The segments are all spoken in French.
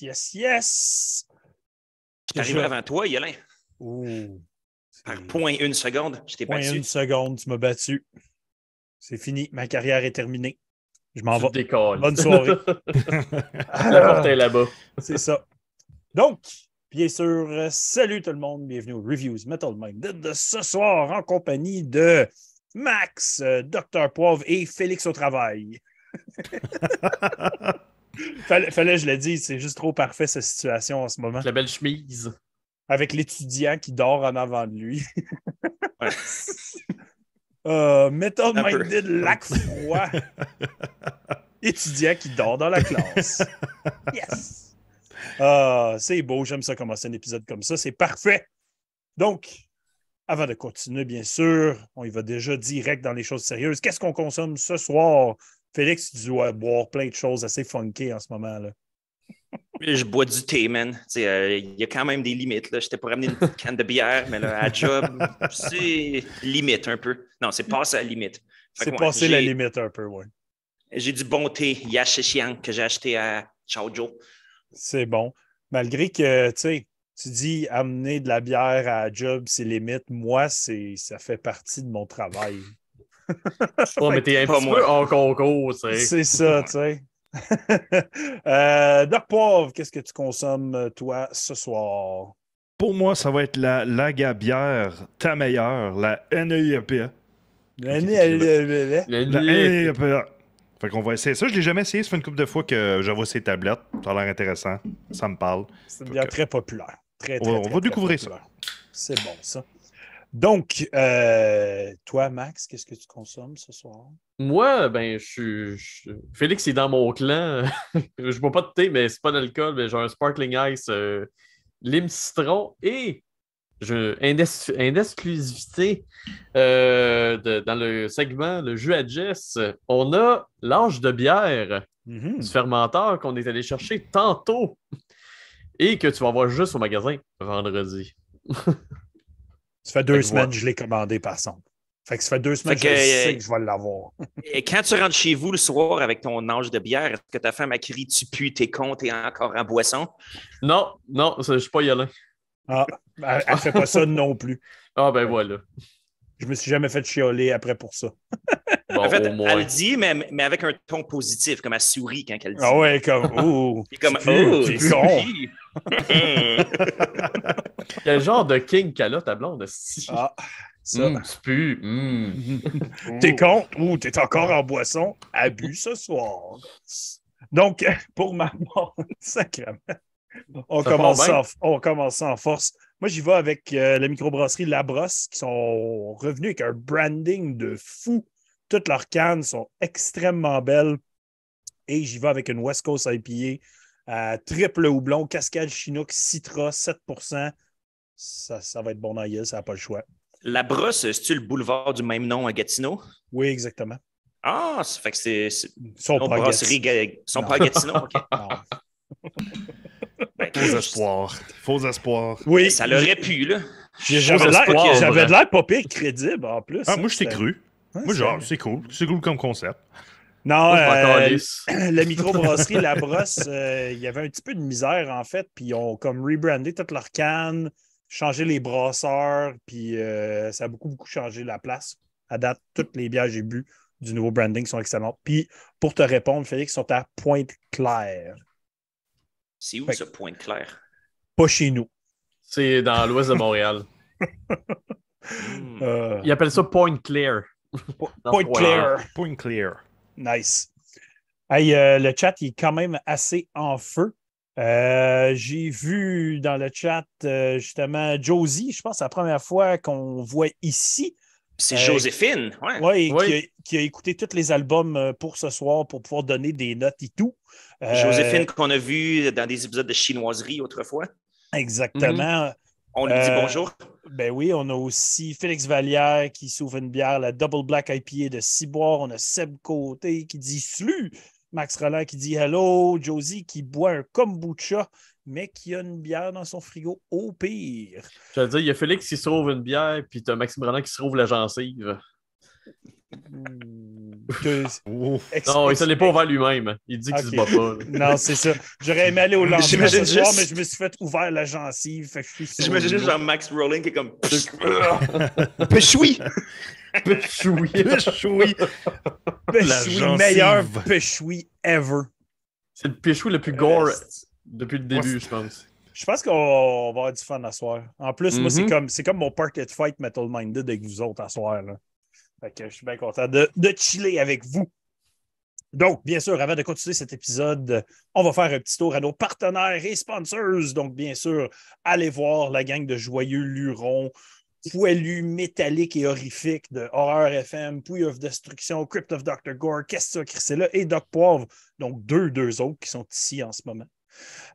yes, yes. Je suis avant toi, Yolin. Par point une seconde, je t'ai battu. Point une seconde, tu m'as battu. C'est fini, ma carrière est terminée. Je m'en vais. Bonne soirée. La porte est là-bas. C'est ça. Donc, bien sûr, salut tout le monde. Bienvenue au Reviews Metal Minded de ce soir en compagnie de Max, euh, Dr. Poivre et Félix au travail. fallait, fallait je le dise, c'est juste trop parfait cette situation en ce moment. La belle chemise. Avec l'étudiant qui dort en avant de lui. méthode euh, Metal Minded Lac Froid. étudiant qui dort dans la classe. Yes! Euh, c'est beau, j'aime ça commencer un épisode comme ça, c'est parfait. Donc, avant de continuer, bien sûr, on y va déjà direct dans les choses sérieuses. Qu'est-ce qu'on consomme ce soir? Félix, tu dois boire plein de choses assez funky en ce moment. là. Je bois du thé, man. Euh, il y a quand même des limites. J'étais pour amener une canne de bière, mais à job, c'est limite un peu. Non, c'est passé la limite. C'est passé la limite un peu, oui. J'ai du bon thé yashishian, que j'ai acheté à Chaojo. C'est bon. Malgré que, tu sais, tu dis amener de la bière à job, c'est limite. Moi, ça fait partie de mon travail oh, mais t'es un peu peu en concours, C'est ça, tu sais. euh, Doc Pauvre qu'est-ce que tu consommes, euh, toi, ce soir? Pour moi, ça va être la gabière ta meilleure, la NEIPA. La NEIPA. La NEIPA. E e fait qu'on va essayer ça. Je l'ai jamais essayé. Ça fait une couple de fois que j'avoue ces tablettes. Ça a l'air intéressant. Ça me parle. C'est une bière très populaire. Très, très, on, va découvrir ça. C'est bon, ça. Donc, euh, toi, Max, qu'est-ce que tu consommes ce soir? Moi, ben, je suis. Félix est dans mon clan. je bois pas de thé, mais c'est pas d'alcool, mais j'ai un sparkling ice, euh, citron et je, une, exclusivité euh, dans le segment Le jus à Jess, on a l'ange de bière mm-hmm. du fermenteur qu'on est allé chercher tantôt et que tu vas voir juste au magasin vendredi. Ça fait deux semaines que je l'ai commandé, par exemple. Fait que ça fait deux semaines que, je sais euh, que je vais l'avoir. et quand tu rentres chez vous le soir avec ton ange de bière, est-ce que ta femme a crié Tu pues, t'es comptes et encore en boisson Non, non, je ne suis pas Yolin. Ah, elle ne fait pas ça non plus. Ah, ben voilà. Je me suis jamais fait chioler après pour ça. en fait, elle dit, mais, mais, avec un ton positif, comme elle sourit quand elle dit. Ah ouais, comme Ouh! comme oh, Ouh! Quel genre de king qu'elle a, ta blonde? Ah, ça. Mm, tu pues. Mm. t'es con ou t'es encore en boisson? Abus ce soir. Donc, pour ma mort, sacrément. On commence, en, on commence en force. Moi, j'y vais avec euh, la microbrasserie Labrosse qui sont revenus avec un branding de fou. Toutes leurs cannes sont extrêmement belles. Et j'y vais avec une West Coast IPA triple houblon, cascade chinook, citra, 7 ça, ça va être bon dans ça n'a pas le choix. La brosse, c'est-tu le boulevard du même nom à Gatineau? Oui, exactement. Ah, ça fait que c'est. Son brasserie. Son pas Gatineau, OK. Faux ben, espoir. Faux espoir. Oui. Ça l'aurait pu, là. J'avais de l'air pas pire crédible en plus. Ah, hein, moi, je t'ai cru. moi, genre, c'est cool. C'est cool comme concept. Non, euh, la microbrasserie La Brosse, euh, il y avait un petit peu de misère en fait, puis ils ont comme rebrandé toute leur canne, changé les brasseurs, puis euh, ça a beaucoup, beaucoup changé la place. À date, toutes les bières que j'ai bu du nouveau branding sont excellentes. Puis pour te répondre, Félix, ils sont à Pointe-Claire. C'est où ce Pointe-Claire? Pas chez nous. C'est dans l'ouest de Montréal. Hmm. Ils appellent ça Pointe-Claire. pointe Claire. pointe Claire. Nice. Hey, euh, le chat est quand même assez en feu. Euh, j'ai vu dans le chat euh, justement Josie, je pense, la première fois qu'on voit ici. C'est Joséphine, ouais. oui. Qui, a, écouté tous les albums pour ce soir pour pouvoir donner des notes et tout. Joséphine qu'on a vu dans des épisodes de chinoiserie autrefois. Exactement. Mhm. On lui dit euh, bonjour. Ben oui, on a aussi Félix Vallière qui s'ouvre une bière, la Double Black IPA de Ciboire. On a Seb Côté qui dit Slu. Max Roland qui dit Hello. Josie qui boit un kombucha, mais qui a une bière dans son frigo au pire. Je veux dire, il y a Félix qui s'ouvre une bière, puis tu as Maxime Roland qui s'ouvre la gencive. Hmm, non, il se l'est pas ouvert lui-même. Hein. Il dit qu'il se bat pas. Non, c'est ça. J'aurais aimé aller au lendemain ce soir, mais je me suis fait ouvrir la gencive. Fait que je suis J'imagine genre Max Rowling qui est comme Péchoui! Péchoui! Péchoui! Péchoui, meilleur péchoui ever. C'est le péchoui le plus gore euh, depuis le début, je pense. Je pense qu'on va avoir du fun à soir. En plus, moi, c'est mm-hmm. comme, comme mon Parket Fight Metal Minded avec vous autres à soir. Là je suis bien content de, chiller avec vous. Donc, bien sûr, avant de continuer cet épisode, on va faire un petit tour à nos partenaires et sponsors. Donc, bien sûr, allez voir la gang de joyeux Luron, poilu, métallique et horrifique de Horror FM, Pouille of Destruction, Crypt of Dr. Gore, Qu'est-ce et Doc Poivre. Donc, deux, deux autres qui sont ici en ce moment.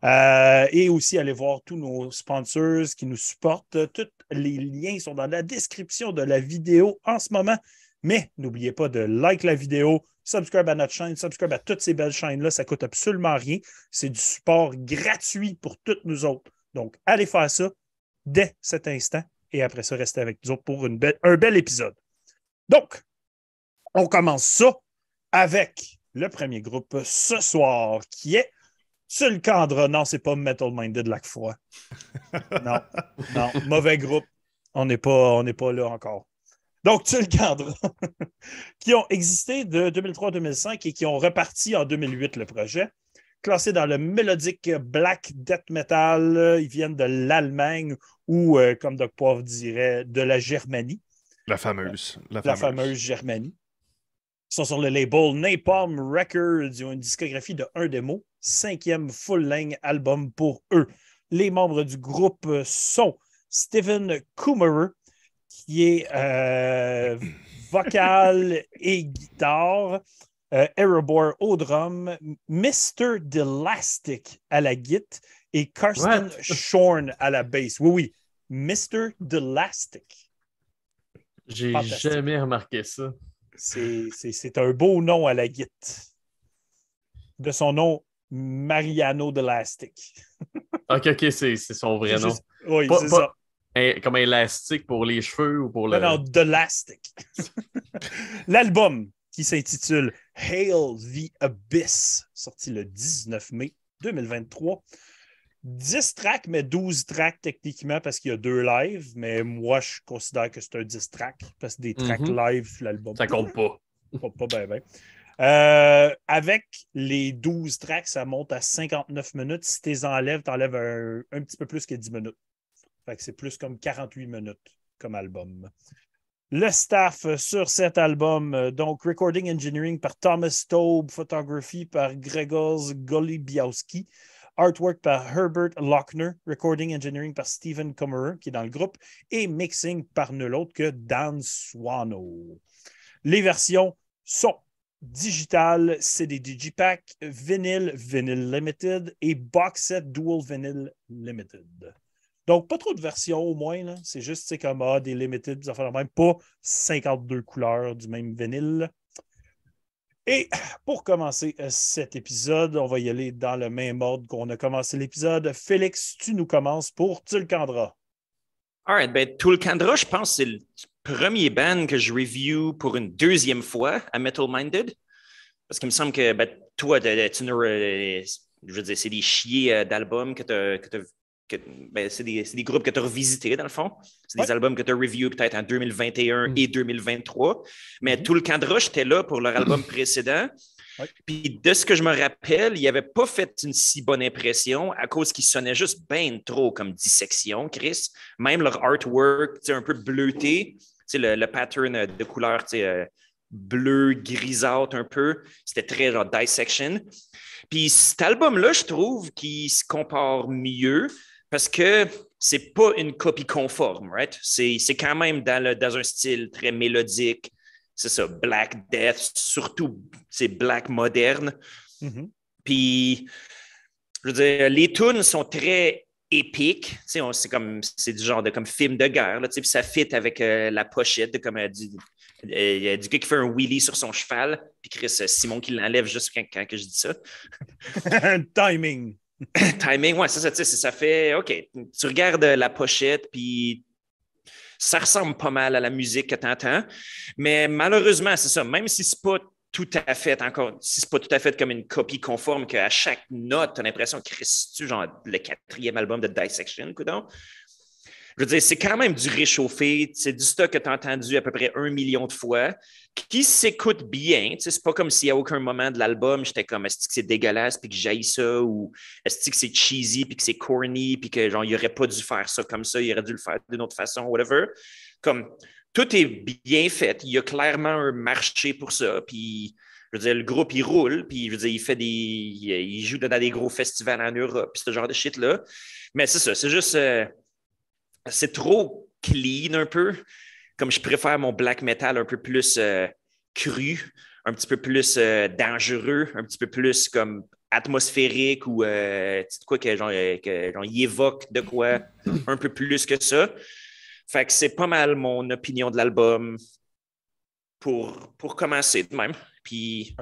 Euh, et aussi, aller voir tous nos sponsors qui nous supportent. Tous les liens sont dans la description de la vidéo en ce moment. Mais n'oubliez pas de like la vidéo, subscribe à notre chaîne, subscribe à toutes ces belles chaînes-là. Ça ne coûte absolument rien. C'est du support gratuit pour toutes nous autres. Donc, allez faire ça dès cet instant. Et après ça, restez avec nous autres pour une un bel épisode. Donc, on commence ça avec le premier groupe ce soir qui est c'est le cadre. Non, c'est pas Metal Minded fois. non, non, mauvais groupe. On n'est pas, pas là encore. Donc, tu le cadre, qui ont existé de 2003-2005 et qui ont reparti en 2008 le projet. classé dans le mélodique black death metal, ils viennent de l'Allemagne ou, euh, comme Doc Poivre dirait, de la Germanie. La fameuse. La, fameuse Germanie. Ils sont sur le label Napalm Records. Ils ont une discographie de un démo, cinquième full-length album pour eux. Les membres du groupe sont Stephen Coomer, qui est euh, vocal et guitare, euh, Erebor au drum, Mr. Delastic à la guitare et Carsten Shorn à la basse. Oui, oui, Mr. Delastic. J'ai jamais remarqué ça. C'est un beau nom à la guite. De son nom, Mariano d'Elastic. ok, ok, c'est son vrai nom. Oui, c'est ça. comme élastique pour les cheveux ou pour le. Non, non, L'album qui s'intitule Hail the Abyss, sorti le 19 mai 2023, 10 tracks, mais 12 tracks techniquement parce qu'il y a deux lives, mais moi je considère que c'est un 10 tracks parce que des tracks mhm. live sur l'album. Ça compte pas. pas bien, bien. Euh, avec les 12 tracks, ça monte à 59 minutes. Si tu les enlèves, tu enlèves un, petit peu plus que 10 minutes. Fait que c'est plus comme 48 minutes comme album. Le staff sur cet album, donc Recording Engineering par Thomas Taube, Photography par Gregor Golibiowski. Artwork par Herbert Lochner, recording engineering par Stephen Comerer, qui est dans le groupe, et mixing par nul autre que Dan Swano. Les versions sont Digital, CD Digipack, vinyle, vinyle limited et box set dual vinyl limited. Donc, pas trop de versions au moins. C'est juste comme ah, des limited, ça fait même pas 52 couleurs du même vinyle. Et pour commencer euh, cet épisode, on va y aller dans le même ordre qu'on a commencé l'épisode. Félix, tu nous commences pour Tulcandra. All right, ben, Tulcandra, je pense que c'est le premier band que je review pour une deuxième fois à Metal Minded. Parce qu'il me semble que ben, toi, tu, je veux dire, c'est des chiés euh, d'albums que tu as, ben, c'est des, groupes que tu as revisités, dans le fond. C'est des albums que tu as reviewés peut-être en 2021 et 2023. Mm. Mais mm-hmm. tout le camp de était là pour leur album mm. précédent. Puis de ce que je me rappelle, il n'avaient pas fait une si bonne impression à cause qu'il sonnait juste bien trop comme dissection, Chris. Même leur artwork, un peu bleuté, le, le pattern euh, de couleur euh, bleu, grisâtre un peu, c'était très genre dissection. Puis cet album-là, je trouve qu'il se compare mieux parce que c'est pas une copie conforme, right? C'est quand même dans, un style très mélodique. C'est ça, Black Death, surtout c'est Black moderne. Mm-hmm. Puis, je veux dire, les tunes sont très épiques. C'est comme c'est du genre de comme film de guerre. Là, puis ça fit avec euh, la pochette, comme il euh, du, euh, du gars qui fait un wheelie sur son cheval. Puis Chris Simon qui l'enlève juste quand, que je dis ça. Timing. Timing, ouais, ça, ça fait, OK, tu regardes la pochette, puis ça ressemble pas mal à la musique que tu mais malheureusement, c'est ça, même si c'est pas tout à fait encore, si c'est pas tout à fait comme une copie conforme qu'à chaque note, tu as l'impression que c'est genre le quatrième album de Dissection, donc. Je veux dire, c'est quand même du réchauffé, c'est du stock que tu entendu à peu près un million de fois, qui s'écoute bien. C'est pas comme s'il y a aucun moment de l'album, j'étais comme est-ce que c'est dégueulasse puis que j'aille ça ou est-ce que c'est cheesy puis que c'est corny puis que genre, il aurait pas dû faire ça comme ça, il aurait dû le faire d'une autre façon, whatever. Comme tout est bien fait, il y a clairement un marché pour ça. Puis. Je veux dire, le groupe, il roule, puis je veux dire, il fait des. Il joue dans des gros festivals en Europe, puis ce genre de shit-là. Mais c'est ça, c'est juste. Euh, c'est trop clean un peu. Comme je préfère mon black metal un peu plus euh, cru, un petit peu plus euh, dangereux, un petit peu plus comme atmosphérique ou euh, sais quoi que genre, évoque de quoi un peu plus que ça. Fait que c'est pas mal mon opinion de l'album pour, pour commencer de même. Puis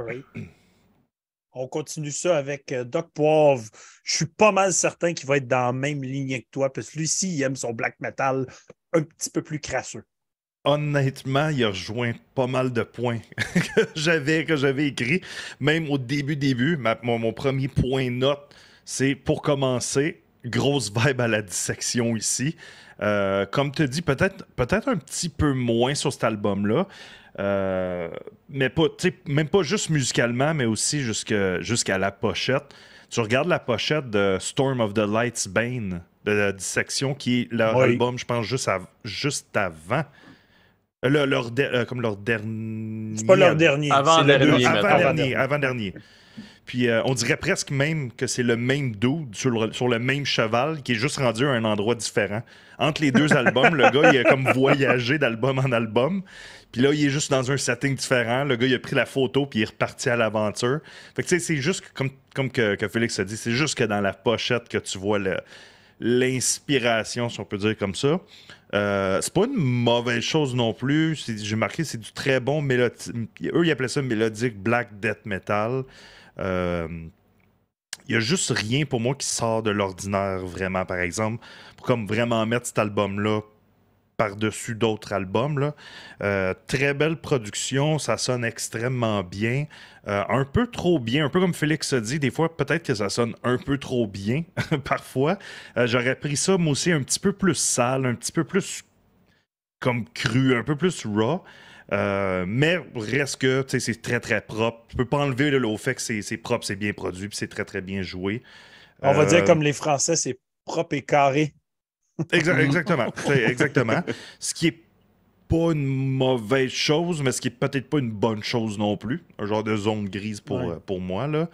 on continue ça avec euh, Doc Poivre. Je suis pas mal certain qu'il va être dans la même ligne que toi, parce que lui, aussi, il aime son black metal un petit peu plus crasseux. Honnêtement, il a rejoint pas mal de points que j'avais que j'avais écrit. Même au début, début, mon, premier point note, c'est pour commencer, grosse vibe à la dissection ici. Euh, comme te dis, peut-être peut un petit peu moins sur cet album-là. Euh, mais pas, même pas juste musicalement, mais aussi jusqu'à la pochette. Tu regardes la pochette de Storm of the Lights Bane de la dissection qui est leur album, je pense, juste, avant. Euh, euh, comme leur dernier. C'est pas leur dernier. Avant-dernier. Avant-dernier. Avant-dernier. Puis euh, on dirait presque même que c'est le même dude sur le, même cheval qui est juste rendu à un endroit différent. Entre les deux albums, le gars, il a comme voyagé d'album en album. Puis là, il est juste dans un setting différent. Le gars, il a pris la photo puis il est reparti à l'aventure. Fait que tu sais, c'est juste comme, que, Félix a dit, c'est juste que dans la pochette que tu vois l'inspiration, si on peut dire comme ça. Euh, c'est pas une mauvaise chose non plus. J'ai marqué, c'est du très bon mélodique. Eux, ils appelaient ça mélodique black death metal il euh, n'y a juste rien pour moi qui sort de l'ordinaire vraiment, par exemple, pour comme vraiment mettre cet album-là par-dessus d'autres albums. Là. Euh, très belle production, ça sonne extrêmement bien. Euh, un peu trop bien, un peu comme Félix se dit, des fois peut-être que ça sonne un peu trop bien parfois. J'aurais pris ça moi aussi un petit peu plus sale, un petit peu plus comme cru, un peu plus raw. Euh, mais reste que c'est très très propre. Tu peux pas enlever le, fait que c'est propre, c'est bien produit, puis c'est très très bien joué. On va dire euh, comme les Français, c'est propre et carré. exactement, exactement. Ce qui est pas une mauvaise chose, mais ce qui est peut-être pas une bonne chose non plus. Un genre de zone grise pour, euh, pour moi. Là.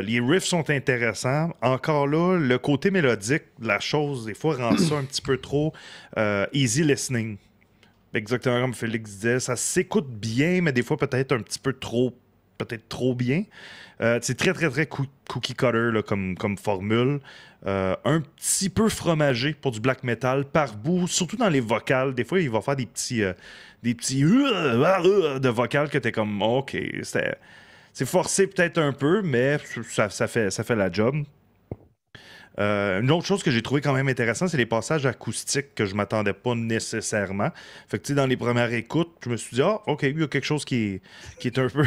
les riffs sont intéressants. Encore là, le côté mélodique de la chose, des fois, rend ça un petit peu trop easy listening exactement comme Félix disait, ça s'écoute bien, mais des fois peut-être un petit peu trop peut-être trop bien. Euh, c'est très, très, très cookie cutter comme, comme formule. Euh, un petit peu fromagé pour du black metal par bout, surtout dans les vocales. Des fois, il va faire des petits, euh, des petits de vocales que t'es comme, OK, c'est forcé peut-être un peu, mais ça, fait, ça fait la job. Euh, une autre chose que j'ai trouvé quand même intéressant, c'est les passages acoustiques que je m'attendais pas nécessairement. Fait que, tu sais, dans les premières écoutes, je me suis dit, ah, OK, il y a quelque chose qui est, un peu.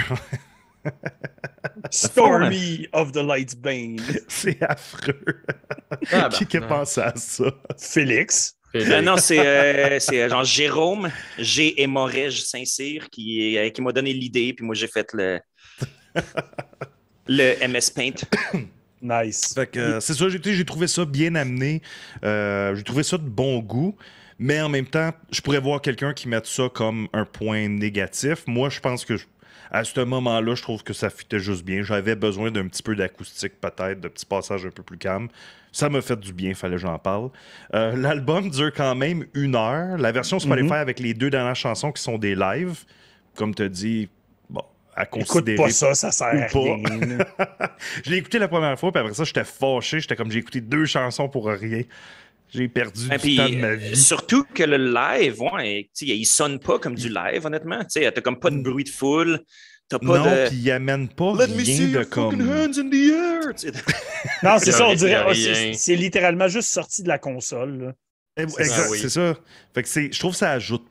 Stormy of the Lights Bane. C'est affreux. Ah, ben. qui a pensé à ça? Félix. Euh, non, c'est euh, genre Jérôme, G. Morège Saint-Cyr, qui, qui m'a donné l'idée, puis moi j'ai fait le, le MS Paint. Nice. Euh, c'est ça, j'ai trouvé ça bien amené. Euh, j'ai trouvé ça de bon goût. Mais en même temps, je pourrais voir quelqu'un qui mette ça comme un point négatif. Moi, je pense que à ce moment-là, je trouve que ça fitait juste bien. J'avais besoin d'un petit peu d'acoustique, peut-être, de petits passages un peu plus calmes. Ça m'a fait du bien, fallait que j'en parle. Euh, l'album dure quand même une heure. La version Spotify mm avec les deux dernières chansons qui sont des lives, comme tu dit à Écoute pas ça, ça sert je l'ai écouté la première fois, puis après ça, j'étais fâché. J'étais comme, j'ai écouté deux chansons pour rien. J'ai perdu ah, temps de ma euh, vie. Surtout que le live, ouais, il sonne pas comme du live, honnêtement. Tu n'as comme pas de mm. bruit de foule. pas non, puis il amène pas Let me see de comme... Hands in the air. non, c'est ça, on dirait. c'est littéralement juste sorti de la console. Eh, c'est ça. Fait que je trouve que ça ajoute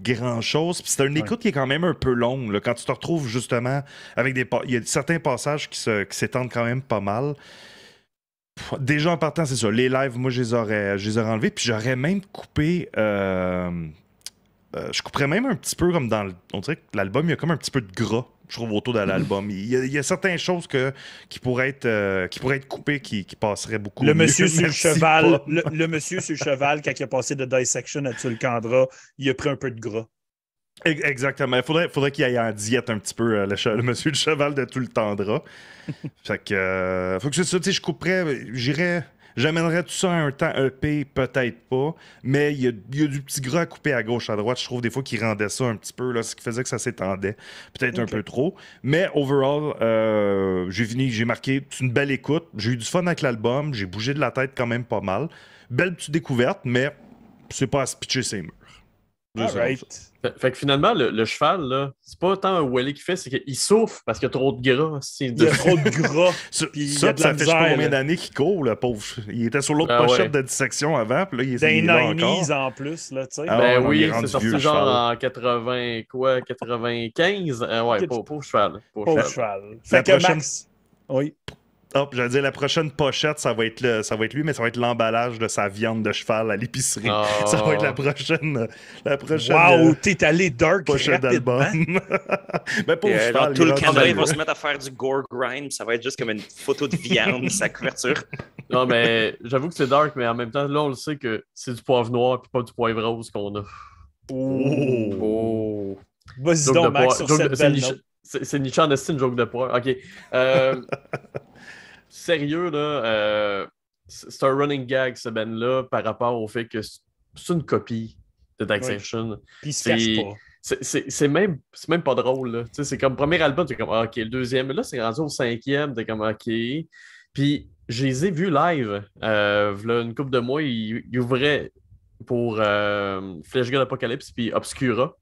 grand-chose. Puis c'est une écoute qui est quand même un peu longue. Là, quand tu te retrouves justement avec des... Il y a certains passages qui, s'étendent quand même pas mal. Déjà en partant, c'est ça. Les lives, moi, je les aurais, je les aurais enlevés. Puis j'aurais même coupé... Euh, euh, je couperais même un petit peu comme dans... l'album, il y a comme un petit peu de gras je trouve, autour de l'album. Il, y a certaines choses que, qui, pourraient être, euh, qui être coupées qui, passerait passeraient beaucoup le Monsieur sur le, cheval, le, monsieur sur cheval, quand il a passé de Dissection à Tulcandra, il a pris un peu de gras. E, exactement. Il faudrait, faudrait qu'il aille en diète un petit peu, euh, le, monsieur le cheval de tout le fait que, euh, faut que ça, je couperais, j'irais J'amènerais tout ça à un temps EP, peut-être pas, mais il y, a, du petit gras à couper à gauche, à droite. Je trouve des fois qu'il rendait ça un petit peu, là, ce qui faisait que ça s'étendait. Peut-être un peu trop. Mais overall, euh, j'ai fini, j'ai marqué. une belle écoute. J'ai eu du fun avec l'album. J'ai bougé de la tête quand même pas mal. Belle petite découverte, mais c'est pas à se fait, que finalement, le, cheval, là, c'est pas tant un welly qui fait, c'est qu'il souffre parce qu'il y a trop de gras. Il y a trop de gras. ça, il y a de la fait misère, combien d'années qu'il court, le pauvre. Il était sur l'autre ben pochette de dissection avant, puis là, il est en plus, là, tu sais. Ah ben oui, c'est sorti genre en 80, quoi, 95. Euh, ouais, pauvre cheval. Pauvre cheval. Fait que Max. Oui. Hop, ah, j'allais dire, la prochaine pochette, ça va, être ça va être lui, mais ça va être l'emballage de sa viande de cheval à l'épicerie. Ça va être la ah. prochaine. La prochaine euh, t'es allé dark pochette d'album. mais pour euh, tout le ils va se mettre à faire du gore grind. Ça va être juste comme une photo de viande, sa couverture. Non, mais j'avoue que c'est dark, mais en même temps, là, on le sait que c'est du poivre noir et pas du poivre rose qu'on a. Oh! oh. Vas-y donc, Max, sur cette belle C'est niché en joke de poivre. OK. Euh, sérieux, là, euh, c'est un running gag, ce band là par rapport au fait que c'est une copie de Taxation. Puis c'est c'est même, pas drôle. C'est comme premier album, tu es comme OK, le deuxième, là, c'est rendu au cinquième, tu es comme OK. Puis je les ai vus live. Euh, une couple de mois, ils, ouvraient pour euh, Flèche Gun Apocalypse puis Obscura.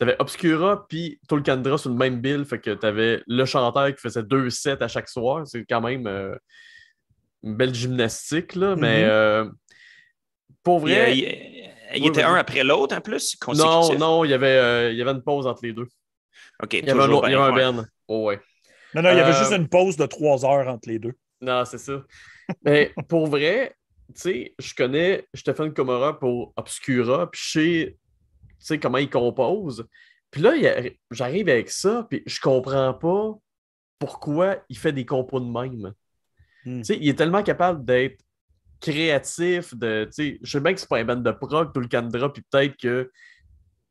T'avais Obscura puis Tolkandra sur le même bill, fait que t'avais le chanteur qui faisait deux sets à chaque soir. C'est quand même une belle gymnastique, là, mais pour vrai. Il, était un après l'autre en plus? Non, non, il y, avait, il y avait une pause entre les deux. OK, il y avait un, Non, non, il y avait juste une pause de trois heures entre les deux. Non, c'est ça. mais pour vrai, tu sais, je connais Stéphane Comora pour Obscura, puis chez tu sais, comment il compose. Puis là, j'arrive avec ça, puis je comprends pas pourquoi il fait des compos de même. Hmm. sais, Il est tellement capable d'être créatif, de, je sais bien que c'est pas un band de proc, tout le candra, puis peut-être que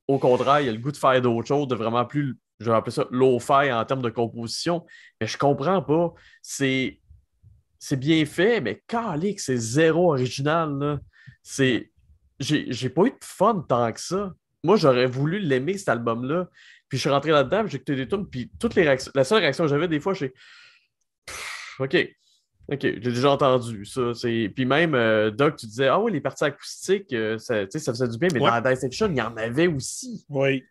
au contraire, il a le goût de faire d'autres choses, de vraiment plus, je vais appeler ça low en termes de composition, mais je comprends pas. C'est c'est bien fait, mais que c'est zéro original. C'est, j'ai pas eu de fun tant que ça moi, j'aurais voulu l'aimer, cet album-là. Puis je suis rentré là-dedans, j'ai écouté des tunes, puis toutes les réactions. La seule réaction que j'avais des fois, c'est OK. OK, j'ai déjà entendu ça. Puis même, euh, Doc, tu disais, ah oui, les parties acoustiques, euh, ça, faisait du bien, mais dans Dissection, il y en avait aussi. Oui.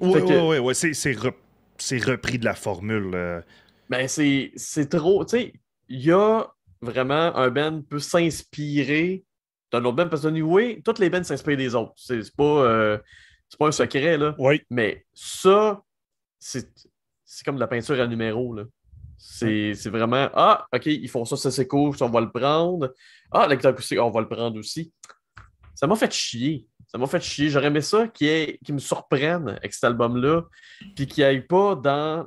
Oui, oui, oui, C'est repris de la formule. Euh... Ben, c'est trop. Tu sais, il y a vraiment un band peut s'inspirer dans l'autre band, parce que toutes les bands s'inspirent des autres. C'est pas, euh, pas un secret, Oui. Mais ça, c'est comme de la peinture à numéro, C'est vraiment Ah, OK, ils font ça, ça c'est cool, on va le prendre. Ah, la on va le prendre aussi. Ça m'a fait chier. Ça m'a fait chier. J'aurais aimé ça qui me surprennent avec cet album-là, puis qu'ils aille pas dans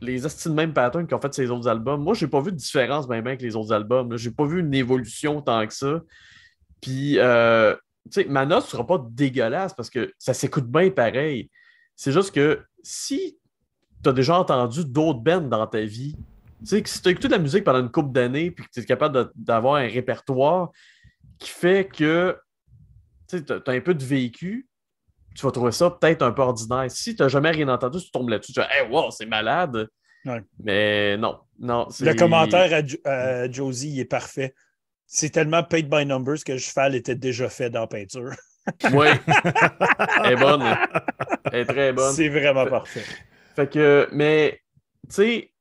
les astuces même pattern qu'ont fait ces autres albums. Moi, j'ai pas vu de différence même ben ben avec les autres albums. J'ai pas vu une évolution tant que ça. Puis, euh, tu sais, ma note ne sera pas dégueulasse parce que ça s'écoute bien pareil. C'est juste que si tu as déjà entendu d'autres bands dans ta vie, tu sais, que si tu as écouté de la musique pendant une couple d'années puis que tu es capable d'avoir un répertoire qui fait que tu as un peu de vécu, tu vas trouver ça peut-être un peu ordinaire. Si tu n'as jamais rien entendu, tu tombes là-dessus, tu vas Hey, wow, c'est malade! Mais non, non. Le commentaire à, Josie est parfait c'est tellement paid by numbers que le cheval était déjà fait dans peinture. oui. Elle est bonne. est très bonne. C'est vraiment parfait. Fait que, mais, tu sais,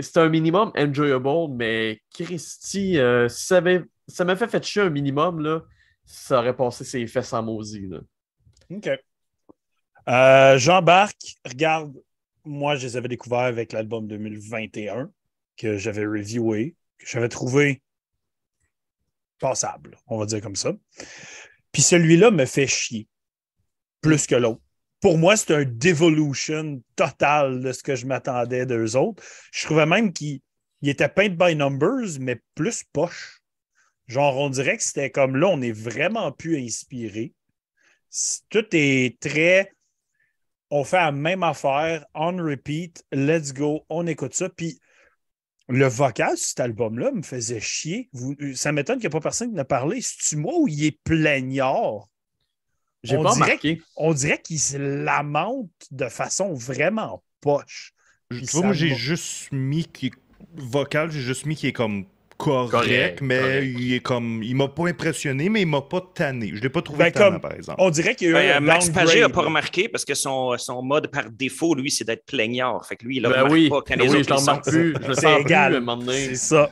c'est un minimum enjoyable, mais Christy, euh, ça m'a fait, fait chier un minimum, là, ça aurait passé ses fesses en maudit. Là. OK. Euh, J'embarque. Regarde, moi, je les avais découverts avec l'album 2021 que j'avais reviewé, que j'avais trouvé passable, on va dire comme ça. Puis celui-là me fait chier plus que l'autre. Pour moi, c'est un devolution total de ce que je m'attendais d'eux autres. Je trouvais même qu'il était peint by numbers, mais plus poche. Genre, on dirait que c'était comme là, on est vraiment plus inspiré. Tout est très. On fait la même affaire, on repeat, let's go, on écoute ça. Puis le vocal de cet album-là me faisait chier. ça m'étonne qu'il n'y ait pas personne qui n'a parlé. C'est-tu moi ou il est plaignard? J'ai on dirait, marqué. On dirait qu'il se lamente de façon vraiment poche. Je j'ai juste mis qui vocal, j'ai juste mis qui est comme correct, mais il est comme. Il m'a pas impressionné, mais il m'a pas tanné. Je l'ai pas trouvé ben, tannant, par exemple. On dirait que ben, Max Pagé n'a pas remarqué parce que son, mode par défaut, lui, c'est d'être plaignant. Fait que lui, il a ben remarque pas quand les plus. c'est égal. ça.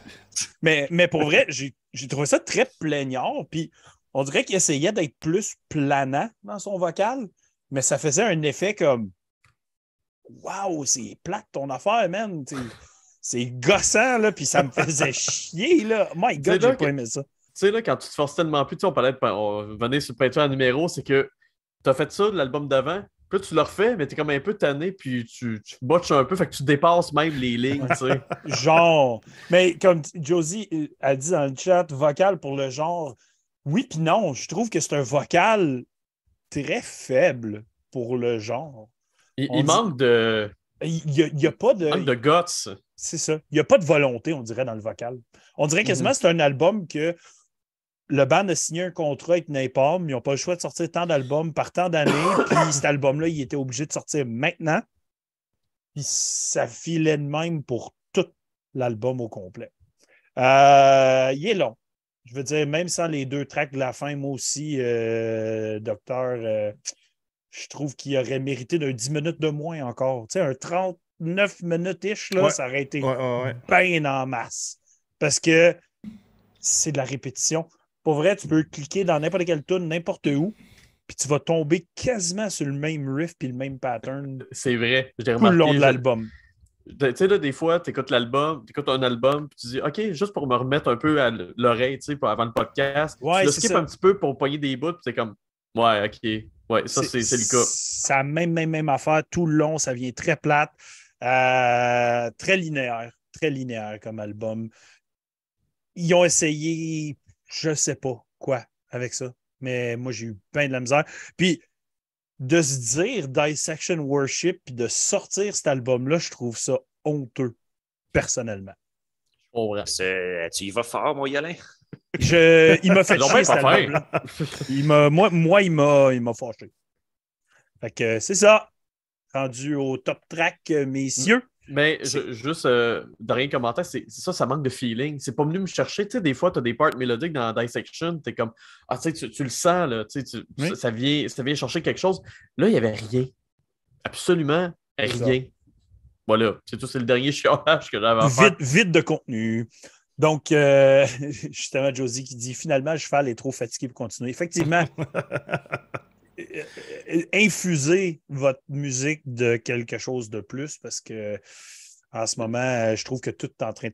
Mais, mais pour vrai, j'ai, trouvé ça très plaignant, Puis on dirait qu'il essayait d'être plus planant dans son vocal, mais ça faisait un effet comme. Waouh, c'est plate ton affaire, man. C'est gossant, là, puis ça me faisait chier, là. My God, j'ai pas ça. Tu sais, là, quand tu te forces tellement plus, tu on parlait, de... on venait sur le peinture à numéro, c'est que t'as fait ça l'album d'avant, puis tu le refais, mais t'es comme un peu tanné, puis tu, botches un peu, fait que tu dépasses même les lignes, tu sais. genre. Mais comme Josie euh, a dit dans le chat, vocal pour le genre, oui puis non, je trouve que c'est un vocal très faible pour le genre. Il, manque de... Il n'y a, pas de... Il manque de guts. C'est ça. Il n'y a pas de volonté, on dirait, dans le vocal. On dirait quasiment mhm. que c'est un album que le band a signé un contrat avec Napalm, ils n'ont pas le choix de sortir tant d'albums par tant d'années, puis cet album-là, il était obligé de sortir maintenant. Puis ça filait de même pour tout l'album au complet. Euh, il est long. Je veux dire, même sans les deux tracks de la fin, moi aussi, euh, Docteur, euh, je trouve qu'il aurait mérité d'un 10 minutes de moins encore. Tu sais, un 30, 9 minutes-ish, ça aurait été ouais, bien en masse. Parce que c'est de la répétition. Pour vrai, tu peux cliquer dans n'importe quel tune, n'importe où, puis tu vas tomber quasiment sur le même riff puis le même pattern. C'est vrai. Tout le long de l'album. Tu sais, là, des fois, tu écoutes l'album, tu écoutes un album, puis tu dis, OK, juste pour me remettre un peu à l'oreille, tu sais, avant le podcast, tu le un petit peu pour pogner des bouts, puis c'est comme, ouais, OK, ouais, ça, c'est le cas. Ça, même, même, même affaire. Tout le long, ça vient très plate. Euh, très linéaire, très linéaire comme album. Ils ont essayé, je sais pas quoi avec ça, mais moi j'ai eu plein de la misère. Puis de se dire Dissection Worship puis de sortir cet album-là, je trouve ça honteux, personnellement. Oh, là, tu y vas fort, moi Yolin. Je... Il m'a fait chier ben, cet album-là. Moi, moi, il m'a fâché. Fait que c'est ça rendu au top track, euh, messieurs. Mais juste, euh, rien commentaire, c'est ça, ça manque de feeling. C'est pas venu me chercher. Tu sais, des fois, tu as des parts mélodiques dans Dissection, t'es comme, ah, tu, tu le sens, là, ça, vient, ça chercher quelque chose. Là, il n'y avait rien. Absolument rien. Voilà, c'est tout, c'est le dernier chiolage que j'avais à Vite, de contenu. Donc, euh, justement, Josie qui dit finalement, je cheval est trop fatigué pour continuer. Effectivement, Euh, infuser votre musique de quelque chose de plus parce que en ce moment, je trouve que tout est en train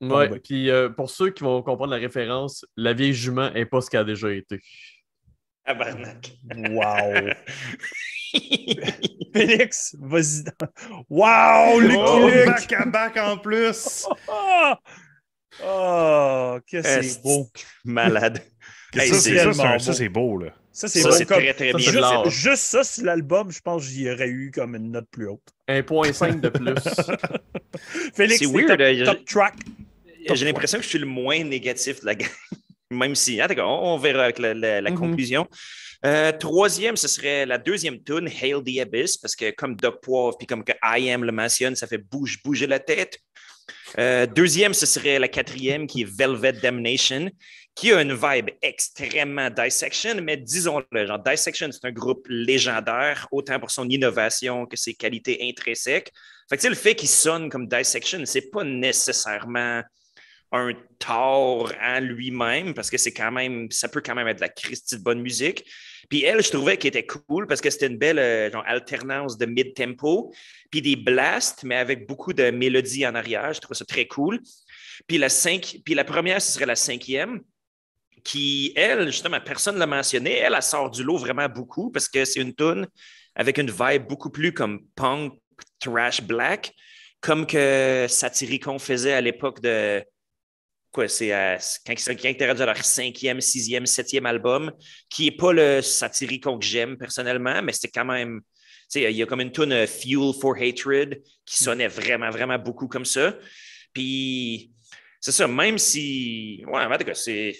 de. puis euh, pour ceux qui vont comprendre la référence, la vieille jument n'est pas ce qu'elle a déjà été. Wow! Félix, vas-y. Wow! Lucky oh, oh, Back back en plus! Ah, oh! Qu'est-ce que c'est beau! Malade! ça, c'est beau, là. Ça, c'est très, très bien. Juste, juste, ça, si l'album, je pense j'y aurais eu comme une note plus haute. 1.5 de plus. Félix, hein, Top, J'ai l'impression que je suis le moins négatif de la gang. Même si, on verra avec la, mhm. conclusion. Euh, troisième, ce serait la deuxième tune, Hail the Abyss, parce que comme Doc Poivre, puis comme que I Am le mentionne, ça fait bouge, bouger la tête. Euh, deuxième, ce serait la quatrième, qui est Velvet Damnation qui a une vibe extrêmement Dissection, mais disons-le, genre Dissection, c'est un groupe légendaire, autant pour son innovation que ses qualités intrinsèques. Fait que, le fait qu'il sonne comme Dissection, c'est pas nécessairement un tort en lui-même, parce que c'est quand même, ça peut quand même être de la Christie de bonne musique. Puis elle, je trouvais qu'elle était cool parce que c'était une belle euh, alternance de mid-tempo, puis des blasts, mais avec beaucoup de mélodies en arrière. Je trouvais ça très cool. Puis la, puis la première, ce serait la cinquième qui, elle, justement, personne ne l'a mentionné, elle, elle sort du lot vraiment beaucoup parce que c'est une tune avec une vibe beaucoup plus comme punk, trash, black, comme que Satyricon faisait à l'époque de. Quoi, c'est euh, quand ils étaient leur cinquième, sixième, septième album, qui n'est pas le Satyricon que j'aime personnellement, mais c'est quand même. Il y a comme une tune euh, Fuel for Hatred qui mm. sonnait vraiment, vraiment beaucoup comme ça. Puis c'est ça, même si. Ouais, en tout cas, c'est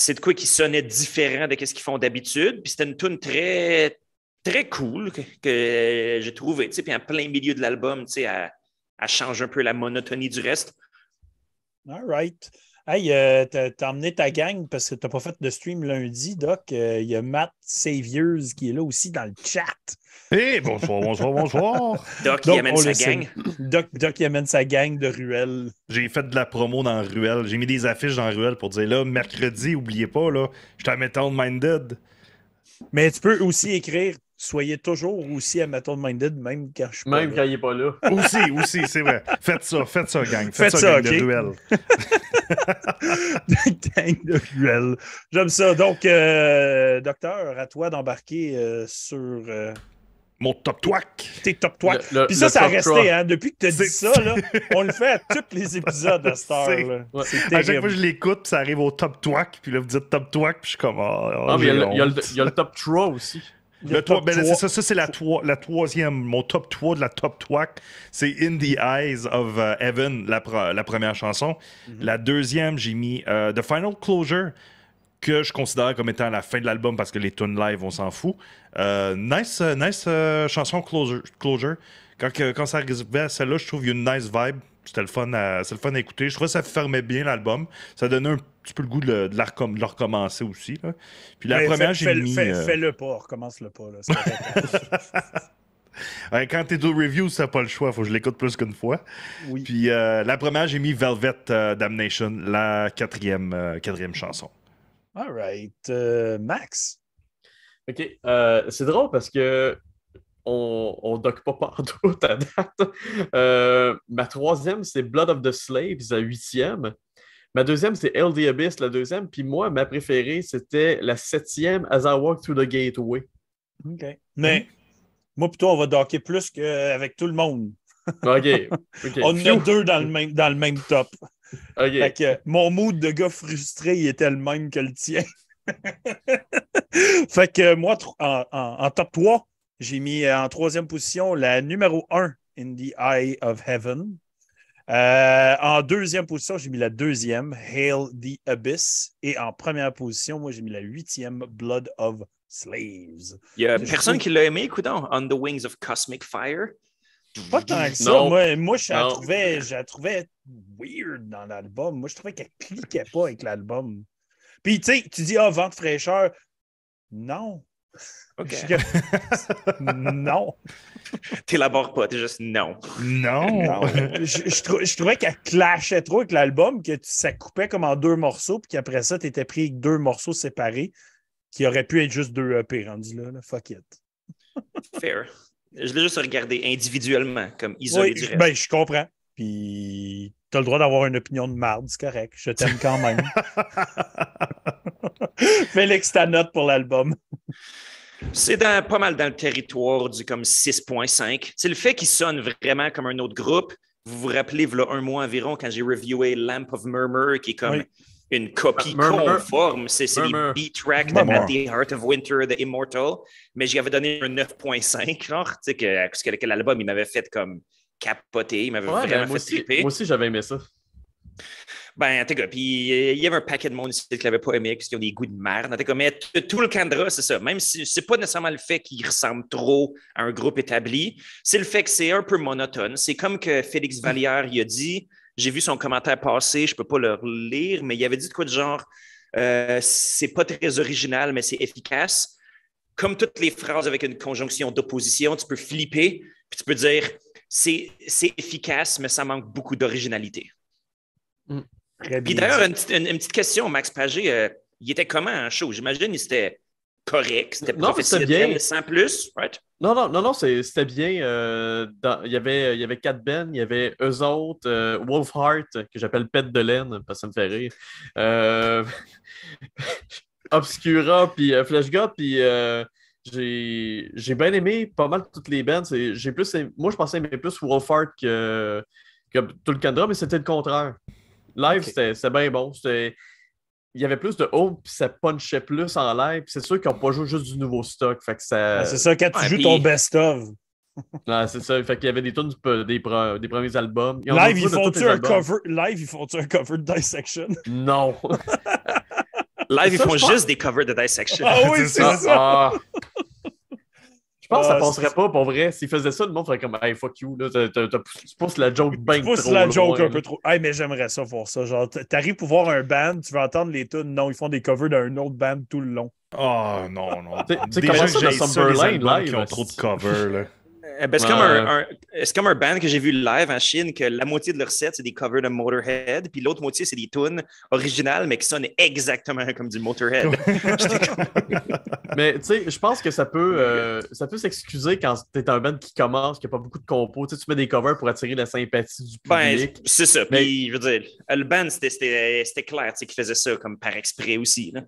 c'est de quoi qui sonnait différent de ce qu'ils font d'habitude. Puis c'était une tune très, très cool que, je euh, j'ai trouvé. Puis en plein milieu de l'album, à change un peu la monotonie du reste. All right. Hey, euh, t'as emmené ta gang parce que t'as pas fait de stream lundi, Doc. Il euh, y a Matt Saviors qui est là aussi dans le chat. Hé, eh, bonsoir, bonsoir, bonsoir. Doc, il amène sa gang. Doc, Doc, il amène sa gang de Ruelle J'ai fait de la promo dans Ruelle. J'ai mis des affiches dans Ruelle pour dire là, mercredi, oubliez pas, là, je suis à Metal Minded. Mais tu peux aussi écrire Soyez toujours aussi à Metal Minded, même quand je suis Même quand il n'est pas là. aussi, aussi, c'est vrai. Faites ça, faites ça, gang. Faites, ça, gang okay. de ruelle. gang de ruelle. J'aime ça. Donc, euh, docteur, à toi d'embarquer euh, sur. Euh, mon top twack. T'es top twack. Puis ça, ça a resté, hein. Depuis que tu as dit ça, là, on le fait à tous les épisodes de Star. À chaque fois que je l'écoute, ça arrive au top twack, puis là, vous dites top twack, puis je suis comme. ah, il y, a le top 3 aussi. Le top ben, ça, ça c'est la, la troisième, mon top 3 de la top twack, C'est In the Eyes of euh, Evan, la, la, première chanson. Mm-hmm. La deuxième, j'ai mis euh, The Final Closure que je considère comme étant la fin de l'album parce que les tunes live, on s'en fout. Euh, nice euh, nice euh, chanson Closure. closure. Quand, quand ça arrivait à celle-là, je trouve qu'il y a une nice vibe. C'était le, fun à, le fun à écouter. Je trouvais que ça fermait bien l'album. Ça donnait un petit peu le goût de, de la, recommencer aussi. Là. Puis la première, j'ai mis... Fais-le pas, recommence-le pas. quand t'es deux reviews, t'as pas le choix. Faut que je l'écoute plus qu'une fois. Puis la première, j'ai mis Velvet Damnation, la quatrième, quatrième chanson. All right. Euh, Max. OK. Euh, c'est drôle parce que on, on doc pas partout à date. Euh, ma troisième, c'est Blood of the Slaves la huitième. Ma deuxième, c'est Hell the Abyss, la deuxième. Puis moi, ma préférée, c'était la septième, As I Walk Through the Gateway. OK. Mais moi, plutôt, on va docker plus qu'avec tout le monde. OK. on est deux dans le même, dans le même top. Euh, mon mood de gars frustré il était le même que le tien. fait que euh, moi, en, top 3, j'ai mis euh, en troisième position la numéro 1, In the Eye of Heaven. en deuxième position, j'ai mis la deuxième, Hail the Abyss. Et en première position, moi, j'ai mis la huitième, Blood of Slaves. Il n'y a personne qui l'a aimé, écoutant, On the Wings of Cosmic Fire. Pas ça. Moi, moi je, la trouvais, trouvais weird dans l'album. Moi, je trouvais qu'elle cliquait pas avec l'album. Puis, tu sais, tu dis, ah, vente fraîcheur. Non. OK. non. T'élabores pas, t'es juste non. Non. je, trouvais qu'elle clashait trop avec l'album, que ça coupait comme en deux morceaux, puis qu'après ça, t'étais pris deux morceaux séparés qui auraient pu être juste deux EP rendus là, là. Fuck it. Fair. Je l'ai juste regardé individuellement, comme isolé oui, Ben, je comprends. Puis, as le droit d'avoir une opinion de marde, c'est correct. Je t'aime quand même. Félix, ta note pour l'album. C'est pas mal dans le territoire du comme 6.5. C'est le fait qu'il sonne vraiment comme un autre groupe. Vous vous rappelez, il y a un mois environ, quand j'ai reviewé Lamp of Murmur, qui est comme une copie conforme. C'est les beat track de the Heart of Winter The Immortal. Mais j'y avais donné un 9.5, genre, tu sais, que, l'album, il m'avait fait comme capoter, il m'avait vraiment ben, fait Moi aussi, j'avais aimé ça. Ben, en tout cas, puis euh, il y avait un paquet de monde ici qui l'avait pas aimé, parce ont des goûts de merde. En tout mais tout le Candra, c'est ça. Même si c'est pas nécessairement le fait qu'il ressemble trop à un groupe établi, c'est le fait que c'est un peu monotone. C'est comme que Félix hmm. Vallière, il a dit j'ai vu son commentaire passer, je ne peux pas le lire, mais il avait dit de quoi de genre euh, c'est pas très original, mais c'est efficace. Comme toutes les phrases avec une conjonction d'opposition, tu peux flipper, puis tu peux dire c'est efficace, mais ça manque beaucoup d'originalité. Et mm. puis d'ailleurs, une, petite question, Max Pagé, euh, il était comment en show? J'imagine il était correct, c'était professionnel, sans plus, Non, non, non, non c'était bien. Euh, il, y avait, il y avait quatre Ben, il y avait eux autres, euh, Wolfheart, que j'appelle Pet de laine, parce que ça me fait rire. Euh, Obscura, puis Flash puis j'ai bien aimé pas mal toutes les bands. J'ai plus, moi, je pensais aimer plus Wolfheart que, que tout le Canada, mais c'était le contraire. Live, c'était bien bon. C'était il y avait plus de home, puis ça punchait plus en live. C'est sûr qu'ils n'ont pas joué juste du nouveau stock. Fait que ça... c'est ça, quand tu joues ton best-of. Non, c'est ça. Fait qu'il y avait des tunes des, des, premiers albums. live, ils font-tu un cover? Live, ils font un cover de Dissection? Non. live, ils font juste des covers de Dissection. Ah c'est ça. Ah. Je pense que ça ah, passerait pas pour vrai. S'ils faisaient ça, le monde ferait comme Hey, fuck you, là, tu pousses la joke bang. Tu pousses la joke un peu trop. Hey, mais j'aimerais ça voir ça. Genre, t'arrives pour voir un band, tu veux entendre les tunes. Non, ils font des covers d'un autre band tout le long. Oh non, non. Tu sais, comment ça, Summerlane là Ils ont trop de covers, là. Eh ben, c'est, comme un, band que j'ai vu live en Chine, que la moitié de leur set, c'est des covers de Motorhead, puis l'autre moitié, c'est des tunes originales, mais qui sonnent exactement comme du Motorhead. mais tu sais, je pense que ça peut, euh, peut s'excuser quand t'es un band qui commence, qui n'a pas beaucoup de compos. tu mets des covers pour attirer la sympathie du ben, public. c'est ça. Puis, je veux dire, le band, c'était, c'était clair qu'ils faisaient ça comme par exprès aussi. Là.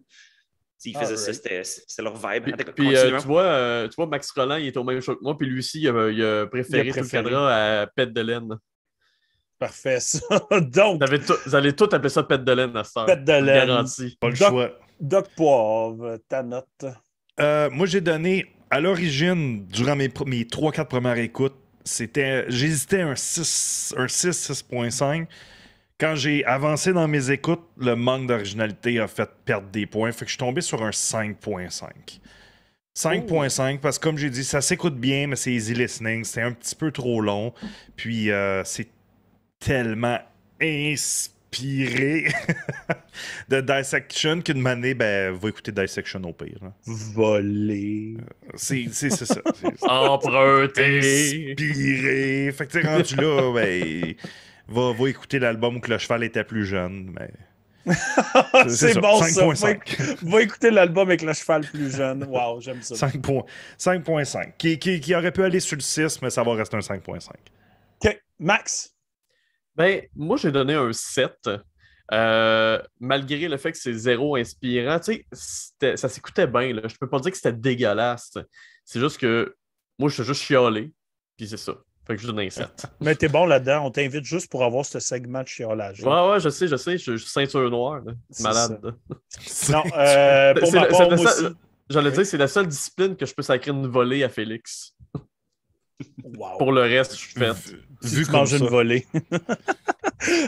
Ils ah, faisaient ça, c'était leur vibe. Ah, puis, euh, tu, vois, euh, tu vois, Max Roland, il est au même show que moi, puis lui aussi, il a, préféré le cadre à Pet de laine. Parfait, ça. Donc. Vous, allez tous appeler ça Pet de laine à Pet de laine. Garanti. Pas le choix. Doc Poivre, ta note. Euh, moi, j'ai donné, à l'origine, durant mes, mes 3-4 premières écoutes, c'était j'hésitais un 6, un 6, 6.5 quand j'ai avancé dans mes écoutes, le manque d'originalité a fait perdre des points. Fait que je suis tombé sur un 5.5. 5.5 parce que comme j'ai dit, ça s'écoute bien, mais c'est easy listening, c'est un petit peu trop long. Puis euh, c'est tellement inspiré de Dissection qu'une manée, ben, va écouter Dissection au pire. Hein. Voler. Euh, c'est ça. Emprunter. Inspiré. Fait que tu rendu là, ben va, écouter l'album où le cheval était plus jeune. Mais... c'est bon ça. Va, écouter l'album avec le cheval plus jeune. waouh j'aime ça. 5.5. Qui, aurait pu aller sur le 6, mais ça va rester un 5.5. OK. Max? Ben, moi, j'ai donné un 7. Euh, malgré le fait que c'est zéro inspirant, tu sais, ça s'écoutait bien. Là. Je peux pas dire que c'était dégueulasse. C'est juste que moi, je suis juste chialé, puis c'est ça. Fait que je donne un 7. Mais t'es bon là-dedans. On t'invite juste pour avoir ce segment de chiolage. Ouais, ouais, je sais, je sais. Je suis ceinture noire. C'est Malade. non, euh, pour ma part, J'allais dire, c'est la seule discipline que je peux sacrer une volée à Félix. Pour le reste, je suis Vu, vu une volée.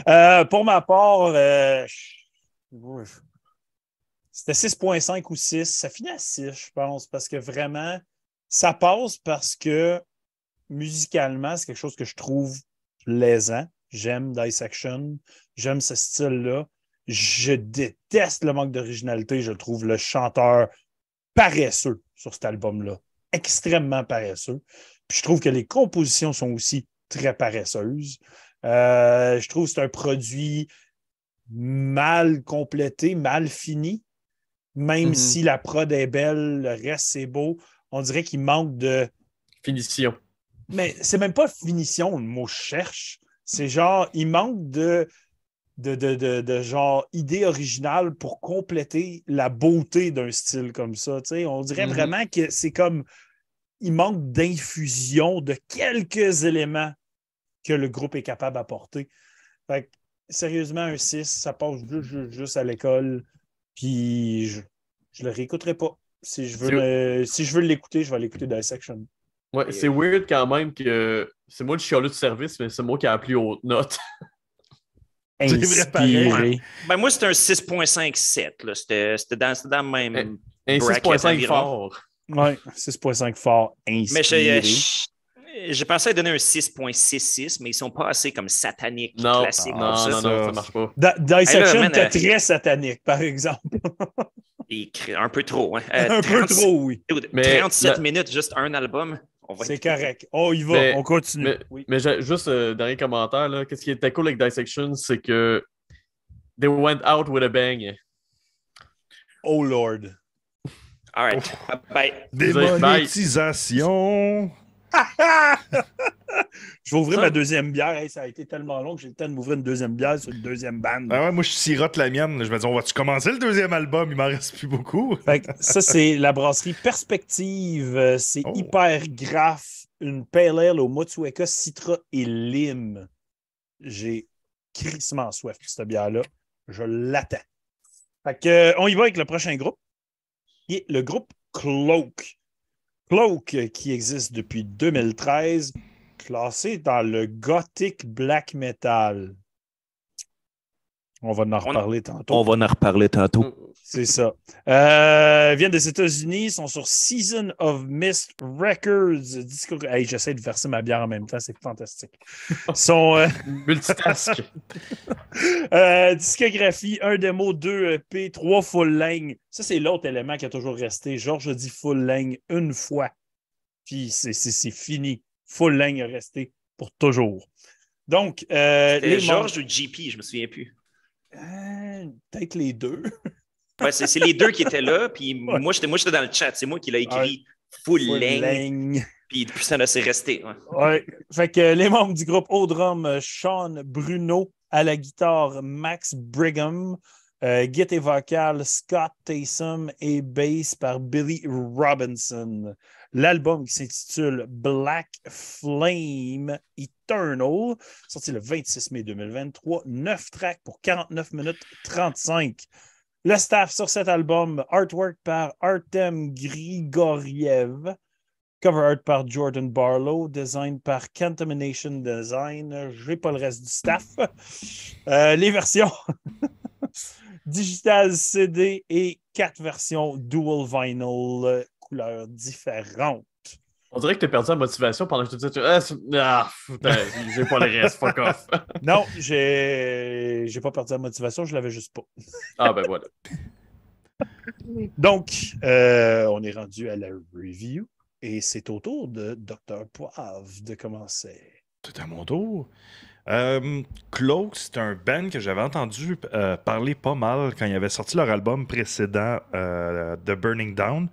Euh, pour ma part, euh, c'était 6.5 ou 6. Ça finit à 6, je pense, parce que vraiment, ça passe parce que musicalement, c'est quelque chose que je trouve plaisant. J'aime Dissection, j'aime ce style-là. Je déteste le manque d'originalité. Je trouve le chanteur paresseux sur cet album-là, extrêmement paresseux. Puis je trouve que les compositions sont aussi très paresseuses. Euh, je trouve que c'est un produit mal complété, mal fini. Même mhm. si la prod est belle, le reste c'est beau, on dirait qu'il manque de finition mais c'est même pas finition, le mot cherche. C'est genre, il manque de, de, genre idée originale pour compléter la beauté d'un style comme ça. On dirait mm-hmm. vraiment que c'est comme, il manque d'infusion de quelques éléments que le groupe est capable d'apporter. sérieusement, un 6, ça passe juste, à l'école, puis je, le réécouterai pas. Si je veux, si je veux l'écouter, je vais l'écouter dans la section. Ouais, c'est euh, weird quand même que c'est moi le chialu de service, mais c'est moi qui ai plus haute note. Inspiré. Ben moi, c'était un 6.57. C'était dans, dans, le même. Un, un 6.5 fort. Ouais, 6.5 fort. Inspiré. Mais j'ai pensé à donner un 6.66, mais ils sont pas assez comme sataniques, non, classiques. Ah, non, ça. non, ça marche pas. Da Dissection était euh, très satanique, par exemple. un peu trop. Hein. Euh, un peu trop, oui. 37 minutes, juste un album. C'est correct. Oh, il va, on continue. Mais, juste euh, dernier commentaire, là, qu'est-ce qui était cool avec Dissection, c'est que they went out with a bang. Oh Lord. All right. Oh. Bye. Démonétisation. je vais ouvrir ma deuxième bière. ça a été tellement long que j'ai le temps de m'ouvrir une deuxième bière sur une deuxième bande. Ben moi, je sirote la mienne. Je me dis, on va-tu commencer le deuxième album? Il m'en reste plus beaucoup. ça, c'est la brasserie Perspective. Euh, c'est oh. hyper grave Une pale ale au Motsueka, citra et lime. J'ai crissement soif de cette bière-là. Je l'attends. Fait que, euh, on y va avec le prochain groupe, le groupe Cloak. Cloak, euh, qui existe depuis 2013, classé dans le gothic black metal. On va en reparler tantôt. On va en reparler tantôt. Mm, c'est ça. ils euh, viennent des États-Unis, sont sur Season of Mist Records. j'essaie de verser ma bière en même temps, c'est fantastique. Sont, euh, Multitask. Euh, discographie, un démo, deux EP, trois full length. Ça, c'est l'autre élément qui a toujours resté. Georges dit full length une fois. Puis c'est fini. Full length est resté pour toujours. Donc, les Georges ou JP, je me souviens plus. Peut-être les deux. c'est les deux qui étaient là, puis moi, j'étais dans le chat. C'est moi qui l'ai écrit full, Puis depuis ça, c'est resté. les membres du groupe Audrum, euh, Sean Bruno à la guitare, Max Brigham, euh, guitare vocal, Scott Taysom et bass par Billy Robinson. L'album qui s'intitule Black Flame Eternal, sorti le 26 mai 2023, 9 tracks pour 49 minutes 35. Le staff sur cet album, artwork par Artem Grigoriev, cover art par Jordan Barlow, design par Contamination Design. Je n'ai pas le reste du staff. Euh, les versions digital CD et quatre versions dual vinyl, couleurs différentes. On dirait que tu as perdu la motivation pendant que je te disais Ah, ah j'ai pas le reste, fuck off. non, j'ai... j'ai pas perdu la motivation, je l'avais juste pas. ah ben voilà. Donc, euh, on est rendu à la review et c'est au tour de Dr. Poivre de commencer. C'est à mon tour. Euh, Cloak, c'est un band que j'avais entendu euh, parler pas mal quand ils avaient sorti leur album précédent, euh, The Burning Down,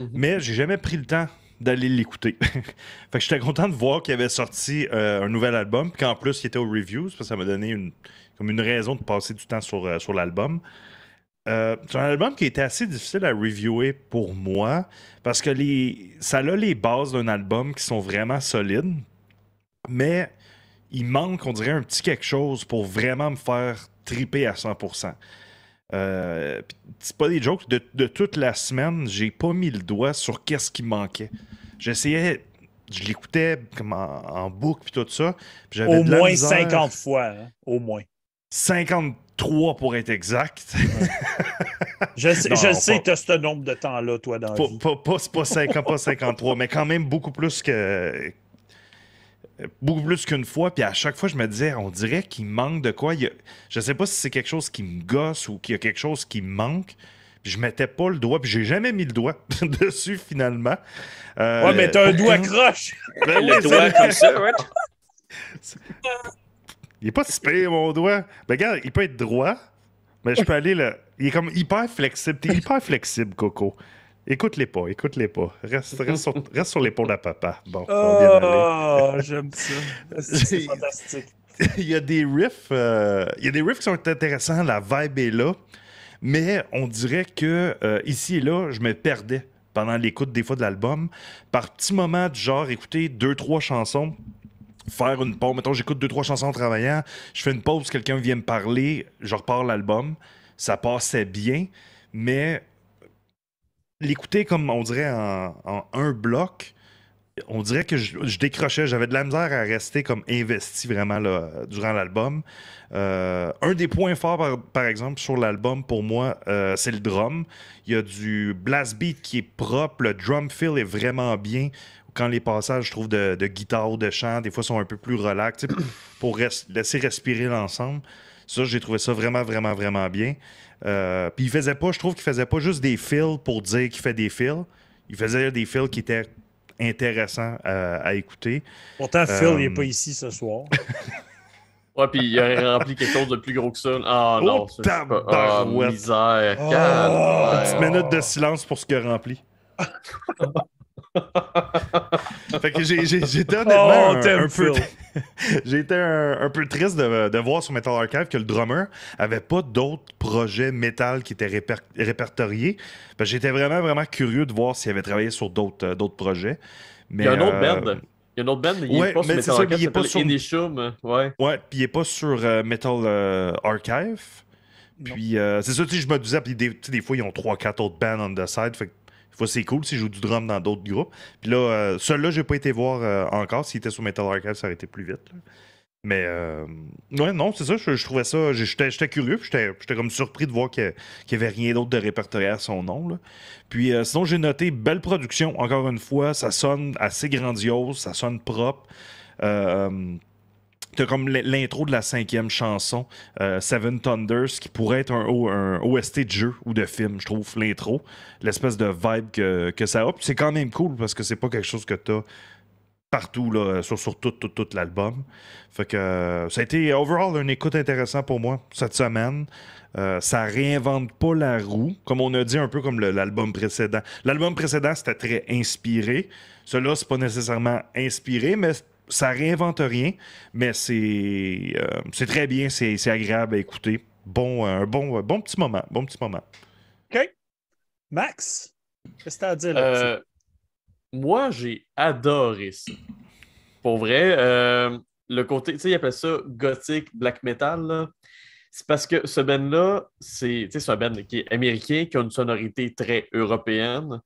mhm. mais j'ai jamais pris le temps d'aller l'écouter. fait que j'étais content de voir qu'il avait sorti euh, un nouvel album, puis qu'en plus, il était aux reviews, parce que ça m'a donné une, comme une raison de passer du temps sur, euh, l'album. Euh, c'est un album qui était assez difficile à reviewer pour moi, parce que les, ça a les bases d'un album qui sont vraiment solides, mais il manque, on dirait, un petit quelque chose pour vraiment me faire triper à 100%. Euh, c'est pas des jokes. De, toute la semaine, j'ai pas mis le doigt sur qu'est-ce qui manquait. J'essayais, je l'écoutais en, boucle puis tout ça. Hein, au moins 50 fois. Au moins. 53 pour être exact. je sais, sais tu ce nombre de temps-là, toi, dans la pas, pas 53, mais quand même beaucoup plus que beaucoup plus qu'une fois, puis à chaque fois, je me disais, on dirait qu'il manque de quoi. Il Je sais pas si c'est quelque chose qui me gosse ou qu'il y a quelque chose qui me manque. Puis je mettais pas le doigt, puis j'ai jamais mis le doigt dessus finalement. Euh, ouais, mais t'as un doigt croche! le doigt comme ça, ouais. Il est pas si pire, mon doigt. Ben, regarde, il peut être droit, mais je peux aller là. Il est comme hyper flexible. T'es hyper flexible, Coco. Écoute-les pas, écoute-les pas. Reste, sur, les sur de à papa. Bon, oh, j'aime ça. C'est fantastique. il y a des riffs, euh, il y a des riffs qui sont intéressants, la vibe est là, mais on dirait que euh, ici et là, je me perdais pendant l'écoute des fois de l'album, par petits moments genre écouter deux trois chansons, faire une pause, mettons j'écoute deux trois chansons en travaillant, je fais une pause, quelqu'un vient me parler, je repars l'album, ça passait bien, mais l'écouter comme on dirait en, un bloc, on dirait que je, décrochais. J'avais de la misère à rester comme investi vraiment durant l'album. Euh, un des points forts, par, exemple, sur l'album pour moi, euh, c'est le drum. Il y a du blast beat qui est propre. Le drum feel est vraiment bien quand les passages, je trouve, de, guitare ou de chant, des fois, sont un peu plus relax pour laisser respirer l'ensemble. Ça, j'ai trouvé ça vraiment, vraiment, vraiment bien. Euh, puis il faisait pas, je trouve qu'il faisait pas juste des fils pour dire qu'il fait des fils. Il faisait des fils qui étaient intéressants à, écouter. Pourtant, Phil, il n'est pas euh, ici ce soir. Ouais, puis il aurait rempli quelque chose de plus gros que ça. Ah oh, non, ah, oh, misère. Une petite minute de silence pour ce qu'il a rempli. fait que j'étais oh, honnêtement un, peu j'étais un, un, peu triste de, de, voir sur Metal Archive que le drummer avait pas d'autres projets métal qui étaient répertoriés. J'étais vraiment vraiment curieux de voir s'il avait travaillé sur d'autres euh, projets. Mais, euh, il y a un autre band. Il y a une autre band, il ouais, pas sur Metal ça, Archive. est pas sur... Inishum, ouais. Ouais, puis il est pas sur euh, Metal Archive. Puis c'est ça, tu je me disais, des, des fois ils ont 3-4 autres bands on the side fois, c'est cool si je joue du drum dans d'autres groupes. Puis là, euh, celui-là, j'ai pas été voir euh, encore. S'il était sur Metal Archive, ça aurait été plus vite. Mais euh, ouais, non, c'est ça, je, trouvais ça. J'étais curieux, j'étais comme surpris de voir qu'il n'y avait rien d'autre de répertorié à son nom. Puis euh, sinon, j'ai noté belle production, encore une fois, ça sonne assez grandiose, ça sonne propre. Euh, comme l'intro de la cinquième chanson, euh, Seven Thunders, qui pourrait être un, OST de jeu ou de film, je trouve, l'intro, l'espèce de vibe que, ça a. c'est quand même cool parce que c'est pas quelque chose que t'as partout, là, sur, tout, l'album. Fait que euh, ça a été overall un écoute intéressant pour moi cette semaine. Euh, ça réinvente pas la roue, comme on a dit un peu comme l'album précédent. L'album précédent, c'était très inspiré. Cela, c'est pas nécessairement inspiré, mais ça réinvente rien, mais c'est euh, très bien, c'est agréable à écouter. Bon, euh, un bon, bon petit moment. Bon petit moment. OK. Max, qu'est-ce que as à dire euh, Moi, j'ai adoré ça. Pour vrai, le côté, tu sais, ils appellent ça gothique, black metal. C'est parce que ce band-là, c'est un band qui est américain, qui a une sonorité très européenne.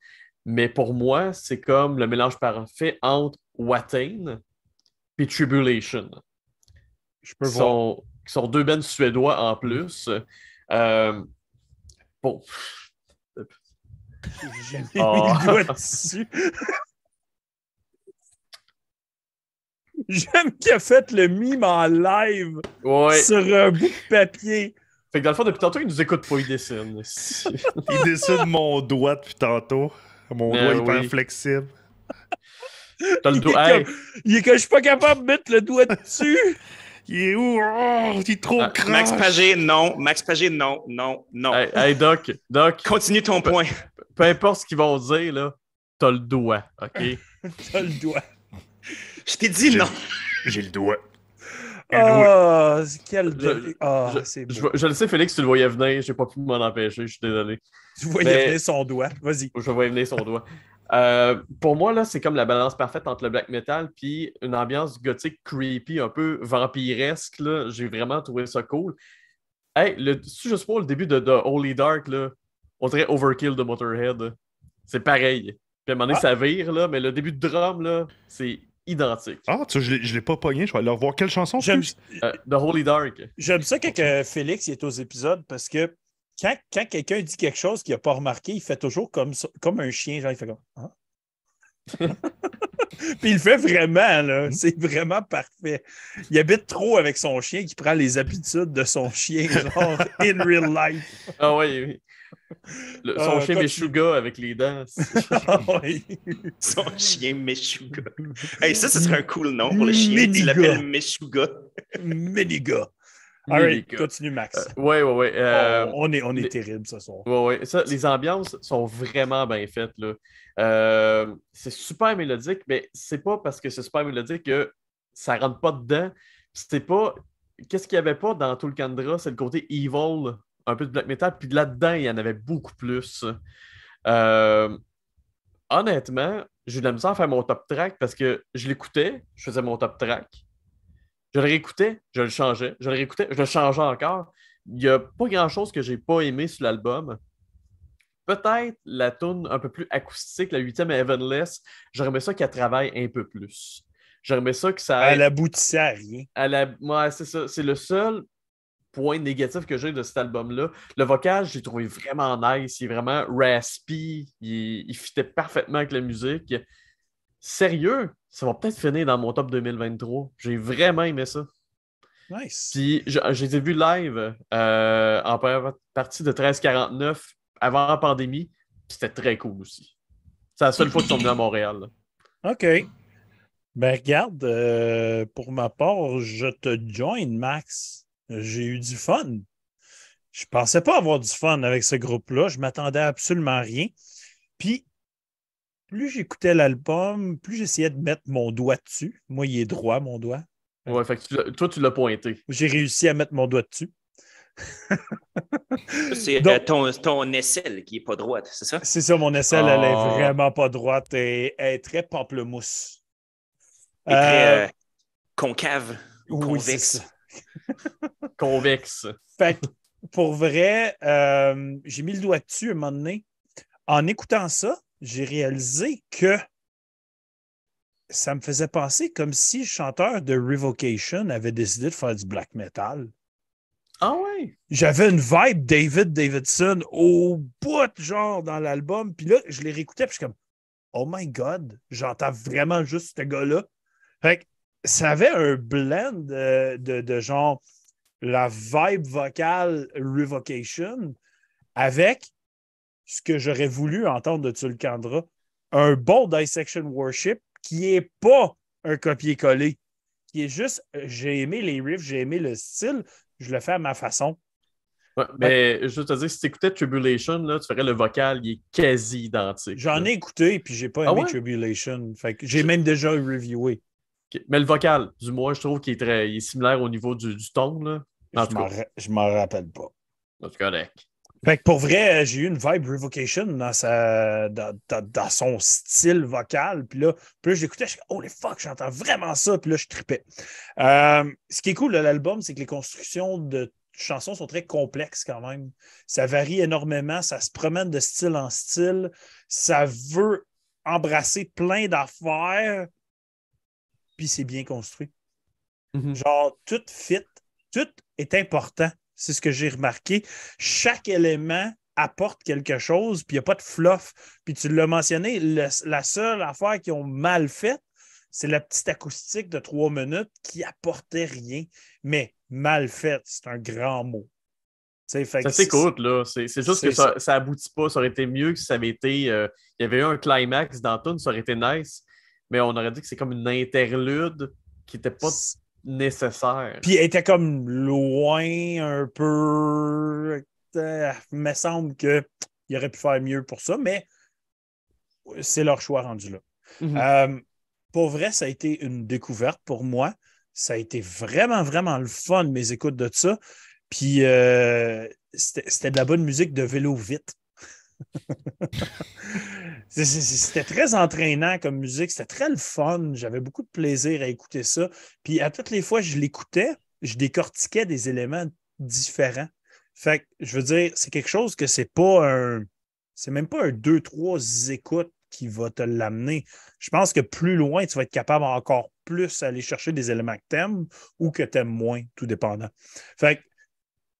Mais pour moi, c'est comme le mélange parfait entre Watain, puis Tribulation. Je peux voir. Sont, deux bands suédois en plus. Euh, bon. J'aime ah. qu'il a fait le mime en live sur un bout de papier. Fait que dans le fond, depuis tantôt, il nous écoute pas, il dessine. il dessine mon doigt depuis tantôt. Mon ben doigt est hyper flexible. T'as le doigt. Il est que je suis pas capable de mettre le doigt dessus. Il est où? Oh, il trop ah, craque! Max Pagé, non. Max Pagé, non. Non, non. Hey, Doc, Doc. Continue ton point. Peu importe ce qu'ils vont dire, là, t'as le doigt, OK? t'as le doigt. Je t'ai dit non. J'ai le doigt. oh, quel doigt oh, je, ah, Je, le sais, Félix, tu le voyais venir. J'ai pas pu m'en empêcher. Je suis désolé. Tu voyais venir son doigt. Vas-y. Je voyais venir son doigt. Euh, pour moi, là, c'est comme la balance parfaite entre le black metal puis une ambiance gothique creepy, un peu vampiresque. J'ai vraiment trouvé ça cool. Hey, le, ne je pas le début de, Holy Dark, là, on dirait Overkill de Motorhead. C'est pareil. Puis à un moment donné, ah. ça vire, là, mais le début de drum, là, c'est identique. Ah, tu je l'ai pas pogné. Je vais aller revoir quelle chanson. J'aime The euh, Holy Dark. J'aime ça que Félix est aux épisodes parce que quand, quelqu'un dit quelque chose qu'il n'a pas remarqué, il fait toujours comme, comme un chien, genre, il fait comme. Hein? Puis il le fait vraiment, là. C'est vraiment parfait. Il habite trop avec son chien qui prend les habitudes de son chien, genre in real life. Ah oui, oui. son euh, chien Meshuga avec les dents. Ah son chien Meshuga. Hey, ça, ce serait un cool nom pour le chien. Il l'appelle Meshuga. Méniga. All continue, Max. Oui, oui, oui. On est, on est terrible ce soir. Oui, oui. les ambiances sont vraiment bien faites. Là. Euh, c'est super mélodique, mais c'est pas parce que c'est super mélodique que ça rentre pas dedans. C'était pas. Qu'est-ce qu'il n'y avait pas dans tout le Candra? C'est le côté evil, un peu de black metal. Puis là-dedans, il y en avait beaucoup plus. Euh, honnêtement, j'ai eu de la misère à faire mon top track parce que je l'écoutais, je faisais mon top track je le réécoutais, je le changeais, je le réécoutais, je le changeais encore. Il n'y a pas grand-chose que j'ai pas aimé sur l'album. Peut-être la tune un peu plus acoustique, la huitième Heavenless, aimé ça qu'elle travaille un peu plus. aimé ça que ça. Elle aboutissait à rien. À la... c'est ça. C'est le seul point négatif que j'ai de cet album-là. Le vocal, j'ai trouvé vraiment nice. Il est vraiment raspy. Il, il fitait parfaitement avec la musique. Sérieux, ça va peut-être finir dans mon top 2023. J'ai vraiment aimé ça. Nice. Puis j'ai vu live euh, en partie de 1349 avant la pandémie. c'était très cool aussi. C'est la seule fois qu'ils sont venus à Montréal. OK. Ben regarde, euh, pour ma part, je te join, Max. J'ai eu du fun. Je pensais pas avoir du fun avec ce groupe-là. Je m'attendais absolument rien. Puis plus j'écoutais l'album, plus j'essayais de mettre mon doigt dessus. Moi, il est droit, mon doigt. Ouais, fait toi, tu l'as pointé. J'ai réussi à mettre mon doigt dessus. c'est euh, ton, ton, aisselle qui n'est pas droite, c'est ça? C'est ça, mon aisselle, elle est ah. vraiment pas droite et elle est très pamplemousse. Elle euh, très euh, concave. convexe. convexe. Fait pour vrai, euh, j'ai mis le doigt dessus à un moment donné. En écoutant ça, j'ai réalisé que ça me faisait penser comme si le chanteur de Revocation avait décidé de faire du black metal. Ah ouais? J'avais une vibe David Davidson au bout, genre, dans l'album. Puis là, je l'ai réécoutais, puis je suis comme, oh my God, j'entends vraiment juste ce gars-là. Fait que ça avait un blend de, euh, de, de genre la vibe vocale Revocation avec ce que j'aurais voulu entendre de Tulkandra. Un bon Dissection Worship qui n'est pas un copier-coller, qui est juste euh, j'ai aimé les riffs, j'ai aimé le style, je le fais à ma façon. mais je te dire, si tu écoutais Tribulation, tu ferais le vocal, il est quasi identique. J'en ai écouté et puis j'ai pas ah aimé Tribulation. j'ai même déjà reviewé. Mais le vocal, du moins, je trouve qu'il est, très... similaire au niveau du, ton. Là. je m'en rappelle pas. C'est correct. Fait pour vrai, euh, j'ai eu une vibe Revocation dans, dans, son style vocal. Puis là, plus j'écoutais, je suis oh les fuck, j'entends vraiment ça. Puis là, je tripais. Euh, ce qui est cool de l'album, c'est que les constructions de chansons sont très complexes quand même. Ça varie énormément, ça se promène de style en style. Ça veut embrasser plein d'affaires. Puis c'est bien construit. Mm-hmm. Genre, tout fit, tout est important. C'est ce que j'ai remarqué. Chaque élément apporte quelque chose, puis il n'y a pas de fluff. Puis tu l'as mentionné, la seule affaire qu'ils ont mal faite, c'est la petite acoustique de trois minutes qui apportait rien. Mais mal faite, c'est un grand mot. Fait ça s'écoute, là. C'est juste que ça, n'aboutit aboutit pas. Ça aurait été mieux que ça avait été. Euh, il y avait eu un climax dans tout ça aurait été nice. Mais on aurait dit que c'est comme une interlude qui n'était pas nécessaire. Puis elle était comme loin un peu. Euh, il me semble qu'il aurait pu faire mieux pour ça, mais c'est leur choix rendu là. Mhm. Euh, pour vrai, ça a été une découverte pour moi. Ça a été vraiment, vraiment le fun, mes écoutes de ça. Puis euh, c'était de la bonne musique de vélo vite. C'était très entraînant comme musique, c'était très le fun, j'avais beaucoup de plaisir à écouter ça. Puis à toutes les fois, je l'écoutais, je décortiquais des éléments différents. Fait je veux dire, c'est quelque chose que c'est pas un. C'est même pas un deux-trois écoutes qui va te l'amener. Je pense que plus loin, tu vas être capable encore plus d'aller chercher des éléments que t'aimes ou que t'aimes moins, tout dépendant. Fait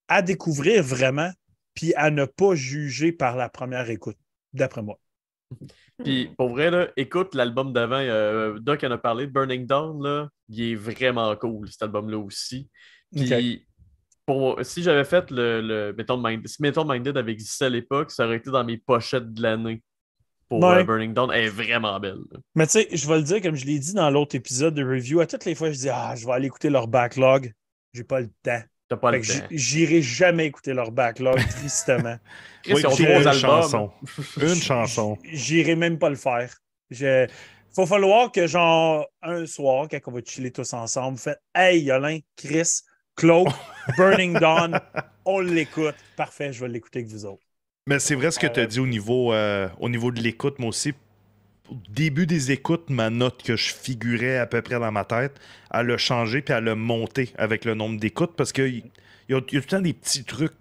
à découvrir vraiment, puis à ne pas juger par la première écoute, d'après moi. Puis pour vrai, écoute l'album d'avant, euh, Doc en a parlé, de Burning Down, là, il est vraiment cool, cet album-là aussi. Puis si j'avais fait le, Minded, Metal Minded avait existé à l'époque, ça aurait été dans mes pochettes de l'année pour euh, Burning Down. Elle est vraiment belle. Mais tu sais, je vais le dire, comme je l'ai dit dans l'autre épisode de review, à toutes les fois, je dis Ah, je vais aller écouter leur backlog. J'ai pas le temps pas J'irai jamais écouter leur backlog, tristement. oui, une chanson. Une chanson. J'irai même pas le faire. Je... Faut falloir que, genre, un soir, quand on va chiller tous ensemble, fait Hey, Yolin, Chris, Claude, Burning Dawn, on l'écoute. Parfait, je vais l'écouter avec vous autres. Mais c'est vrai ce que tu as euh, dit au niveau, euh, au niveau de l'écoute, moi aussi. Au début des écoutes, ma note que je figurais à peu près dans ma tête, elle a changé puis elle a monté avec le nombre d'écoutes parce qu'il y, a tout le temps des petits trucs.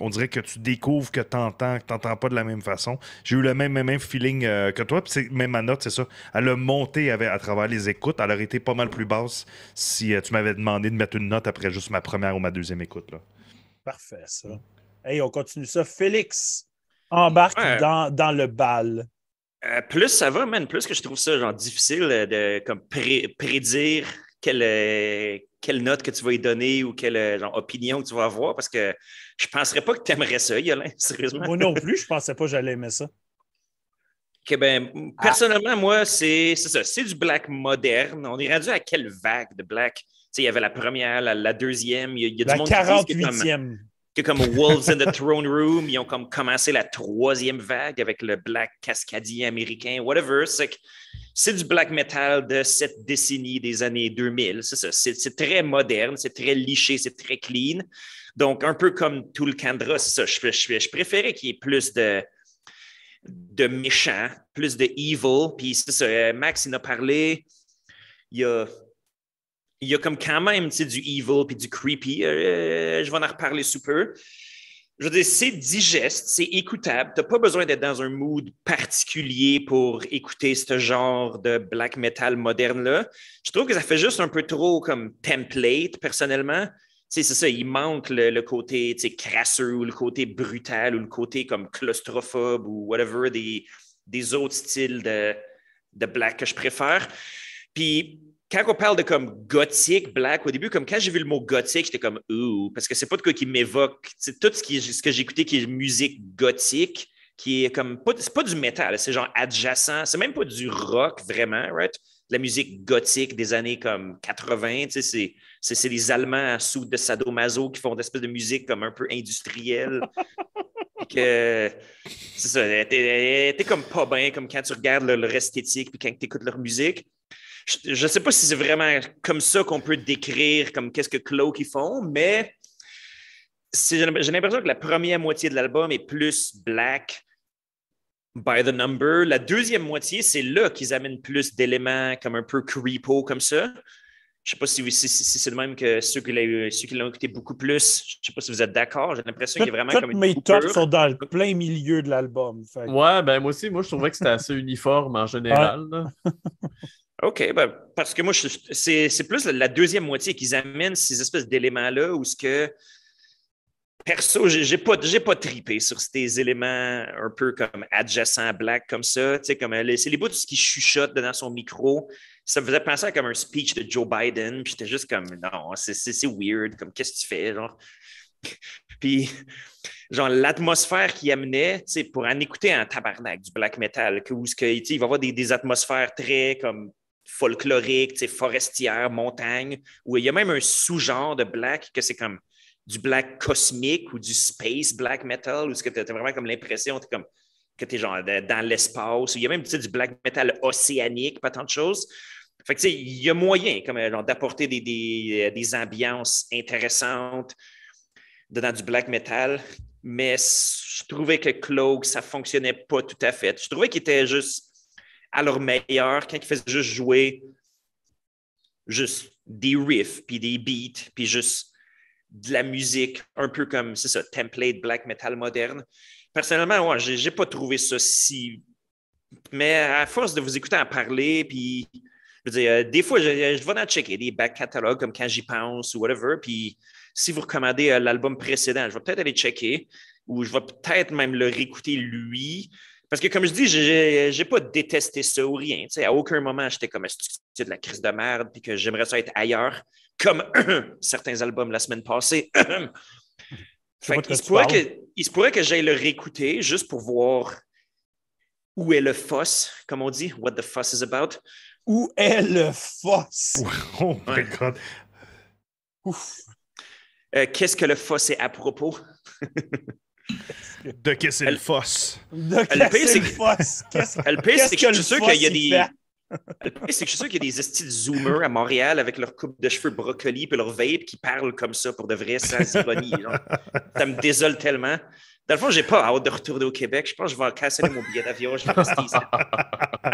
On dirait que tu découvres que tu entends, que tu n'entends pas de la même façon. J'ai eu le même, même feeling euh, que toi. Puis même ma note, c'est ça. Elle a monté à travers les écoutes. Elle aurait été pas mal plus basse si euh, tu m'avais demandé de mettre une note après juste ma première ou ma deuxième écoute. Parfait, ça. Hey, on continue ça. Félix embarque dans, dans le bal. Euh, plus ça va, man, plus que je trouve ça genre difficile euh, de prédire quelle, euh, quelle note que tu vas y donner ou quelle opinion que tu vas avoir parce que je ne penserais pas que tu aimerais ça, Yolin, sérieusement. Moi non plus, je ne pensais pas que j'allais aimer ça. Ben, personnellement, moi, c'est ça. C'est du black moderne. On est rendu à quelle vague de black? il y avait la première, la, deuxième. Il y a, du monde 48e. Qui que comme Wolves in the Throne Room, ils ont comme commencé la troisième vague avec le black cascadier américain, whatever. C'est, du black metal de cette décennie des années 2000. C'est très moderne, c'est très liché, c'est très clean. Donc, un peu comme tout le Kandra, Je, préférais qu'il y ait plus de, méchants, plus de evil. Puis c'est euh, Max, a parlé il y a il y a comme quand même du evil puis du creepy. Euh, euh, je vais en reparler sous peu. Je veux dire, c'est digeste, c'est écoutable. Tu n'as pas besoin d'être dans un mood particulier pour écouter ce genre de black metal moderne-là. Je trouve que ça fait juste un peu trop comme template, personnellement. C'est ça, il manque le, côté crasseux ou le côté brutal ou le côté comme claustrophobe ou whatever des, autres styles de, de black que je préfère. Puis quand on parle de comme gothique, black, au début, comme quand j'ai vu le mot gothique, j'étais comme ouh, parce que c'est pas de quoi qui m'évoque. C'est tout ce, qui, ce que j'ai écouté qui est musique gothique, qui est comme pas, c'est pas du métal, c'est genre adjacent, c'est même pas du rock vraiment, la musique gothique des années comme 80, c'est, les Allemands sous de Sado Mazo qui font des espèces de musique comme un peu industrielle. c'est ça, t'es, comme pas bien, comme quand tu regardes leur, esthétique puis quand tu écoutes leur musique je ne sais pas si c'est vraiment comme ça qu'on peut décrire comme qu'est-ce que Cloak ils font, mais j'ai l'impression que la première moitié de l'album est plus black, by the number. La deuxième moitié, c'est là qu'ils amènent plus d'éléments comme un peu creepo comme ça. Je ne sais pas si, c'est le même que ceux qui, l'ont écouté beaucoup plus. Je ne sais pas si vous êtes d'accord. J'ai l'impression qu'il y a vraiment comme une mes sont dans le plein milieu de l'album. Ouais, ben moi aussi, moi je trouvais que c'était assez uniforme en général. OK, ben, parce que moi, c'est plus la deuxième moitié qu'ils amènent ces espèces d'éléments-là où ce que. Perso, j'ai pas, pas tripé sur ces éléments un peu comme adjacents à Black, comme ça. Comme, euh, c'est les bouts de ce qui chuchote dans son micro. Ça me faisait penser à comme un speech de Joe Biden. Puis j'étais juste comme, non, c'est weird. Comme, qu'est-ce que tu fais? Genre, puis, genre, l'atmosphère qu'il amenait, pour en écouter un tabarnak du black metal, que, où il va y avoir des, des, atmosphères très comme folklorique, forestière, montagne, où il y a même un sous-genre de black que c'est comme du black cosmique ou du space black metal, où tu as, vraiment comme l'impression que tu es genre dans l'espace. Il y a même du black metal océanique, pas tant de choses. Fait que, il y a moyen comme, euh, d'apporter euh, des, ambiances intéressantes dans du black metal, mais je trouvais que Cloak, ça fonctionnait pas tout à fait. Je trouvais qu'il était juste à leur meilleur quand ils faisaient juste jouer juste des riffs, puis des beats, puis juste de la musique, un peu comme, c'est ça, template black metal moderne. Personnellement, je n'ai pas trouvé ça si... Mais à force de vous écouter en parler, puis... Je veux dire, des fois, je, vais en checker des back catalogues comme quand j'y pense ou whatever. Puis si vous recommandez euh, l'album précédent, je vais peut-être aller checker ou je vais peut-être même le réécouter lui parce que, comme je dis, j'ai pas détesté ça ou rien. à aucun moment, j'étais comme c'est de la crise de merde, puis que j'aimerais ça être ailleurs, comme certains albums la semaine passée. il, se pourrait que, j'aille le réécouter juste pour voir où est le fuss, comme on dit, what the fuss is about. Où est le fuss? oh my God. Euh, qu'est-ce que le fuss est à propos? De qu'est-ce le fosse? De qu'est-ce le Le pire, c'est que je suis sûr qu'il y a des. Le pire, c'est que je suis sûr qu'il y a des styles zoomers à Montréal avec leurs coupes de cheveux brocoli et leur vape qui parlent comme ça pour de vrai sans ironie. ça me désole tellement. Dans le fond, j'ai pas hâte de retourner au Québec. Je pense que je vais casser mon billet d'avion. Je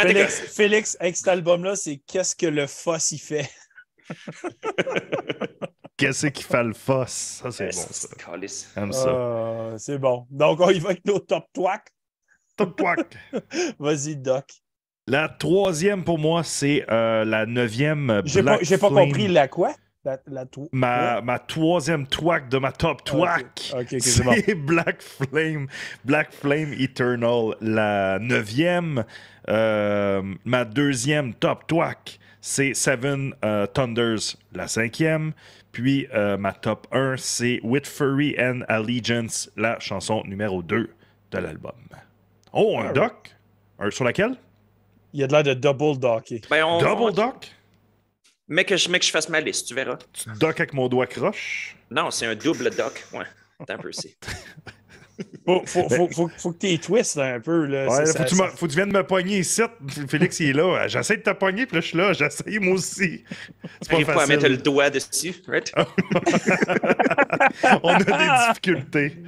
vais Félix, avec cet album-là, c'est Qu'est-ce que le fosse y fait? Qu'est-ce qu'il fait le fos Ça, c'est bon, ah, c'est bon. Donc, on y va avec nos top twack. Top twack. Vas-y, Doc. La troisième pour moi, c'est euh, la neuvième. J'ai pas, pas compris la quoi? La, la ma, troisième twack de ma top twack, c'est Black Flame, Black Flame Eternal, la neuvième. Euh, ma deuxième top twack, c'est Seven euh, Thunders, la cinquième. Puis euh, ma top 1, c'est With Furry and Allegiance, la chanson numéro 2 de l'album. Oh, un doc Sur laquelle Il y a de l'air de double doc ben, double doc mais que, je, que je fasse ma liste, tu verras. Tu doc avec mon doigt croche Non, c'est un double doc. Ouais, t'as un peu, c'est. Ben, faut, faut, faut, que tu twist un peu. Là. tu faut, que tu viennes me pogner ici. Félix, il est là. Ah, j'essaie de te pogner, puis là, je suis là. J'essaie, moi aussi. C'est pas il faut mettre le doigt dessus, ah. On a des difficultés.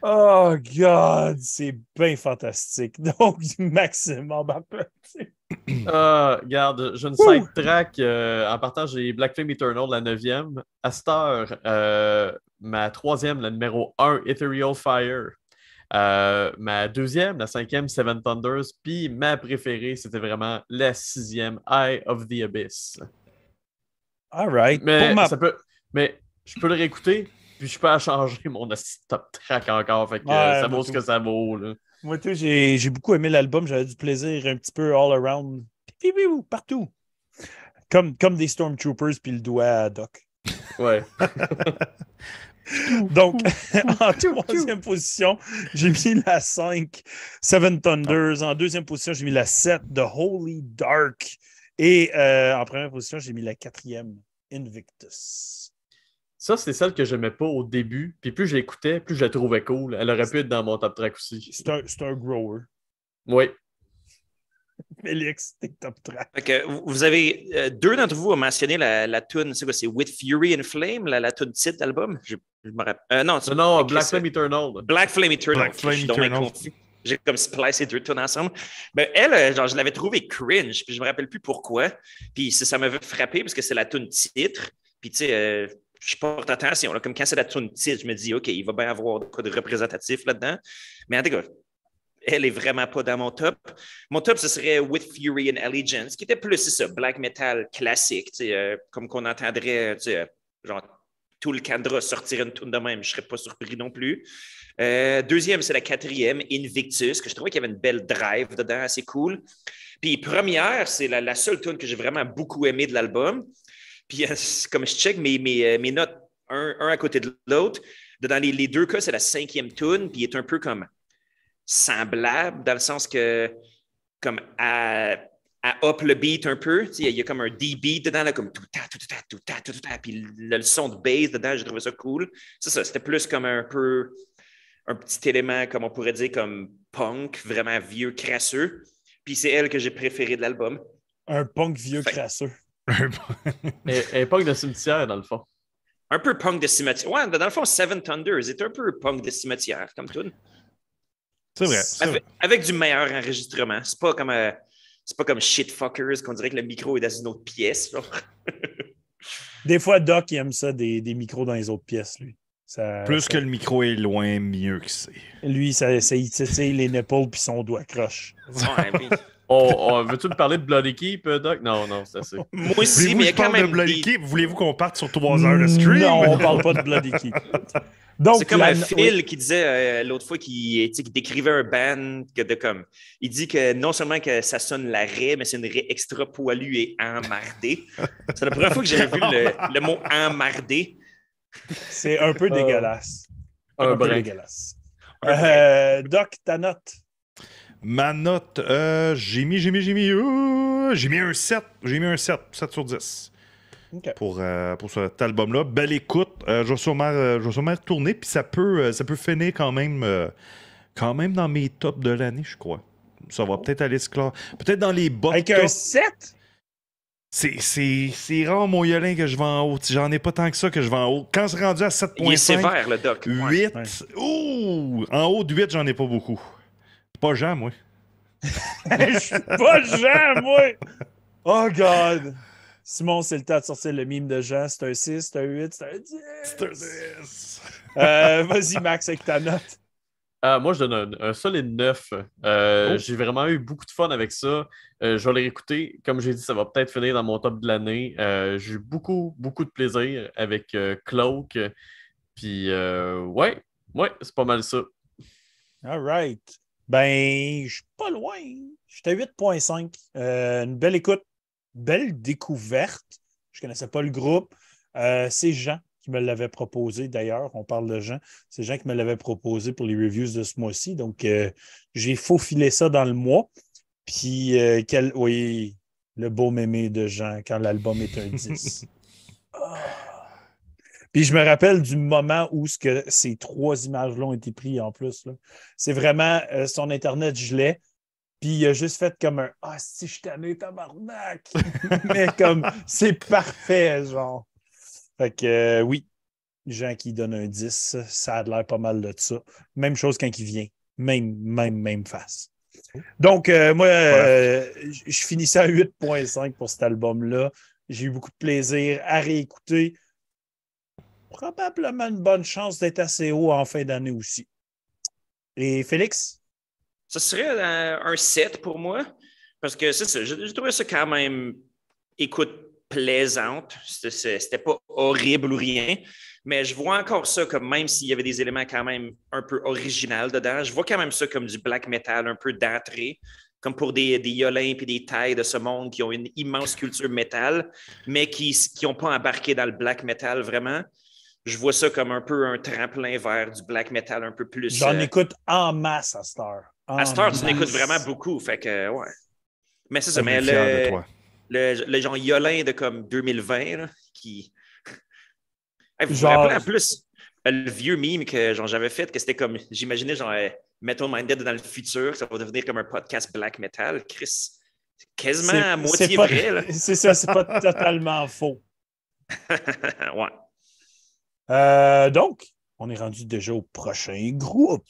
Oh, God, c'est bien fantastique. Donc, Maxime, ah, on euh, regarde, j'ai une sidetrack. track en partant, j'ai Black Flame Eternal, la 9e. Astor, euh, ma troisième, la numéro 1, Ethereal Fire. Euh, ma deuxième, la cinquième, Seven Thunders. Puis ma préférée, c'était vraiment la sixième, Eye of the Abyss. All right. Mais, ça mais je peux le réécouter, puis je peux changer mon top track encore. Fait que ça vaut ce que ça vaut. Moi, j'ai beaucoup aimé l'album. J'avais du plaisir un petit peu all around. Partout. Comme, comme des Stormtroopers, puis le doigt à Doc. Ouais. Donc, en troisième position, j'ai mis la 5, Seven Thunders. En deuxième position, j'ai mis la 7, The Holy Dark. Et euh, en première position, j'ai mis la quatrième, Invictus. Ça, c'est celle que je n'aimais pas au début. Puis plus j'écoutais, plus je la trouvais cool. Elle aurait pu être dans mon top track aussi. C'est un grower. Oui, Félix, t'es top que vous avez euh, deux d'entre vous ont mentionné la, la tune, c'est quoi, c'est With Fury and Flame, la, la tune titre d'album? Je, me rappelle. Euh, non, Black Flame Eternal. Black Flame Eternal. Black Flame Eternal. J'ai comme splice et deux tunes ensemble. Mais ben, elle, euh, genre, je l'avais trouvée cringe, puis je me rappelle plus pourquoi. Puis ça, ça m'avait frappé parce que c'est la tune titre. Puis tu sais, je porte attention. comme quand c'est la tune titre, je me dis, OK, il va bien avoir de de représentatif là-dedans. Mais en tout cas, elle est vraiment pas dans mon top. Mon top, ce serait With Fury and Allegiance, qui était plus, c'est ça, black metal classique, euh, comme qu'on entendrait, euh, genre, tout le cadre sortir une tune de même, je serais pas surpris non plus. Euh, deuxième, c'est la quatrième, Invictus, que je trouvais qu'il y avait une belle drive dedans, assez cool. Puis première, c'est la, seule tune que j'ai vraiment beaucoup aimée de l'album. Puis comme je check mes, notes un, à côté de l'autre, dans les, deux cas, c'est la cinquième tune, puis il est un peu comme semblable, dans le sens que, comme, à, à up le beat un peu, il y a comme un D-beat dedans, comme tout ta, tout ta, tout ta, tout puis le, son de bass dedans, j'ai trouvé ça cool. ça, c'était plus comme un peu un petit élément, comme on pourrait dire, comme punk, vraiment vieux, crasseux. Puis c'est elle que j'ai préféré de l'album. Un punk vieux crasseux. Un, punk de cimetière, dans le fond. Un peu punk de cimetière. Ouais, dans le fond, Seven Thunders est un peu punk de cimetière, comme tout. C'est vrai. Avec, du meilleur enregistrement. C'est pas comme euh, c'est pas comme shitfuckers qu'on dirait que le micro est dans une autre pièce. des fois, Doc il aime ça, des, micros dans les autres pièces, lui. Plus que le micro est loin, mieux que c'est. Lui, ça, ça il titille les nipples puis son doigt croche. Ouais, Veux-tu me parler de Blood Keep, euh, Doc? Non, non, ça c'est assez. Moi aussi, mais quand même. De Keep, voulez-vous qu'on parte sur trois heures de stream? Non, on parle pas de Blood Keep. C'est comme un Phil qui disait euh, l'autre fois qu'il décrivait un band que de comme. Il dit que non seulement que ça sonne la raie, mais c'est une raie extra poilue et emmardée. c'est la première fois que j'ai vu le, mot emmardée. C'est un peu euh, dégueulasse. Un, peu dégueulasse. Doc, ta note? Ma note, euh, j'ai mis, j'ai mis, j'ai mis, euh, j'ai mis un 7. J'ai mis un 7, 7 sur 10. Pour, euh, pour cet album-là. Belle écoute. Euh, je, vais sûrement, retourner, puis ça peut, ça peut finir quand même, quand même dans mes tops de l'année, je crois. Ça va oh. peut-être aller se clore. Peut-être dans les bas. Avec un 7? C'est rare, mon Yolin, que je vais en haut. J'en ai pas tant que ça que je vais en haut. Quand c'est rendu à 7.5... Il le 8. Ouh! En haut de 8, j'en ai pas beaucoup pas Jean, moi. Je suis pas Jean, moi! Oh, God! Simon, c'est le temps de sortir le mime de Jean. C'est un 6, c'est un 8, c'est un 10. C'est un 10. Euh, vas-y, Max, avec ta note. Euh, moi, je donne un, solide 9. Euh, j'ai vraiment eu beaucoup de fun avec ça. Euh, je vais le réécouter. Comme j'ai dit, ça va peut-être finir dans mon top de l'année. j'ai eu beaucoup, beaucoup de plaisir avec Cloak. Puis, ouais, ouais, c'est pas mal ça. All right. Ben, je suis pas loin. J'étais à 8.5. Euh, une belle écoute, belle découverte. Je connaissais pas le groupe. Euh, c'est Jean qui me l'avait proposé d'ailleurs. On parle de Jean. C'est Jean qui me l'avait proposé pour les reviews de ce mois-ci. Donc, euh, j'ai faufilé ça dans le mois. Puis, quel, oui, le beau mémé de Jean quand l'album est un 10. Puis je me rappelle du moment où ce que ces trois images-là ont été prises en plus. C'est vraiment euh, son Internet gelait. Puis il a juste fait comme un Ah, si je t'en tabarnak! Mais comme c'est parfait, genre. Fait que euh, oui, gens qui donnent un 10, ça a l'air pas mal de ça. Même chose quand il vient. Même, même, même face. Donc, euh, moi, je finissais à 8.5 pour cet album-là. J'ai eu beaucoup de plaisir à réécouter probablement une bonne chance d'être assez haut en fin d'année aussi. Et Félix? Ce serait euh, un 7 pour moi, parce que c'est ça, j'ai trouvé ça quand même, écoute, plaisante. C'était pas horrible ou rien, mais je vois encore ça comme, même s'il y avait des éléments quand même un peu original dedans, je vois quand même ça comme du black metal un peu d'entrée comme pour des, des et des tailles de ce monde qui ont une immense culture métal, mais qui n'ont pas embarqué dans le black metal vraiment je vois ça comme un peu un tremplin vers du black metal un peu plus. J'en euh, écoute en masse à Star. En à vraiment beaucoup. Fait que, ouais. Mais c'est ça. Mais le, le, le, genre Yolin de comme 2020, qui. Je vous rappelle en plus euh, le vieux meme que j'avais fait, que c'était comme. J'imaginais genre euh, Metal Minded dans le futur, ça va devenir comme un podcast black metal. Chris, quasiment à moitié vrai. C'est ça, c'est pas totalement faux. ouais. Euh, donc, on est rendu déjà au prochain groupe.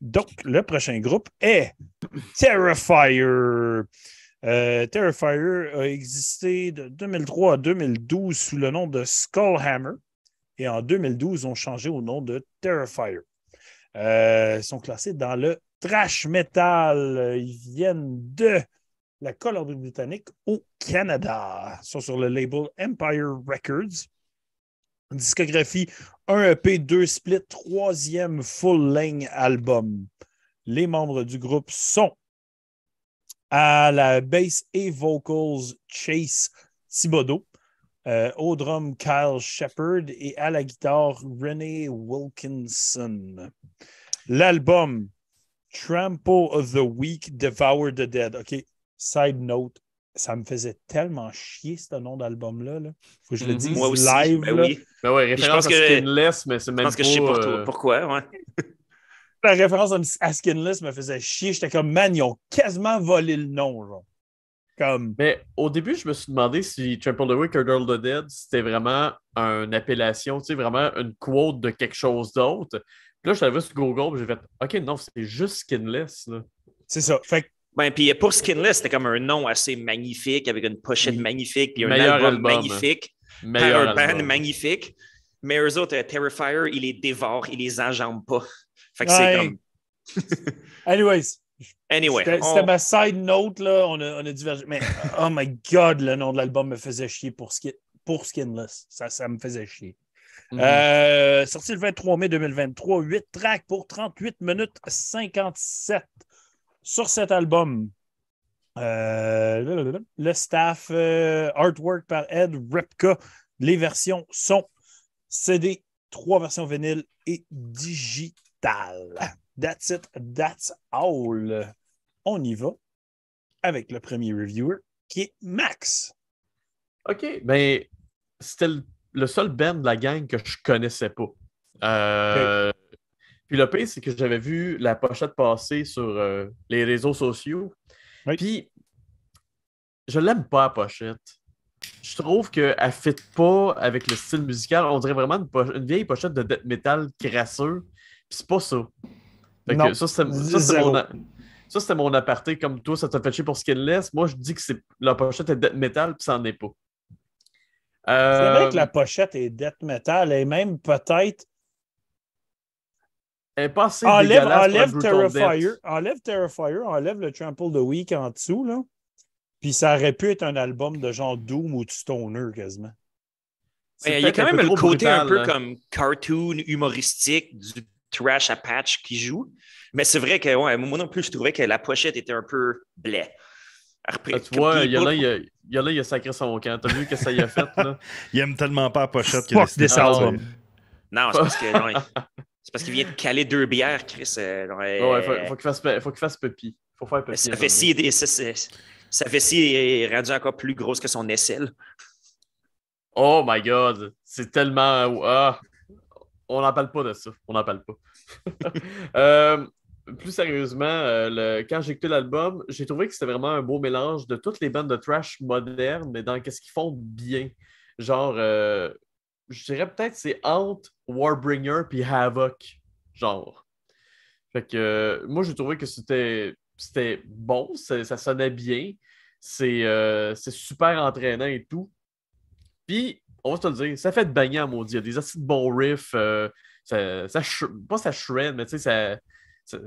Donc, le prochain groupe est Terrifier. Euh, Terrifier a existé de 2003 à 2012 sous le nom de Skullhammer. Et en 2012, ont changé au nom de Terrifier. Euh, ils sont classés dans le trash metal. Ils viennent de la Colombie-Britannique au Canada. Ils sont sur le label Empire Records. Discographie, un EP, 2 splits, troisième full-length album. Les membres du groupe sont à la bass et vocals Chase Thibodeau, au drum Kyle Shepard et à la guitare René Wilkinson. L'album Trample of the Weak, Devour the Dead. OK, side note, ça me faisait tellement chier ce nom d'album-là. Faut que je le mhm. dise live. Ben là. oui. Ben référence je pense à que... Skinless, mais c'est même pas... Je pense que je sais euh, pourquoi, La référence à Skinless me faisait chier. J'étais comme, man, ils ont quasiment volé le nom, genre. Comme... Mais au début, je me suis demandé si Trample the Wick Girl Girl the Dead, c'était vraiment une appellation, tu sais, vraiment une quote de quelque chose d'autre. Puis là, je l'avais sur Google, j'ai fait, OK, non, c'est juste Skinless, C'est ça. Fait ben, euh, pour Skinless, c'était comme un nom assez magnifique, avec une pochette mm. magnifique, puis un album, magnifique, meilleur un band magnifique. Mais eux autres, euh, Terrifier, il les dévore, il les enjambe pas. c'est comme. Anyways. Anyway. C'était ma side note, là. On a, on Mais oh my God, le nom de l'album me faisait chier pour, Skinless. Ça, ça me faisait chier. Mm-hmm. Euh, sorti le 23 mai 2023, 8 tracks pour 38 minutes 57. Sur cet album, euh, le staff euh, artwork par Ed Repka. Les versions sont CD, trois versions vinyle et digital. That's it, that's all. On y va avec le premier reviewer qui est Max. OK, ben c'était le, seul band de la gang que je connaissais pas. Euh, puis le pire, c'est que j'avais vu la pochette passer sur euh, les réseaux sociaux. Puis je l'aime pas la pochette. Je trouve qu'elle ne fit pas avec le style musical. On dirait vraiment une, vieille pochette de death metal crasseux. Puis c'est pas ça. ça, c'est mon, aparté. Comme toi, ça t'a fait chier pour ce qu'elle laisse. Moi, je dis que la pochette est death metal, puis ça n'en est pas. C'est vrai euh, que la pochette est death metal et même peut-être enlève, enlève Terrifier, enlève Terrifier, enlève le Trample the Week en dessous, là. Puis ça aurait pu être un album de genre Doom ou Stoner quasiment. Il y a quand même le côté un peu comme cartoon humoristique du trash Apache qui joue. Mais c'est vrai que ouais, moi non plus, je trouvais que la pochette était un peu blé. Ah, tu vois, il y, en y a, il y a là, il a sacré son camp. T'as vu que ça y a fait, là? il aime tellement pas la pochette qu'il a ça. Non, c'est parce que non, C'est parce qu'il vient de caler deux bières, Chris. Euh, Il euh, faut, qu'il fasse, faut puppy. Faut faire puppy. ça, fait si vessie est rendu encore plus grosse que son aisselle. Oh my god, c'est tellement. Ah! on n'en parle pas de ça. On n'en parle pas. Euh, plus sérieusement, quand j'ai écouté l'album, j'ai trouvé que c'était vraiment un beau mélange de toutes les bandes de trash modernes, mais dans qu'est-ce qu'ils font bien. Genre, je dirais peut-être c'est entre Warbringer puis Havoc, genre. Fait que euh, moi, j'ai trouvé que c'était bon, ça sonnait bien, euh, c'est super entraînant et tout. Puis, on va se le dire, ça fait de bagnant, maudit. Il y a des assez de bons riffs, euh, ça, pas ça shred, mais tu sais, ça,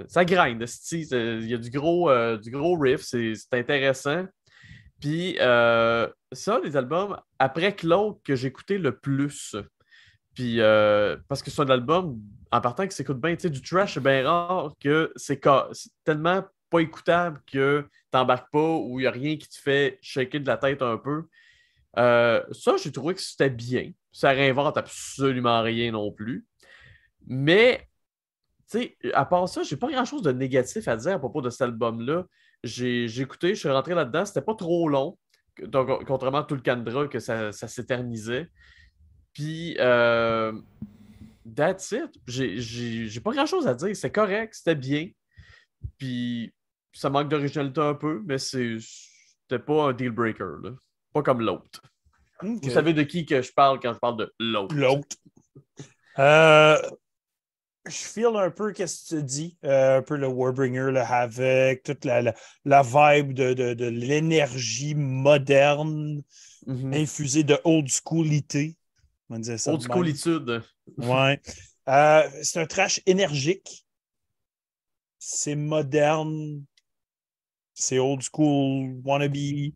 ça, Il y a du gros, du gros riff, c'est intéressant. Puis euh, ça, les albums, après l'autre que j'écoutais le plus. Puis euh, parce que c'est un album, en partant, qui s'écoute bien, tu sais, du trash, c'est bien rare que c'est tellement pas écoutable que t'embarques pas ou il n'y a rien qui te fait shaker de la tête un peu. Euh, ça, j'ai trouvé que c'était bien. Ça réinvente absolument rien non plus. Mais, tu sais, à part ça, j'ai pas grand chose de négatif à dire à propos de cet album-là j'ai écouté, je suis rentré là-dedans. C'était pas trop long. Donc, contrairement à tout le Candra, que ça, ça s'éternisait. Puis, euh, that's it. J'ai pas grand-chose à dire. C'est correct, c'était bien. Puis, ça manque d'originalité un peu, mais c'était pas un deal breaker. Pas comme l'autre. Vous savez de qui que je parle quand je parle de l'autre. L'autre. Euh, je feel un peu qu'est-ce que tu dis, euh, un peu le Warbringer, le Havoc, toute la, la, vibe de, de, de l'énergie moderne mm-hmm. infusée de old schoolité. On ça. Old schoolitude. ouais. Euh, c'est un trash énergique. C'est moderne. C'est old school wannabe.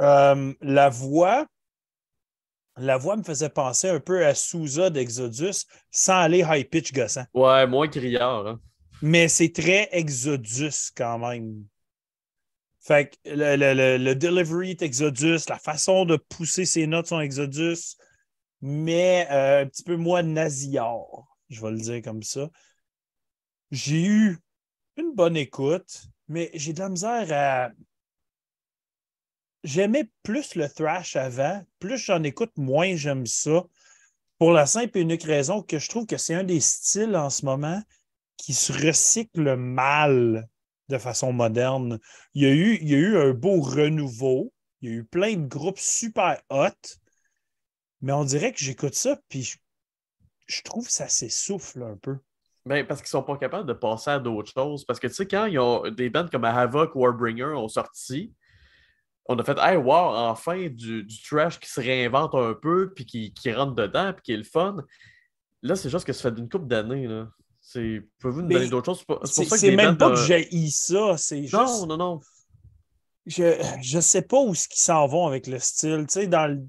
Euh, la voix, la voix me faisait penser un peu à Souza d'Exodus sans aller high pitch gossant. Ouais, moins criard. Hein. Mais c'est très Exodus quand même. Fait que le, delivery est Exodus, la façon de pousser ses notes sont Exodus, mais euh, un petit peu moins nasillard, je vais le dire comme ça. J'ai eu une bonne écoute, mais j'ai de la misère à j'aimais plus le thrash avant, plus j'en écoute, moins j'aime ça. Pour la simple et unique raison que je trouve que c'est un des styles en ce moment qui se recycle mal de façon moderne. Il y a eu, un beau renouveau, il y a eu plein de groupes super hot, mais on dirait que j'écoute ça, puis je, trouve que ça s'essouffle un peu. Ben, parce qu'ils sont pas capables de passer à d'autres choses. Parce que, tu sais, quand des bands comme Havoc, Warbringer ont sorti, on a fait Hey, wow, enfin du, trash qui se réinvente un peu, puis qui, rentre dedans, puis qui est le fun. Là, c'est juste que ça fait une couple d'années. Pouvez-vous nous donner d'autres choses? C'est pour C'est même pas que j'ai ça. C'est juste... Non, non, non. Je, je sais pas où ce qu'ils s'en vont avec le style. dans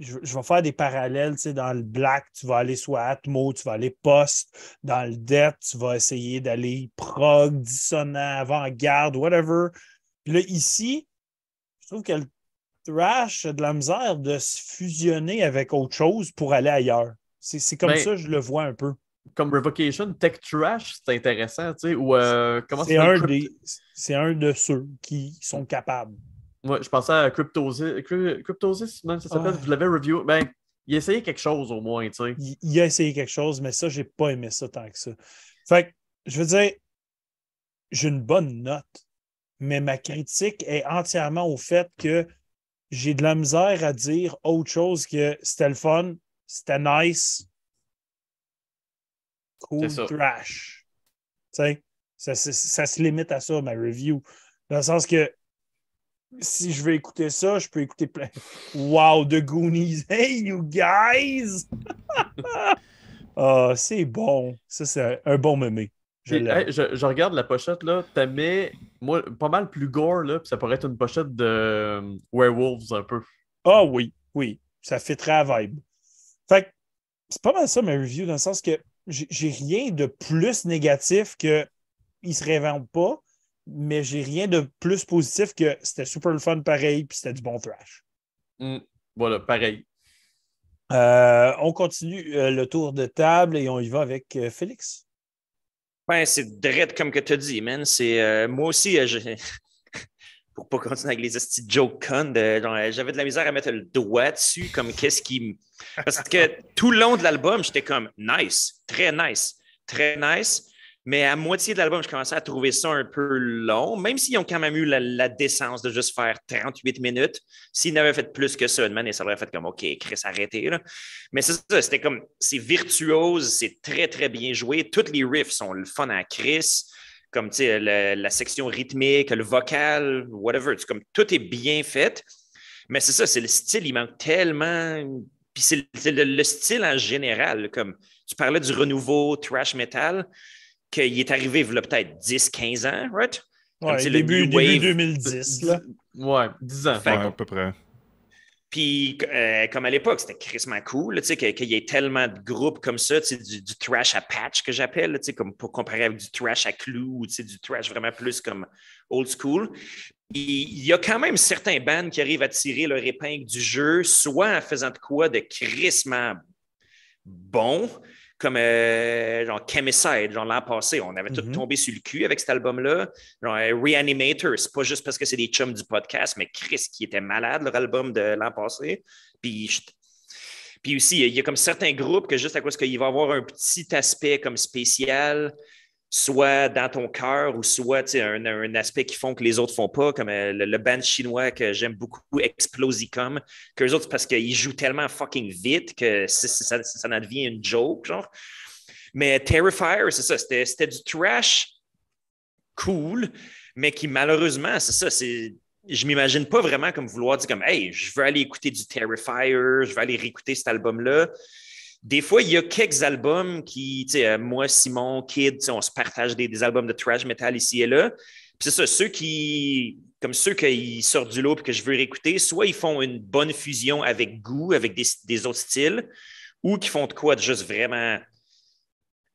je, vais faire des parallèles. Tu dans le black, tu vas aller soit Atmo, tu vas aller post. Dans le death, tu vas essayer d'aller prog, dissonant, avant-garde, whatever. Puis là, ici, je trouve que le thrash a de la misère de se fusionner avec autre chose pour aller ailleurs. C'est comme ben, ça je le vois un peu. Comme Revocation, Tech Trash, c'est intéressant, tu sais, euh, c'est un, de ceux qui sont capables. Ouais, je pensais à Cryptosis, Cryptosis même ça s'appelle, Vous ah. je l'avais review. Ben, il a essayé quelque chose au moins, tu sais. Il, a essayé quelque chose, mais ça, j'ai pas aimé ça tant que ça. Fait je veux dire, j'ai une bonne note mais ma critique est entièrement au fait que j'ai de la misère à dire autre chose que c'était le fun, c'était nice, cool, trash. Ça, ça, ça, se limite à ça, ma review. Dans le sens que si je veux écouter ça, je peux écouter plein. Wow, The Goonies. Hey, you guys! ah, c'est bon. Ça, c'est un bon mémé. Je, je, je, regarde la pochette, là. T'as mis moi, pas mal plus gore, là, puis ça pourrait être une pochette de euh, Werewolves un peu. Ah oui, oui, ça fait très vibe. Fait c'est pas mal ça ma review, dans le sens que j'ai rien de plus négatif que il se réinvente pas, mais j'ai rien de plus positif que c'était super le fun pareil, puis c'était du bon thrash. Mm. voilà, pareil. Euh, on continue euh, le tour de table et on y va avec Félix. Ben, c'est drette comme que tu as dit, man. C'est, euh, moi aussi, pour euh, pour pas continuer avec les petits joke con, j'avais de la misère à mettre le doigt dessus, comme qu'est-ce qui. Parce que tout le long de l'album, j'étais comme nice, très nice, très nice. Mais à moitié de l'album, je commençais à trouver ça un peu long, même s'ils ont quand même eu la, décence de juste faire 38 minutes. S'ils n'avaient fait plus que ça, et ça aurait fait comme OK, Chris, arrêtez. Mais c'est ça, c'était comme c'est virtuose, c'est très, très bien joué. Tous les riffs sont le fun à Chris, comme sais la section rythmique, le vocal, whatever. tout est bien fait. Mais c'est ça, c'est le style, il manque tellement. Puis c'est le, style en général. Comme tu parlais du renouveau trash metal qu'il est arrivé il y a peut-être 10-15 ans, right? début, le début 2010. Là. Ouais, 10 ans. à peu près. Puis, euh, comme à l'époque, c'était crissement cool, qu'il y ait tellement de groupes comme ça, du, du trash à patch que j'appelle, tu comme pour comparer avec du trash à clou, du trash vraiment plus comme old school. Il y a quand même certains bands qui arrivent à tirer leur épingle du jeu, soit en faisant de quoi de crissement bon, comme euh, genre Chemicide, genre l'an passé. On avait tout mhm. tombé sur le cul avec cet album-là. Genre euh, Reanimator, c'est pas juste parce que c'est des chums du podcast, mais Chris qui était malade, leur album de l'an passé. Puis aussi, il y a comme certains groupes que juste à cause qu'il va avoir un petit aspect comme spécial, soit dans ton cœur ou soit un, un aspect qui font que les autres font pas, comme euh, le, band chinois que j'aime beaucoup, Explosicom, que les autres, parce qu'ils jouent tellement fucking vite que ça, devient une joke, genre. Mais Terrifier, c'est ça, c'était du trash cool, mais qui malheureusement, c'est ça, c'est je m'imagine pas vraiment comme vouloir dire comme Hey, je veux aller écouter du Terrifier, je veux aller réécouter cet album-là des fois, il y a quelques albums qui, euh, moi, Simon, Kid, on se partage des, albums de trash metal ici et là. Puis c'est ça, ceux qui, comme ceux qui sortent du lot et que je veux réécouter, soit ils font une bonne fusion avec goût, avec des, autres styles, ou qui font de quoi de juste vraiment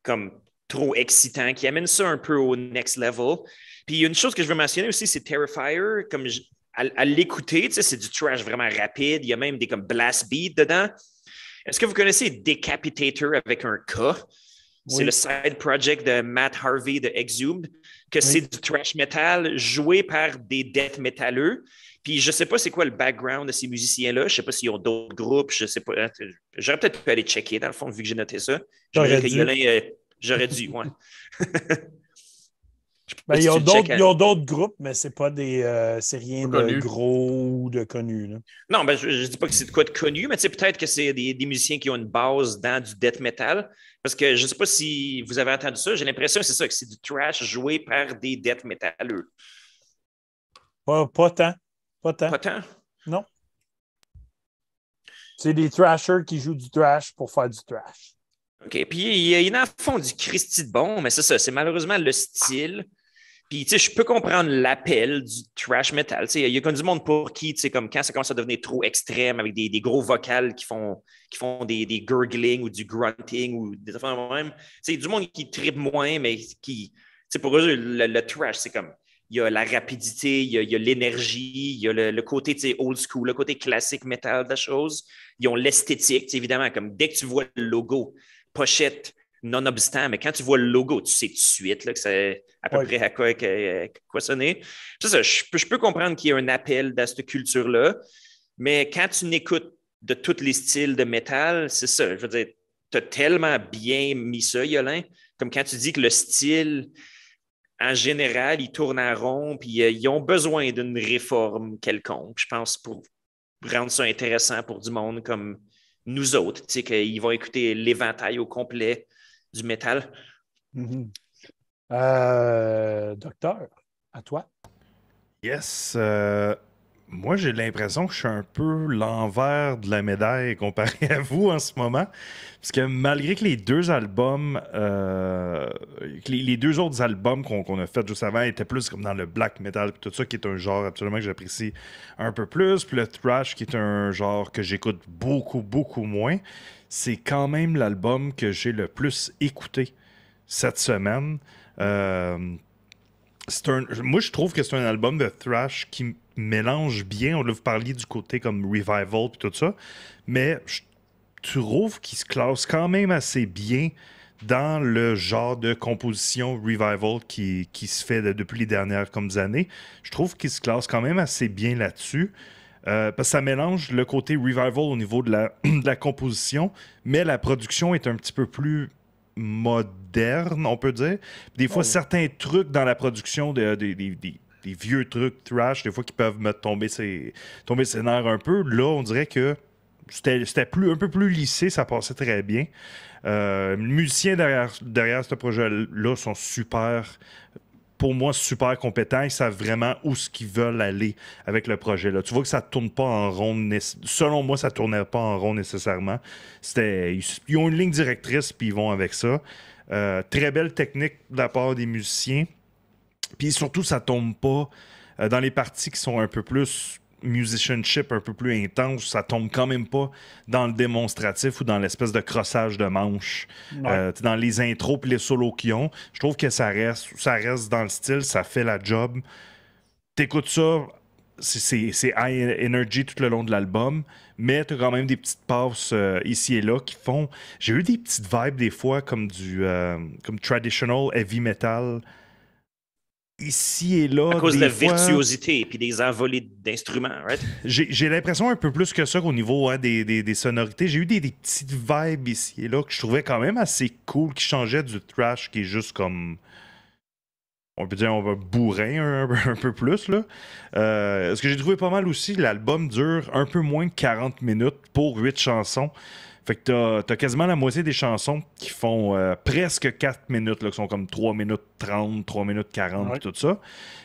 comme trop excitant, qui amène ça un peu au next level. Puis il y a une chose que je veux mentionner aussi, c'est Terrifier. Comme à, l'écouter, c'est du trash vraiment rapide. Il y a même des comme blast beat dedans. Est-ce que vous connaissez Decapitator avec un K? C'est le side project de Matt Harvey de Exhumed, que c'est du thrash metal joué par des death metalleux. Puis je ne sais pas c'est quoi le background de ces musiciens-là. Je ne sais pas s'ils ont d'autres groupes. Je sais pas. J'aurais peut-être pu aller checker, dans le fond, vu que j'ai noté ça. J'aurais dû. Euh, j'aurais dû, Il y a d'autres, groupes, mais c'est pas des. Euh, c'est rien de gros ou de connu. Non, ben, je, ne dis pas que c'est de quoi de connu, mais peut-être que c'est des, musiciens qui ont une base dans du death metal. Parce que je ne sais pas si vous avez entendu ça, j'ai l'impression que c'est ça, que c'est du trash joué par des death metal Pas, pas tant. Pas tant. Non. C'est des thrashers qui jouent du trash pour faire du trash. OK. Puis il, en font du Christy de bon, mais c'est ça. C'est malheureusement le style. Puis, tu sais, je peux comprendre l'appel du trash metal. Tu sais, il y a comme du monde pour qui, tu sais, comme quand ça commence à devenir trop extrême avec des, gros vocales qui font, qui font des, des gurgling ou du grunting ou des affaires même. Tu du monde qui tripe moins, mais qui, tu sais, pour eux, le, trash, c'est comme, il y a la rapidité, il y a l'énergie, il y a, le, côté tu sais, old school, le côté classique metal de la chose. Ils ont l'esthétique, évidemment, comme dès que tu vois le logo, pochette, nonobstant, mais quand tu vois le logo, tu sais tout de suite là, que c'est à peu près à quoi, sonner. Ça, je, peux comprendre qu'il y a un appel dans cette culture-là, mais quand tu n'écoutes de tous les styles de métal, c'est ça. Je veux dire, tu as tellement bien mis ça, Yolin, comme quand tu dis que le style, en général, il tourne en rond, puis euh, ils ont besoin d'une réforme quelconque, je pense, pour rendre ça intéressant pour du monde comme nous autres, tu sais, qu'ils vont écouter l'éventail au complet du métal. Mhm. Euh, docteur, à toi. Yes. Euh, moi, j'ai l'impression que je suis un peu l'envers de la médaille comparé à vous en ce moment. Parce que malgré que les deux albums, euh, les, deux autres albums qu'on a fait juste avant étaient plus comme dans le black metal, tout ça, qui est un genre absolument que j'apprécie un peu plus. Puis le thrash, qui est un genre que j'écoute beaucoup, beaucoup moins c'est quand même l'album que j'ai le plus écouté cette semaine. Euh, moi, je trouve que c'est un album de thrash qui mélange bien. On l'a vous parler du côté comme revival et tout ça, mais je trouve qu'il se classe quand même assez bien dans le genre de composition revival qui, se fait depuis les dernières comme années. Je trouve qu'il se classe quand même assez bien là-dessus. Euh, parce que ça mélange le côté revival au niveau de la, composition, mais la production est un petit peu plus moderne, on peut dire. Des fois, certains trucs dans la production, des vieux trucs trash, des fois qui peuvent me tomber ses, tomber nerfs un peu. Là, on dirait que c'était un peu plus lissé, ça passait très bien. Euh, les musiciens derrière ce projet-là sont super pour moi, super compétent. Ils savent vraiment où ce qu'ils veulent aller avec le projet. Là. Tu vois que ça ne tourne pas en rond. Selon moi, ça ne tournait pas en rond nécessairement. Ils, ils ont une ligne directrice, puis ils vont avec ça. Euh, très belle technique de la part des musiciens. Puis surtout, ça tombe pas euh, dans les parties qui sont un peu plus musicianship un peu plus intense, ça tombe quand même pas dans le démonstratif ou dans l'espèce de crossage de manches euh, dans les intros et les solos qu'ils ont, je trouve que ça reste, ça reste dans le style, ça fait la job. T'écoutes ça, c'est high energy tout le long de l'album, mais t'as quand même des petites passes euh, ici et là qui font. J'ai eu des petites vibes des fois comme du euh, comme traditional heavy metal ici et là. À cause de la virtuosité et puis des envolées d'instruments, right? J'ai l'impression un peu plus que ça qu'au niveau hein, des, sonorités. J'ai eu des, petites vibes ici et là que je trouvais quand même assez cool, qui changeaient du trash qui est juste comme. On peut dire on va bourrer un, peu plus. Là. Euh, ce que j'ai trouvé pas mal aussi, l'album dure un peu moins de 40 minutes pour 8 chansons. Fait que t'as, as quasiment la moitié des chansons qui font euh, presque 4 minutes, qui sont comme 3 minutes 30, 3 minutes 40, tout ça.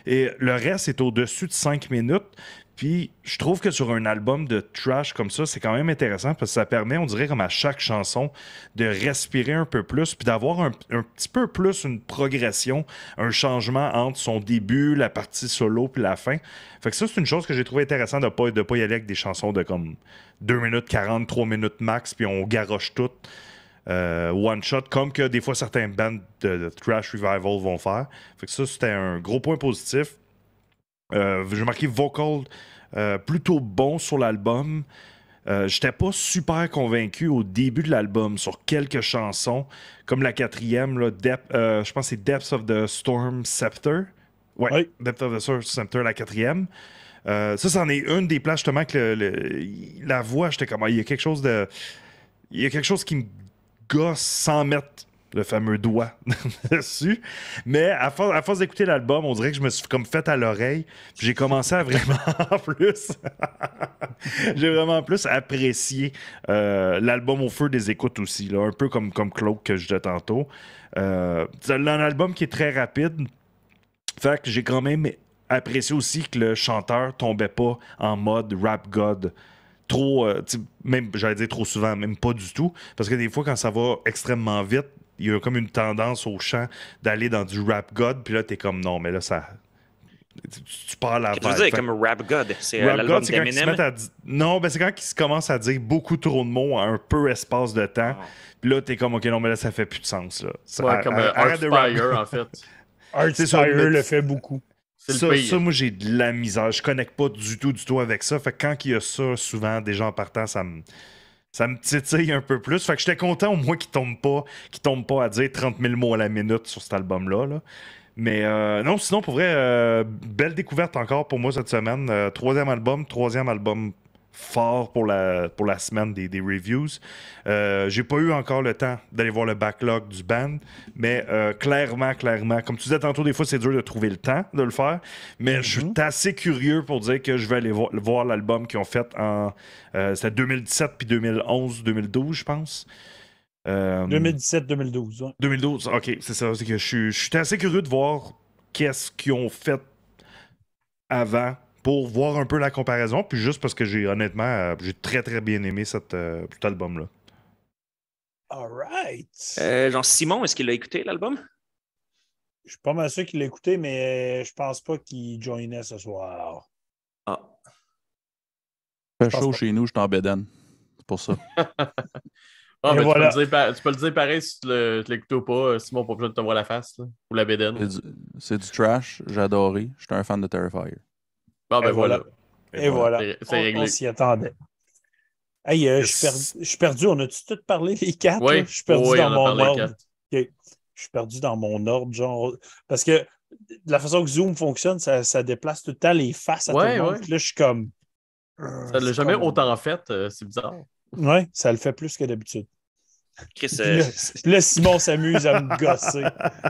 Et le reste est au-dessus de 5 minutes. Puis je trouve que sur un album de trash comme ça, c'est quand même intéressant parce que ça permet, on dirait, comme à chaque chanson, de respirer un peu plus, puis d'avoir un, petit peu plus une progression, un changement entre son début, la partie solo, puis la fin. Fait que ça, c'est une chose que j'ai trouvé intéressant de pas, de pas y aller avec des chansons de comme 2 minutes 40, 3 minutes max, puis on garoche tout. Euh, one shot, comme que des fois certains bands de, trash revival vont faire. Fait que ça, c'était un gros point positif. Je euh, j'ai marqué vocal euh, plutôt bon sur l'album. je euh, J'étais pas super convaincu au début de l'album sur quelques chansons, comme la quatrième, euh, je pense que c'est Depths of the Storm Scepter. Ouais, Depths of the Storm Scepter, la quatrième. ça, c'en est une des places justement que la voix, j'étais comme, ah, il y a quelque chose de. Il y a quelque chose qui me gosse sans mettre le fameux doigt dessus. Mais à, force d'écouter l'album, on dirait que je me suis comme fait à l'oreille. J'ai commencé à vraiment plus. J'ai vraiment plus apprécié euh, l'album au feu des écoutes aussi. un peu comme, comme Claude que je disais tantôt. Euh, c'est un album qui est très rapide. Fait que j'ai quand même apprécié aussi que le chanteur tombait pas en mode rap god trop, euh, même j'allais dire trop souvent, même pas du tout, parce que des fois quand ça va extrêmement vite, il y a comme une tendance au chant d'aller dans du rap god, puis là, t'es comme non, mais là, ça. Tu à la Tu veux dire, comme Rap God, c'est Rap God, c'est quand ils se Non, ben c'est quand ils commencent à dire beaucoup trop de mots en un peu espace de temps. Ah. Puis là, t'es comme, OK, non, mais là, ça fait plus de sens. Là. Ça, comme euh, en fait. Art Fire le fait beaucoup. Ça, moi, j'ai de la misère. Je connecte pas du tout, du tout avec ça. Fait que quand il y a ça, souvent, des gens partant, ça me ça me titille un peu plus. Fait que j'étais content au moins qu'il tombe pas, qu'il tombe pas à dire 30 000 mots à la minute sur cet album-là. Mais euh, non, sinon, pour vrai, euh, belle découverte encore pour moi cette semaine. Euh, troisième album, troisième album fort pour la, pour la semaine des, reviews. Euh, J'ai pas eu encore le temps d'aller voir le backlog du band, mais euh, clairement, clairement, comme tu disais tantôt, des fois c'est dur de trouver le temps de le faire, mais je suis mhm. assez curieux pour dire que je vais aller voir l'album qu'ils ont fait en euh, c'était 2017 puis 2011, 2012, je pense. 2017-2012. Euh, 2012, ok, c'est ça. Que je, suis, je suis assez curieux de voir qu'est-ce qu'ils ont fait avant pour voir un peu la comparaison, puis juste parce que j'ai honnêtement, euh, j'ai très très bien aimé euh, cet album-là. Alright. Euh, Jean-Simon, est-ce qu'il a écouté l'album? Je suis pas mal sûr qu'il l'a écouté, mais euh, je pense pas qu'il joinait ce soir. Ah. Fait chaud chez nous, je en bédane. C'est pour ça. Ah, tu, peux le dire, pareil si tu l'écoutes ou pas. Simon, pas besoin de te voir la face là, ou la bédane. C'est du, trash, j'ai adoré. suis un fan de Terrifier. Ben et voilà. On, s'y attendait. Euh, je, suis perdu. On a-tu tout parlé, les quatre? je suis perdu dans mon ordre. Je suis perdu dans mon ordre, genre. Parce que la façon que Zoom fonctionne, ça, ça déplace tout le temps les faces à tout le monde. Là, je suis comme. Euh, ça ne l'a jamais autant fait. Euh, c'est bizarre. Oui, ça le fait plus que d'habitude. là, Simon s'amuse à me gosser.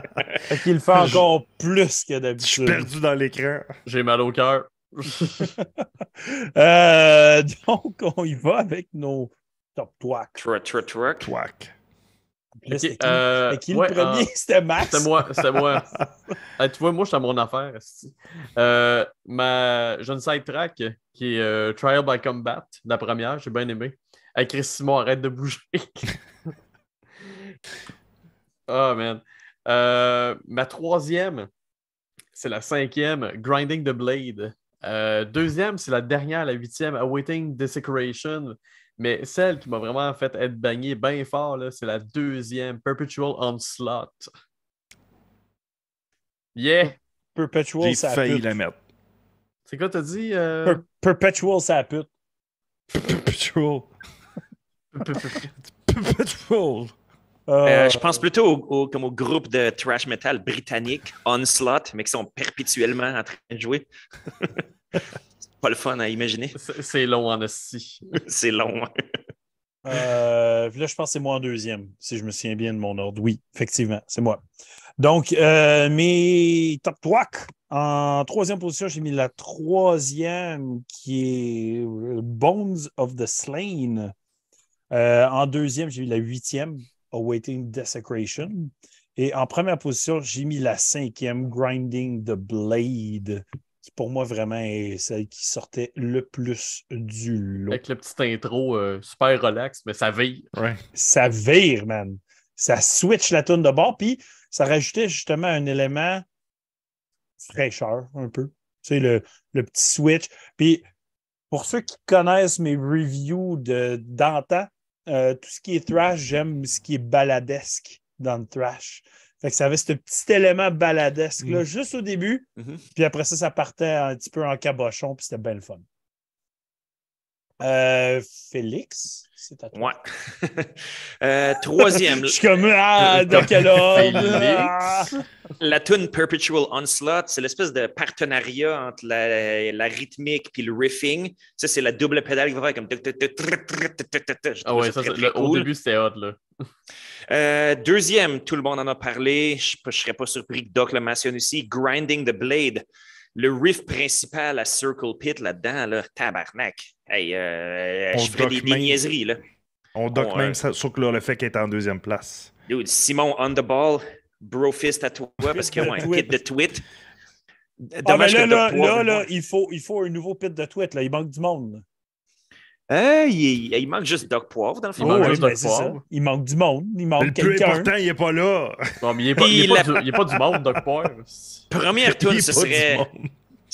Il qu'il le fait encore plus que d'habitude. Je suis perdu dans l'écran. J'ai mal au cœur. Euh, donc, on y va avec nos top twacks. Track, qui, euh, qui le premier? Euh, c'était Max? C'était moi. c'est moi. tu vois, moi, je suis à mon affaire. Euh, ma jeune side track, qui est Trial by Combat, la première, j'ai bien aimé. Avec Chris Simon, arrête de bouger. oh, man. ma troisième, c'est la cinquième, Grinding the Blade. Euh, deuxième, c'est la dernière, la huitième, Awaiting Desecration. Mais celle qui m'a vraiment fait être bagnée bien fort, c'est la deuxième, Perpetual Onslaught. Yeah! Perpetual, J'ai failli la mettre. C'est quoi, t'as dit? Euh? Perpetual, ça pute. Perpetual. Perpetual. Euh, euh, je pense plutôt au, comme au groupe de thrash metal britannique, Onslaught, mais qui sont perpétuellement en train de jouer. c'est pas le fun à imaginer. C'est long en aussi. c'est long. Hein. Euh, là, je pense que c'est moi en deuxième, si je me souviens bien de mon ordre. Oui, effectivement, c'est moi. Donc, mes top 3. En troisième position, j'ai mis la troisième qui est Bones of the Slain. en deuxième, j'ai mis la huitième Awaiting Desecration. Et en première position, j'ai mis la cinquième, Grinding the Blade, qui pour moi vraiment est celle qui sortait le plus du lot. Avec le petit intro euh, super relax, mais ça vire. Ça vire, man. Ça switch la toune de bord, puis ça rajoutait justement un élément fraîcheur, un peu. Tu sais, le, le petit switch. Puis pour ceux qui connaissent mes reviews de d'antan, euh, tout ce qui est thrash, j'aime ce qui est baladesque dans le thrash. Fait que ça avait ce petit élément baladesque là, mm. juste au début. Mm-hmm. Puis après ça, ça partait un petit peu en cabochon, puis c'était bien le fun. Euh, Félix, c'est à toi. Ouais. Euh, troisième. Je suis comme ah, de la tune Perpetual Onslaught, c'est l'espèce de partenariat entre la, rythmique et le riffing. Ça, c'est la double pédale qui va faire comme. Ah ouais, ça, c'est le, au début, c'était hot, là. Euh, deuxième, tout le monde en a parlé. Je ne serais pas surpris que Doc le mentionne aussi. Grinding the Blade. Le riff principal à Circle Pit là-dedans, là, tabarnak. Hey, euh, je des, niaiseries, là. On doc même euh, ça, sur que le fait qu'il est en deuxième place. Dude, Simon on the ball, brofist à toi, parce qu'il y a un kit de tweet. Ah, Dommage là, là, là, il, faut, il faut un nouveau pit de tweet, là. Il manque du monde. il, manque juste Doc Poivre dans le fond. il, oh, manque ben, il manque du monde. Il manque quelqu'un. Le plus important, il n'est pas là. il n'est pas, pas, du monde, Doc Poivre. Première tune, ce serait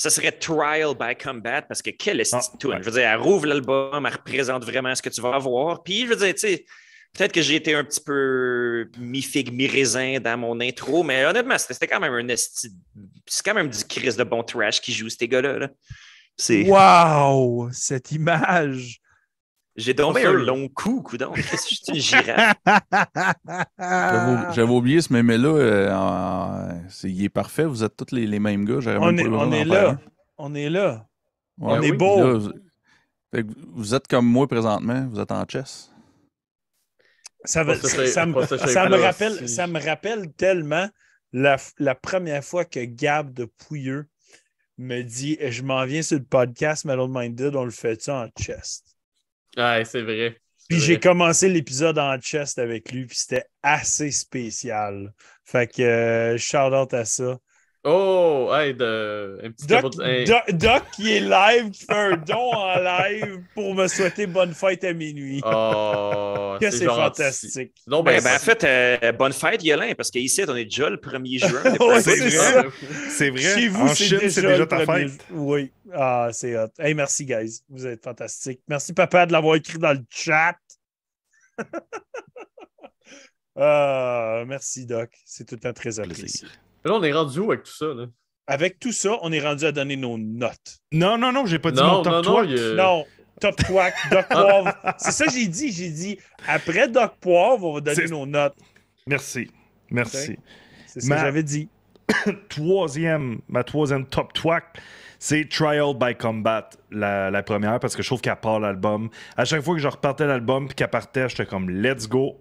ça serait Trial by Combat parce que quel est ah, Je veux dire, elle rouvre l'album, elle représente vraiment ce que tu vas avoir. Puis, je veux dire, tu sais, peut-être que j'ai été un petit peu mi-figue, mi-raisin dans mon intro, mais honnêtement, c'était quand même un C'est quand même du Chris de bon trash qui joue, ces gars-là. Là. Wow! Cette image! J'ai tombé un long coup, coudon. J'avais oublié ce mémé-là. Euh, il est parfait. Vous êtes tous les, mêmes gars. On est, on est, là. on est là. on est beau. vous... êtes comme moi présentement. Vous êtes en chess. Ça, me... rappelle, tellement la, première fois que Gab de Pouilleux me dit Je m'en viens sur le podcast Metal Minded, on le fait ça en chess. Ouais, c'est vrai. Puis j'ai commencé l'épisode en chest avec lui, puis c'était assez spécial. Fait que euh, shout out à ça. Oh, hey, de... un petit Doc, Doc, qui est live, qui fait un don en live pour me souhaiter bonne fête à minuit. Oh, c'est fantastique. Non, ben, ben, ben en fait, euh, bonne fête, Yolin, parce qu'ici, on est déjà le premier er juin. c'est vrai. C'est vrai. Chez vous, c'est déjà, ta fête. Oui. Ah, c'est hot. Hey, merci, guys. Vous êtes fantastiques. Merci, papa, de l'avoir écrit dans le chat. ah, merci, Doc. C'est tout un très apprécié. Plaisir. Là, on est rendu où avec tout ça? Là? Avec tout ça, on est rendu à donner nos notes. Non, non, non, j'ai pas dit non, mon top non, non, top twack, Doc Poivre. C'est ça que j'ai dit. J'ai dit, après Doc Poivre, on va donner nos notes. Merci. Merci. C'est ce que j'avais dit. troisième, ma troisième top twack, c'est Trial by Combat, la, première, parce que je trouve qu'elle part l'album. À chaque fois que je repartais l'album puis qu'elle partait, j'étais comme let's go,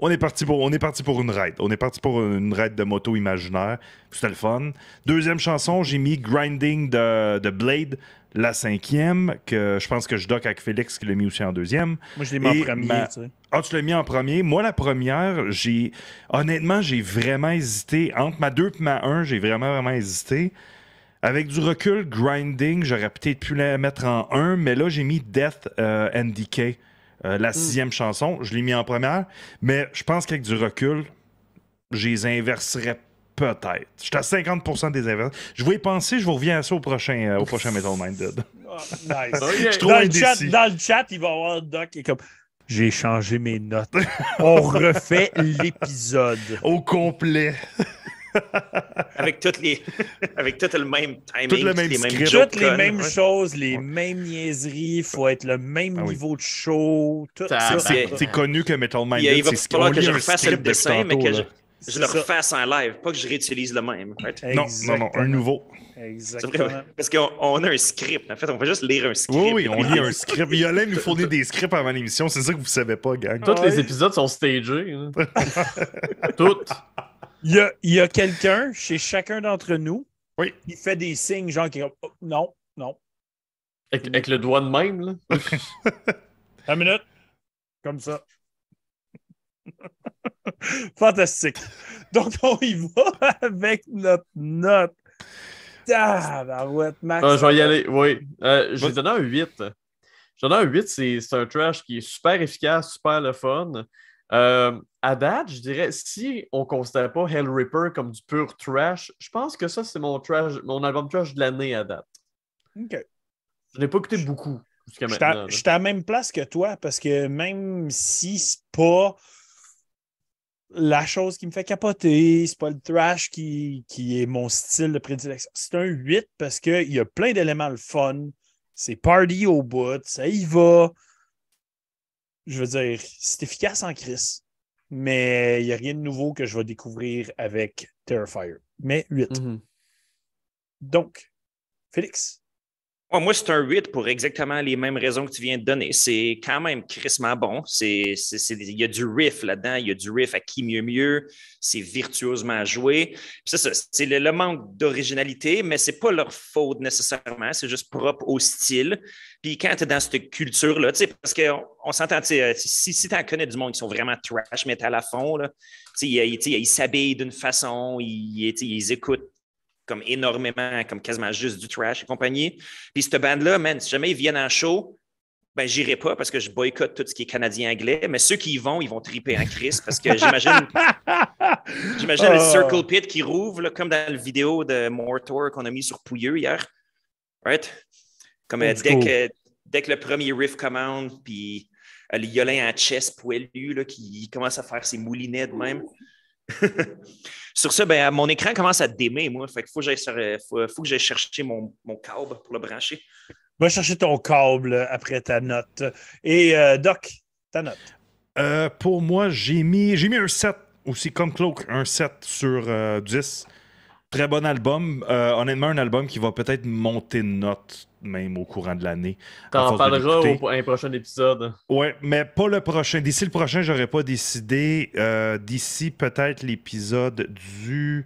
on est parti pour, on est parti pour une raid. On est parti pour une raid de moto imaginaire. C'était le fun. Deuxième chanson, j'ai mis Grinding de, Blade, la cinquième, que je pense que je doc avec Félix qui l'a mis aussi en deuxième. Moi, je l'ai mis en premier. Tu Ah, tu l'as mis en premier. Moi, la première, j'ai. Honnêtement, j'ai vraiment hésité. Entre ma 2 et ma 1, j'ai vraiment, vraiment hésité. Avec du recul, grinding, j'aurais peut-être pu la mettre en 1, mais là, j'ai mis Death euh, NDK. Euh, la mm. sixième chanson, je l'ai mis en première, mais je pense qu'avec du recul, je les inverserais peut-être. Je suis à 50 des inverses. Je vais y penser, je vous reviens à ça au prochain, euh, au prochain Metal Minded. Ah, nice. Ah, dans, le chat, il va y avoir doc qui est comme j'ai changé mes notes. On refait l'épisode. Au complet. avec toutes les avec tout le même timing, toutes même les, mêmes les mêmes choses, les mêmes niaiseries, faut être le même ah niveau de show, C'est connu que Metal Mind, c'est ce qu'on que je refasse le dessin mais que je, je le refasse en live, pas que je réutilise le même. Non, non, non, un nouveau. Exactement. Parce qu'on a un script. En fait, on peut juste lire un script. Oui, oui, on lit un script. Yolène nous fournit des scripts avant l'émission. C'est ça que vous savez pas, gang. Tous les épisodes sont stagés. Toutes. Il y a, quelqu'un chez chacun d'entre nous oui. qui fait des signes, genre qui oh, non, non. Avec, le doigt de même, là. Une minute. Comme ça. Fantastique. Donc, on y va avec notre note. Ah, Max. je vais y aller, oui. Euh, J'ai donné un 8. J'ai donné un 8, c'est un trash qui est super efficace, super le fun. Euh, à date, je dirais, si on ne considère pas Hell Ripper comme du pur trash, je pense que ça, c'est mon, trash, mon album trash de l'année à date. OK. Je n'ai pas écouté beaucoup jusqu'à maintenant. Je suis à la même place que toi parce que même si c'est pas la chose qui me fait capoter, c'est pas le trash qui, qui est mon style de prédilection. C'est un 8 parce qu'il y a plein d'éléments le fun. C'est party au bout, ça y va. Je veux dire, c'est efficace en crise mais il n'y a rien de nouveau que je vais découvrir avec Terrifier. Mais 8. Mm-hmm. Donc, Félix, ah, moi, c'est un 8 pour exactement les mêmes raisons que tu viens de donner. C'est quand même crissement bon. il y a du riff là-dedans. Il y a du riff à qui mieux mieux. C'est virtuosement joué. c'est ça. C'est le, manque d'originalité, mais c'est pas leur faute nécessairement. C'est juste propre au style. Puis quand tu es dans cette culture-là, tu sais, parce qu'on on, s'entend, euh, si, si tu en connais du monde qui sont vraiment trash metal à la fond, ils s'habillent d'une façon, ils écoutent comme énormément, comme quasiment juste du trash et compagnie. Puis cette bande-là, man, si jamais ils viennent en show, ben, j'irai pas parce que je boycotte tout ce qui est canadien-anglais, mais ceux qui y vont, ils vont triper en crise parce que j'imagine j'imagine le oh. Circle Pit qui rouvre, comme dans la vidéo de Mortor qu'on a mis sur Pouilleux hier. Right? Comme euh, dès, que, dès, que, le premier riff commande, puis euh, le Yolin en chest poilu là, qui commence à faire ses moulinets même. Sur ça ben, mon écran commence à démer, moi. Euh, faut que j'aille chercher mon, câble pour le brancher. Va chercher ton câble après ta note. Et euh, Doc, ta note. Euh, pour moi, j'ai mis, un 7 aussi, comme Cloak, un 7 sur 10. Très bon album. honnêtement, un album qui va peut-être monter de note même au courant de l'année. T'en parleras au un prochain épisode. Ouais, mais pas le prochain. D'ici le prochain, j'aurais pas décidé. Euh, d'ici peut-être l'épisode du.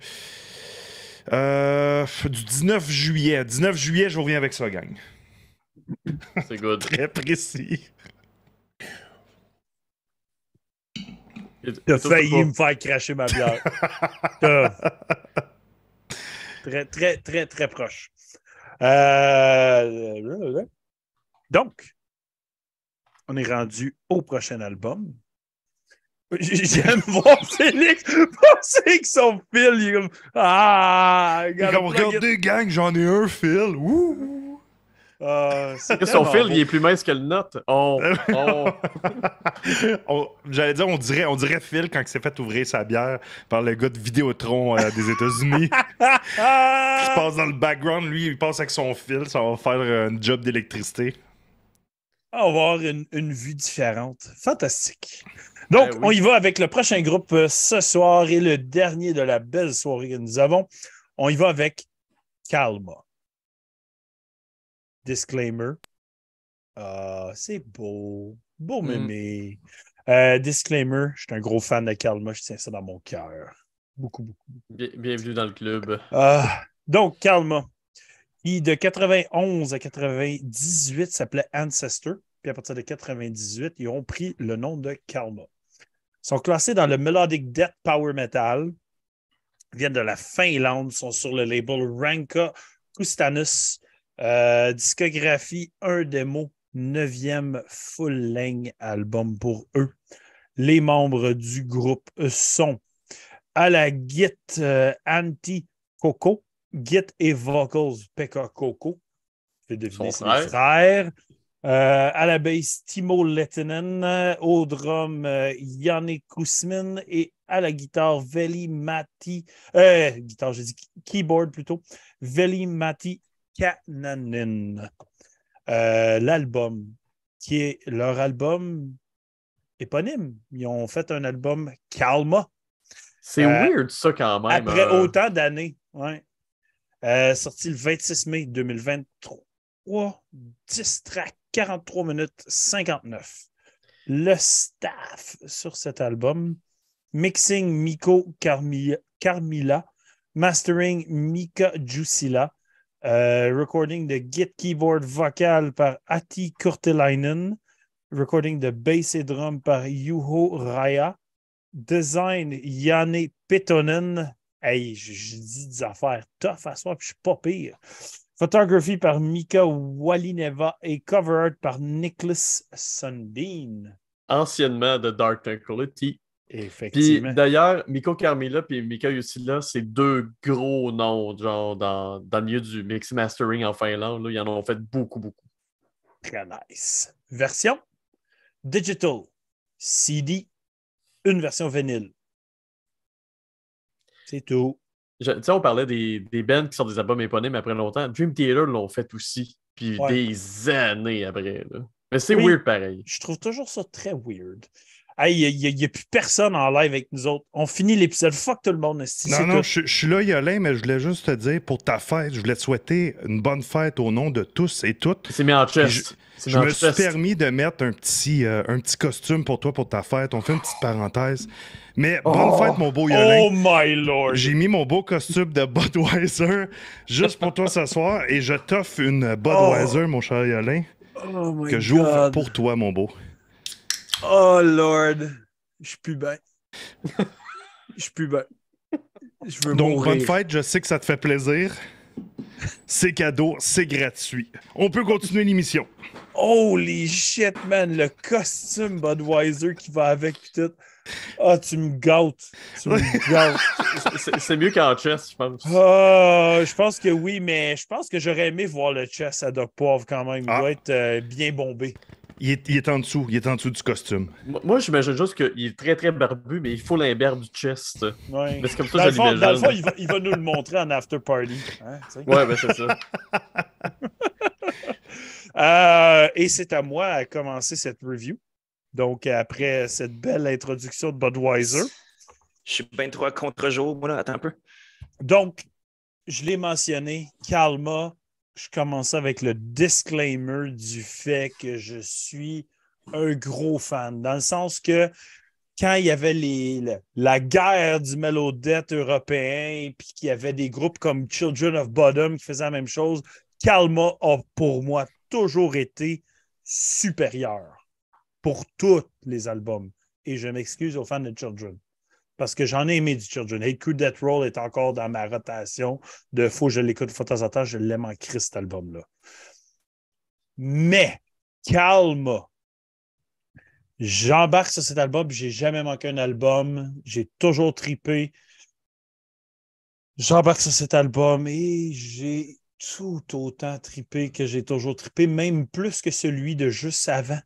Euh, du 19 juillet. 19 juillet, je reviens avec ça, gang. C'est good. Très précis. T'as failli me faire cracher ma bière. très, très, très, très proche. Euh... Donc, on est rendu au prochain album. J'aime voir Félix penser que son fil, il est comme Ah! Il comme, regardez, gang, j'en ai un fil. Ouh! Ah, que son fil, il est plus mince que le note. Oh, j'allais dire, on dirait, on dirait Phil quand il s'est fait ouvrir sa bière par le gars de Vidéotron euh, des États-Unis. qui passe dans le background, lui, il passe avec son fil, ça va faire euh, un job d'électricité. On va avoir une, vue différente. Fantastique. Donc, ben on y va avec le prochain groupe euh, ce soir et le dernier de la belle soirée que nous avons. On y va avec Calma. Disclaimer. Ah, c'est beau. Beau mm. mémé. Euh, disclaimer, je suis un gros fan de Kalma, je tiens ça dans mon cœur. Beaucoup, beaucoup. bienvenue dans le club. Ah, donc, Kalma, ils de 91 à 98 s'appelait Ancestor, puis à partir de 98, ils ont pris le nom de Kalma. Ils sont classés dans le Melodic Death Power Metal, ils viennent de la Finlande, Ils sont sur le label Ranka Kustanus euh, discographie, un démo, neuvième full-length album pour eux. Les membres du groupe sont à la Git euh, Anti-Coco, Git et Vocals Pekka Coco. vais son frère. Euh, à la bass Timo Lettinen. Au drum, Yannick Kousmin. Et à la guitare, Veli Mati. guitare, j'ai dit keyboard plutôt. Veli Mati Kananin. Euh, l'album, qui est leur album éponyme. Ils ont fait un album Calma. C'est euh, weird, ça, quand même. Après euh. autant d'années. Ouais. sorti le 26 mai 2023. 10 43 minutes 59. Le staff sur cet album. Mixing Miko Carmila, Mastering Mika Jusila, euh, recording de Git Keyboard Vocal par Ati Kurtelainen. Recording de Bass et Drum par Juho Raya. Design Yanné Petonen. Hey, je, dis des affaires tough à soi, puis je suis pas pire. Photographie par Mika Walineva et cover art par Nicholas Sundin. Anciennement de Dark Tranquility, Effectivement. d'ailleurs, Miko Carmela et Mika Yutila, c'est deux gros noms genre dans, le milieu du mix mastering en Finlande. Là, ils en ont fait beaucoup, beaucoup. Très nice. Version digital, CD, une version vinyle. C'est tout. on parlait des, des bands qui sont des albums éponymes après longtemps. Dream Theater l'ont fait aussi, puis des années après. Mais c'est weird pareil. Je trouve toujours ça très weird il n'y a, plus personne en live avec nous autres. On finit l'épisode. Fuck tout le monde. Non, non, je, suis là, Yolin, mais je voulais juste te dire pour ta fête, je voulais te souhaiter une bonne fête au nom de tous et toutes. C'est mis en chest. Je, me suis permis de mettre un petit, euh, un petit costume pour toi pour ta fête. On fait une petite parenthèse. Mais bonne oh. fête, mon beau Yolin. Oh my lord. J'ai mis mon beau costume de Budweiser juste pour toi ce soir et je t'offre une Budweiser, mon cher Yolin, oh que j'ouvre pour toi, mon beau. Oh Lord, je suis plus bien. Je suis plus bien. Je veux Donc, mourir. bonne fête, je sais que ça te fait plaisir. C'est cadeau, c'est gratuit. On peut continuer l'émission. Holy shit, man, le costume Budweiser qui va avec tout. Ah, tu me gâtes. Tu me c'est mieux qu'en chess, je pense. Ah, je pense que oui, mais je pense que j'aurais aimé voir le chess à Doc Poivre quand même. Il ah. doit être euh, bien bombé. Il est, en dessous, il est en dessous du costume. Moi, j'imagine juste qu'il est très, très barbu, mais il faut l'imberbe du chest. Ouais. comme ça, le fond, il va, nous le montrer en after party. Hein, ouais, ben c'est ça. Euh, et c'est à moi à commencer cette review. Donc, après cette belle introduction de Budweiser. Je suis 23 contre-jour, moi, là. Attends un peu. Donc, je l'ai mentionné, Calma, je commence avec le disclaimer du fait que je suis un gros fan, dans le sens que quand il y avait la guerre du mélodette européen, puis qu'il y avait des groupes comme Children of Bottom qui faisaient la même chose, Calma a pour moi toujours été supérieur pour tous les albums. Et je m'excuse aux fans de Children parce que j'en ai aimé du Children. Hate Crew Death Roll est encore dans ma rotation de faux, je l'écoute de temps en temps, je l'aime en cet album-là. Mais, calme! J'embarque sur cet album, j'ai jamais manqué un album, j'ai toujours tripé. J'embarque sur cet album et j'ai tout autant tripé que j'ai toujours tripé, même plus que celui de juste avant.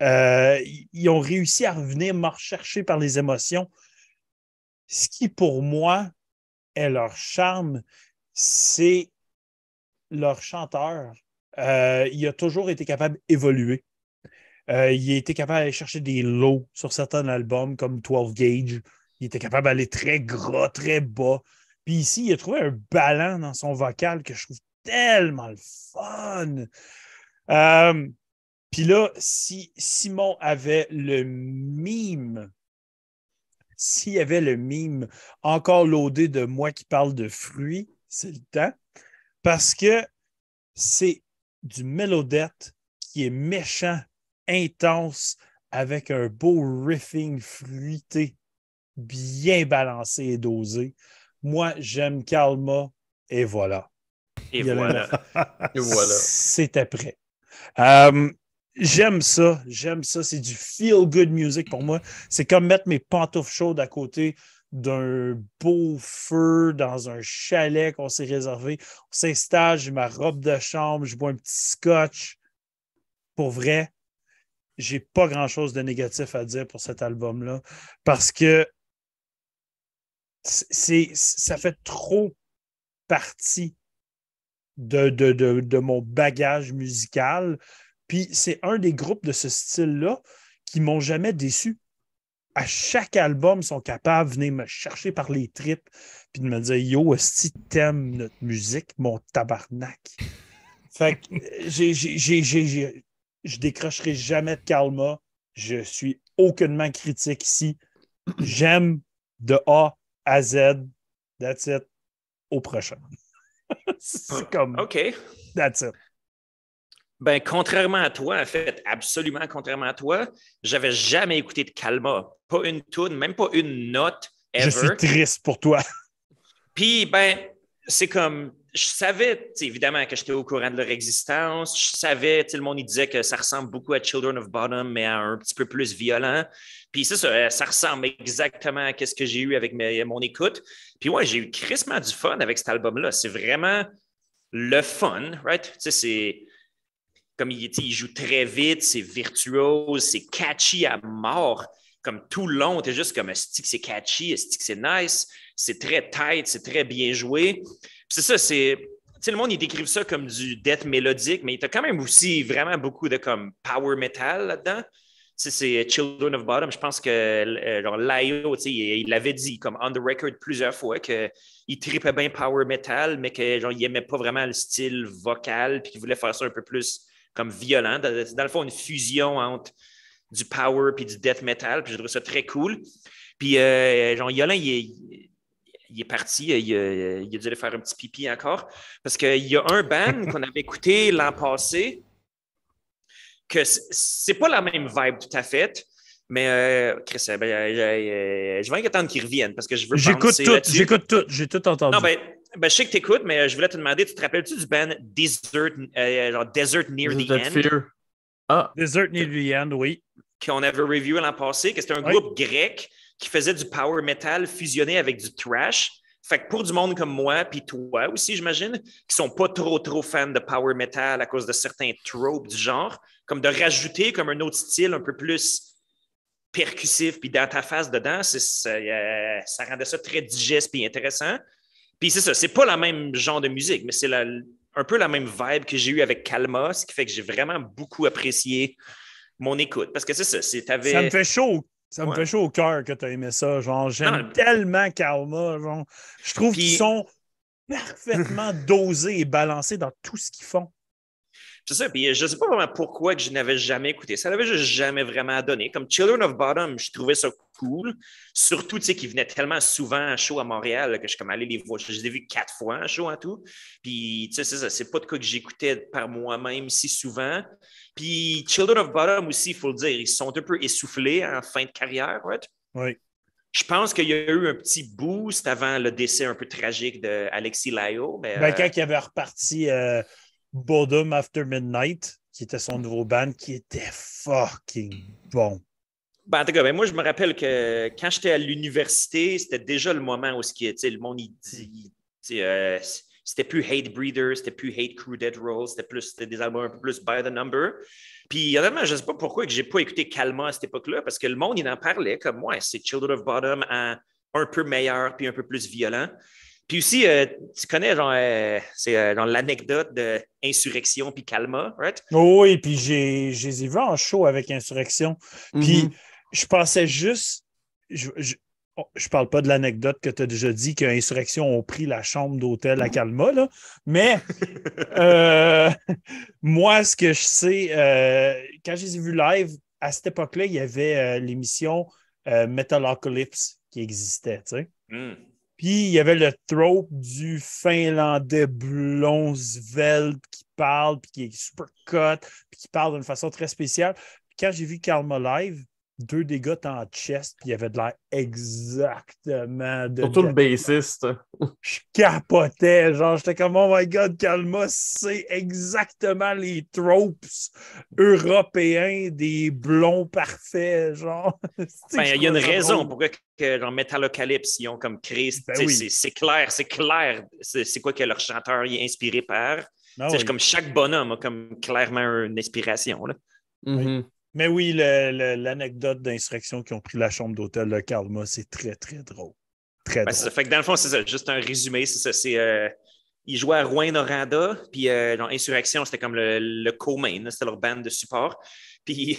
Euh, ils ont réussi à revenir me rechercher par les émotions ce qui, pour moi, est leur charme, c'est leur chanteur. Euh, il a toujours été capable d'évoluer. Euh, il a été capable d'aller chercher des lots sur certains albums comme 12 Gauge. Il était capable d'aller très gras, très bas. Puis ici, il a trouvé un ballon dans son vocal que je trouve tellement fun. Euh, puis là, si Simon avait le mime s'il y avait le mime encore laudé de moi qui parle de fruits, c'est le temps. Parce que c'est du mélodette qui est méchant, intense, avec un beau riffing fruité, bien balancé et dosé. Moi, j'aime Calma et voilà. Et voilà. et voilà. C'est après. J'aime ça, j'aime ça. C'est du feel good music pour moi. C'est comme mettre mes pantoufles chaudes à côté d'un beau feu dans un chalet qu'on s'est réservé. On s'installe, j'ai ma robe de chambre, je bois un petit scotch. Pour vrai, j'ai pas grand-chose de négatif à dire pour cet album-là parce que c'est, ça fait trop partie de, de, de mon bagage musical puis c'est un des groupes de ce style-là qui m'ont jamais déçu. À chaque album, ils sont capables de venir me chercher par les tripes puis de me dire Yo, si t'aimes notre musique, mon tabarnak. Fait que je décrocherai jamais de Karma. Je suis aucunement critique ici. J'aime de A à Z. That's it. Au prochain. C'est comme. OK. That's it. Ben, contrairement à toi, en fait, absolument contrairement à toi, j'avais jamais écouté de Calma. Pas une tune, même pas une note. Ever. Je suis triste pour toi. Puis, ben, c'est comme, je savais, évidemment, que j'étais au courant de leur existence. Je savais, tout le monde, disait que ça ressemble beaucoup à Children of Bottom, mais un petit peu plus violent. Puis c'est ça, euh, ça ressemble exactement à ce que j'ai eu avec mes, mon écoute. Puis ouais, j'ai eu crissement du fun avec cet album-là. C'est vraiment le fun, right? Tu sais, c'est comme il, joue très vite, c'est virtuose, c'est catchy à mort. Comme tout le long, C'est juste comme un stick, c'est catchy, stick, c'est nice, c'est très tight, c'est très bien joué. c'est ça, c'est. le monde, ils décrivent ça comme du death mélodique, mais il y a quand même aussi vraiment beaucoup de comme power metal là-dedans c'est Children of Bottom. Je pense que euh, genre, il l'avait dit comme on the record plusieurs fois qu'il tripait bien power metal, mais qu'il n'aimait pas vraiment le style vocal, puis qu'il voulait faire ça un peu plus comme violent. dans le fond une fusion entre du power puis du death metal. Puis je trouve ça très cool. Puis Jean euh, Yolin, il est, parti. Il a, dû aller faire un petit pipi encore. Parce qu'il y a un band qu'on avait écouté l'an passé que c'est pas la même vibe tout à fait. Mais euh, Chris, euh, ben, euh, je vais attendre qu'ils reviennent parce que je veux J'écoute tout, j'écoute tout, j'ai tout entendu. Ben, ben, je sais que t'écoutes, mais euh, je voulais te demander, tu te rappelles-tu du band Desert, euh, Near the End? Ah. Desert Near the End, oui. Qu'on avait review l'an passé, que c'était un groupe grec qui faisait du power metal fusionné avec du trash Fait que pour du monde comme moi, puis toi aussi, j'imagine, qui sont pas trop, trop fans de power metal à cause de certains tropes du genre, comme de rajouter comme un autre style un peu plus percussif, puis dans ta face dedans, ça, euh, ça rendait ça très digeste et intéressant. Puis c'est ça, c'est pas la même genre de musique, mais c'est un peu la même vibe que j'ai eu avec Calma, ce qui fait que j'ai vraiment beaucoup apprécié mon écoute. Parce que c'est ça, c'est Ça me fait chaud. Ça me fait chaud au cœur que tu as aimé ça. Genre, j'aime tellement Calma. je trouve qu'ils sont parfaitement dosés et balancés dans tout ce qu'ils font. C'est ça, puis euh, je ne sais pas vraiment pourquoi que je n'avais jamais écouté ça. n'avait juste jamais vraiment donné. Comme Children of Bottom, je trouvais ça cool. Surtout, tu sais, qu'ils venaient tellement souvent à show à Montréal que je suis comme allé les voir. Je les ai vus quatre fois à show en tout. Puis, c'est ça. C'est pas de quoi que j'écoutais par moi-même si souvent. Puis, Children of Bottom aussi, il faut le dire, ils sont un peu essoufflés en fin de carrière, Oui. Je pense qu'il y a eu un petit boost avant le décès un peu tragique d'Alexis Lyo. Mais, ben, euh, quand il avait reparti euh, Boredom After Midnight, qui était son nouveau band, qui était fucking bon. Ben, en tout cas, ben, moi, je me rappelle que quand j'étais à l'université, c'était déjà le moment où le monde, il dit, euh, c'était plus Hate Breather», c'était plus Hate Crew Dead Rolls», c'était plus des albums un peu plus by the number. Puis honnêtement, je ne sais pas pourquoi que j'ai pas écouté Calma à cette époque-là, parce que le monde, il en parlait comme moi, c'est Children of Bottom hein, un peu meilleur puis un peu plus violent. Puis aussi, euh, tu connais genre, euh, c'est, euh, l'anecdote de Insurrection puis Calma, right? Oui, puis j'ai, j'ai vu en show avec Insurrection. Puis mhm. je pensais juste. Je, oh, je, parle pas de l'anecdote que tu as déjà dit qu'Insurrection ont pris la chambre d'hôtel à Calma, là. mais moi, ce que je sais, quand j'ai vu live, à cette époque-là, il y avait l'émission Metalocalypse qui existait, tu sais. Hmm. Puis il y avait le trope du finlandais blond, qui parle, puis qui est super cut, puis qui parle d'une façon très spéciale. Puis quand j'ai vu Karma Live, deux dégâts en chest, puis il avait de l'air exactement de. Surtout le bassiste. Je capotais, genre, j'étais comme, oh my god, Calma, c'est exactement les tropes européens des blonds parfaits, genre. Ben, il y a une raison pour que, dans Metalocalypse, ils ont comme Christ, ben C'est clair, c'est clair, c'est quoi que leur chanteur est inspiré par. Ah c'est comme chaque bonhomme a comme clairement une inspiration. Là. Mm-hmm. Mais oui, l'anecdote d'insurrection qui ont pris la chambre d'hôtel le Karma, c'est très, très drôle. Très ben, drôle. Fait que dans le fond, c'est Juste un résumé, c'est ça. C'est. Euh, ils jouaient à Rouen-Noranda, puis dans euh, Insurrection, c'était comme le, le co-main, c'était leur bande de support.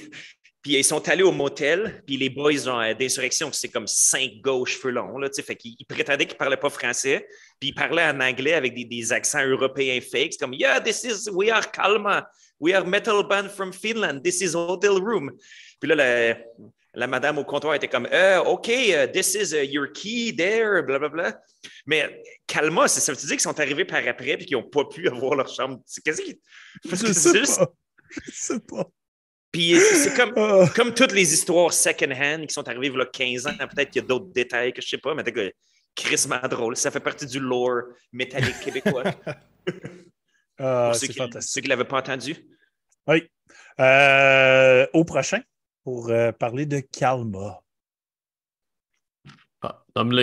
Puis ils sont allés au motel, puis les boys euh, d'insurrection, c'est comme cinq gauches feu longs, là, fait qu'ils prétendaient qu'ils ne parlaient pas français, puis ils parlaient en anglais avec des, des accents européens fakes, comme « Yeah, this is, we are Calma, We are metal band from Finland. This is hotel room. Puis là, la, la madame au comptoir était comme euh, OK, euh, this is euh, your key there, blablabla. Mais calma, ça veut dire qu'ils sont arrivés par après et qu'ils n'ont pas pu avoir leur chambre. C'est quasi. c'est Pas. sais pas. Puis c'est comme, ah. comme toutes les histoires second-hand qui sont arrivées il y a 15 ans. Peut-être qu'il y a d'autres détails que je sais pas, mais Chris Madrol, drôle. Ça fait partie du lore métallique québécois. Ah, c'est fantastique. Ceux qui ne l'avaient pas entendu. Oui. Euh, au prochain, pour euh, parler de Calma. Ah, nomme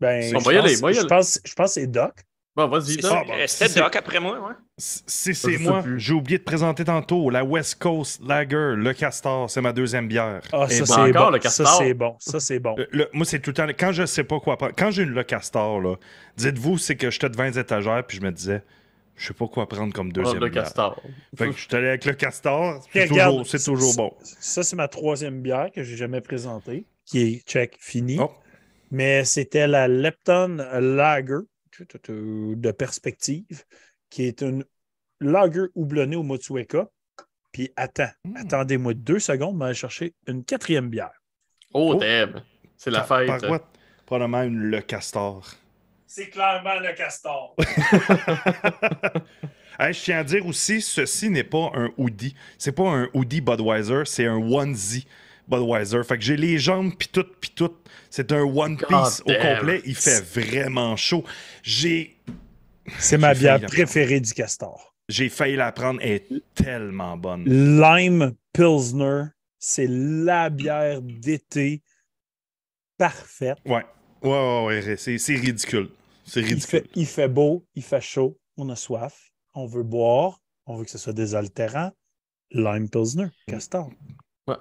ben, je, je, je pense que c'est Doc. Bon, vas-y. C'était ah, euh, Doc après moi, C'est moi. J'ai oublié de présenter tantôt la West Coast Lager, le castor. C'est ma deuxième bière. Ah, ça, c'est bon. Ça, c'est bon. Ça, c'est bon. Euh, moi, c'est tout le temps. Quand je sais pas quoi prendre, quand j'ai une le castor, dites-vous, c'est que j'étais de 20 étagères, puis je me disais, je sais pas quoi prendre comme ah, deuxième bière. le castor. je suis allé avec le castor. C'est toujours, bon. Ça, c'est ma troisième bière que j'ai jamais présentée, qui est check, fini. Oh. Mais c'était la Lepton Lager de perspective, qui est une lager houblonnée au Motsueka. Puis attends, hmm. attendez-moi deux secondes, mais aller chercher une quatrième bière. Oh, oh. c'est la fête. Par Probablement Le Castor. C'est clairement Le Castor. je tiens à dire aussi, ceci n'est pas un hoodie. C'est pas un hoodie Budweiser, c'est un onesie. Budweiser. Fait que j'ai les jambes, puis tout, puis tout. C'est un One Piece au complet. Il fait vraiment chaud. J'ai. C'est ma bière préférée du castor. J'ai failli la prendre. Elle est tellement bonne. Lime Pilsner, c'est la bière d'été parfaite. Ouais. Ouais, ouais, ouais. C'est, ridicule. C'est ridicule. il fait beau, il fait chaud, on a soif, on veut boire, on veut que ce soit désaltérant. Lime Pilsner, mm. Castor.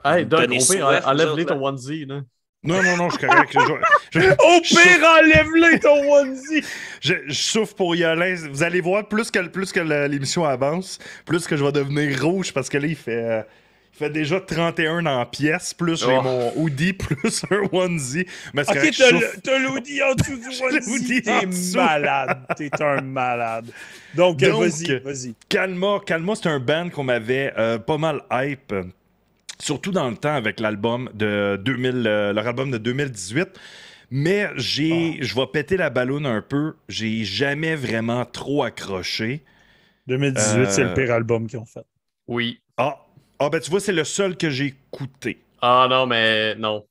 Hey, Doug, au pire, hein, enlève-les ton onesie. Non, non, non, je suis correct. au pire, enlève lui ton onesie. je, souffre pour Yolin. Vous allez voir, plus que, plus que l'émission avance, plus que je vais devenir rouge parce que là, il fait. Euh, il fait déjà 31 en pièces, plus j'ai oh. mon hoodie, plus un onesie. Mais ok, t'as l'hoodie en dessous du onesie. T'es malade. T'es un malade. Donc, euh, vas-y, vas-y. Calma, c'est un band qu'on m'avait euh, pas mal hype surtout dans le temps avec l'album de 2000, euh, leur album de 2018. Mais j'ai, je vais péter la ballonne un peu. J'ai jamais vraiment trop accroché. 2018, c'est le euh, pire album qu'ils ont fait. Oui. Ah, ah ben tu vois, c'est le seul que j'ai écouté. Ah non, mais non.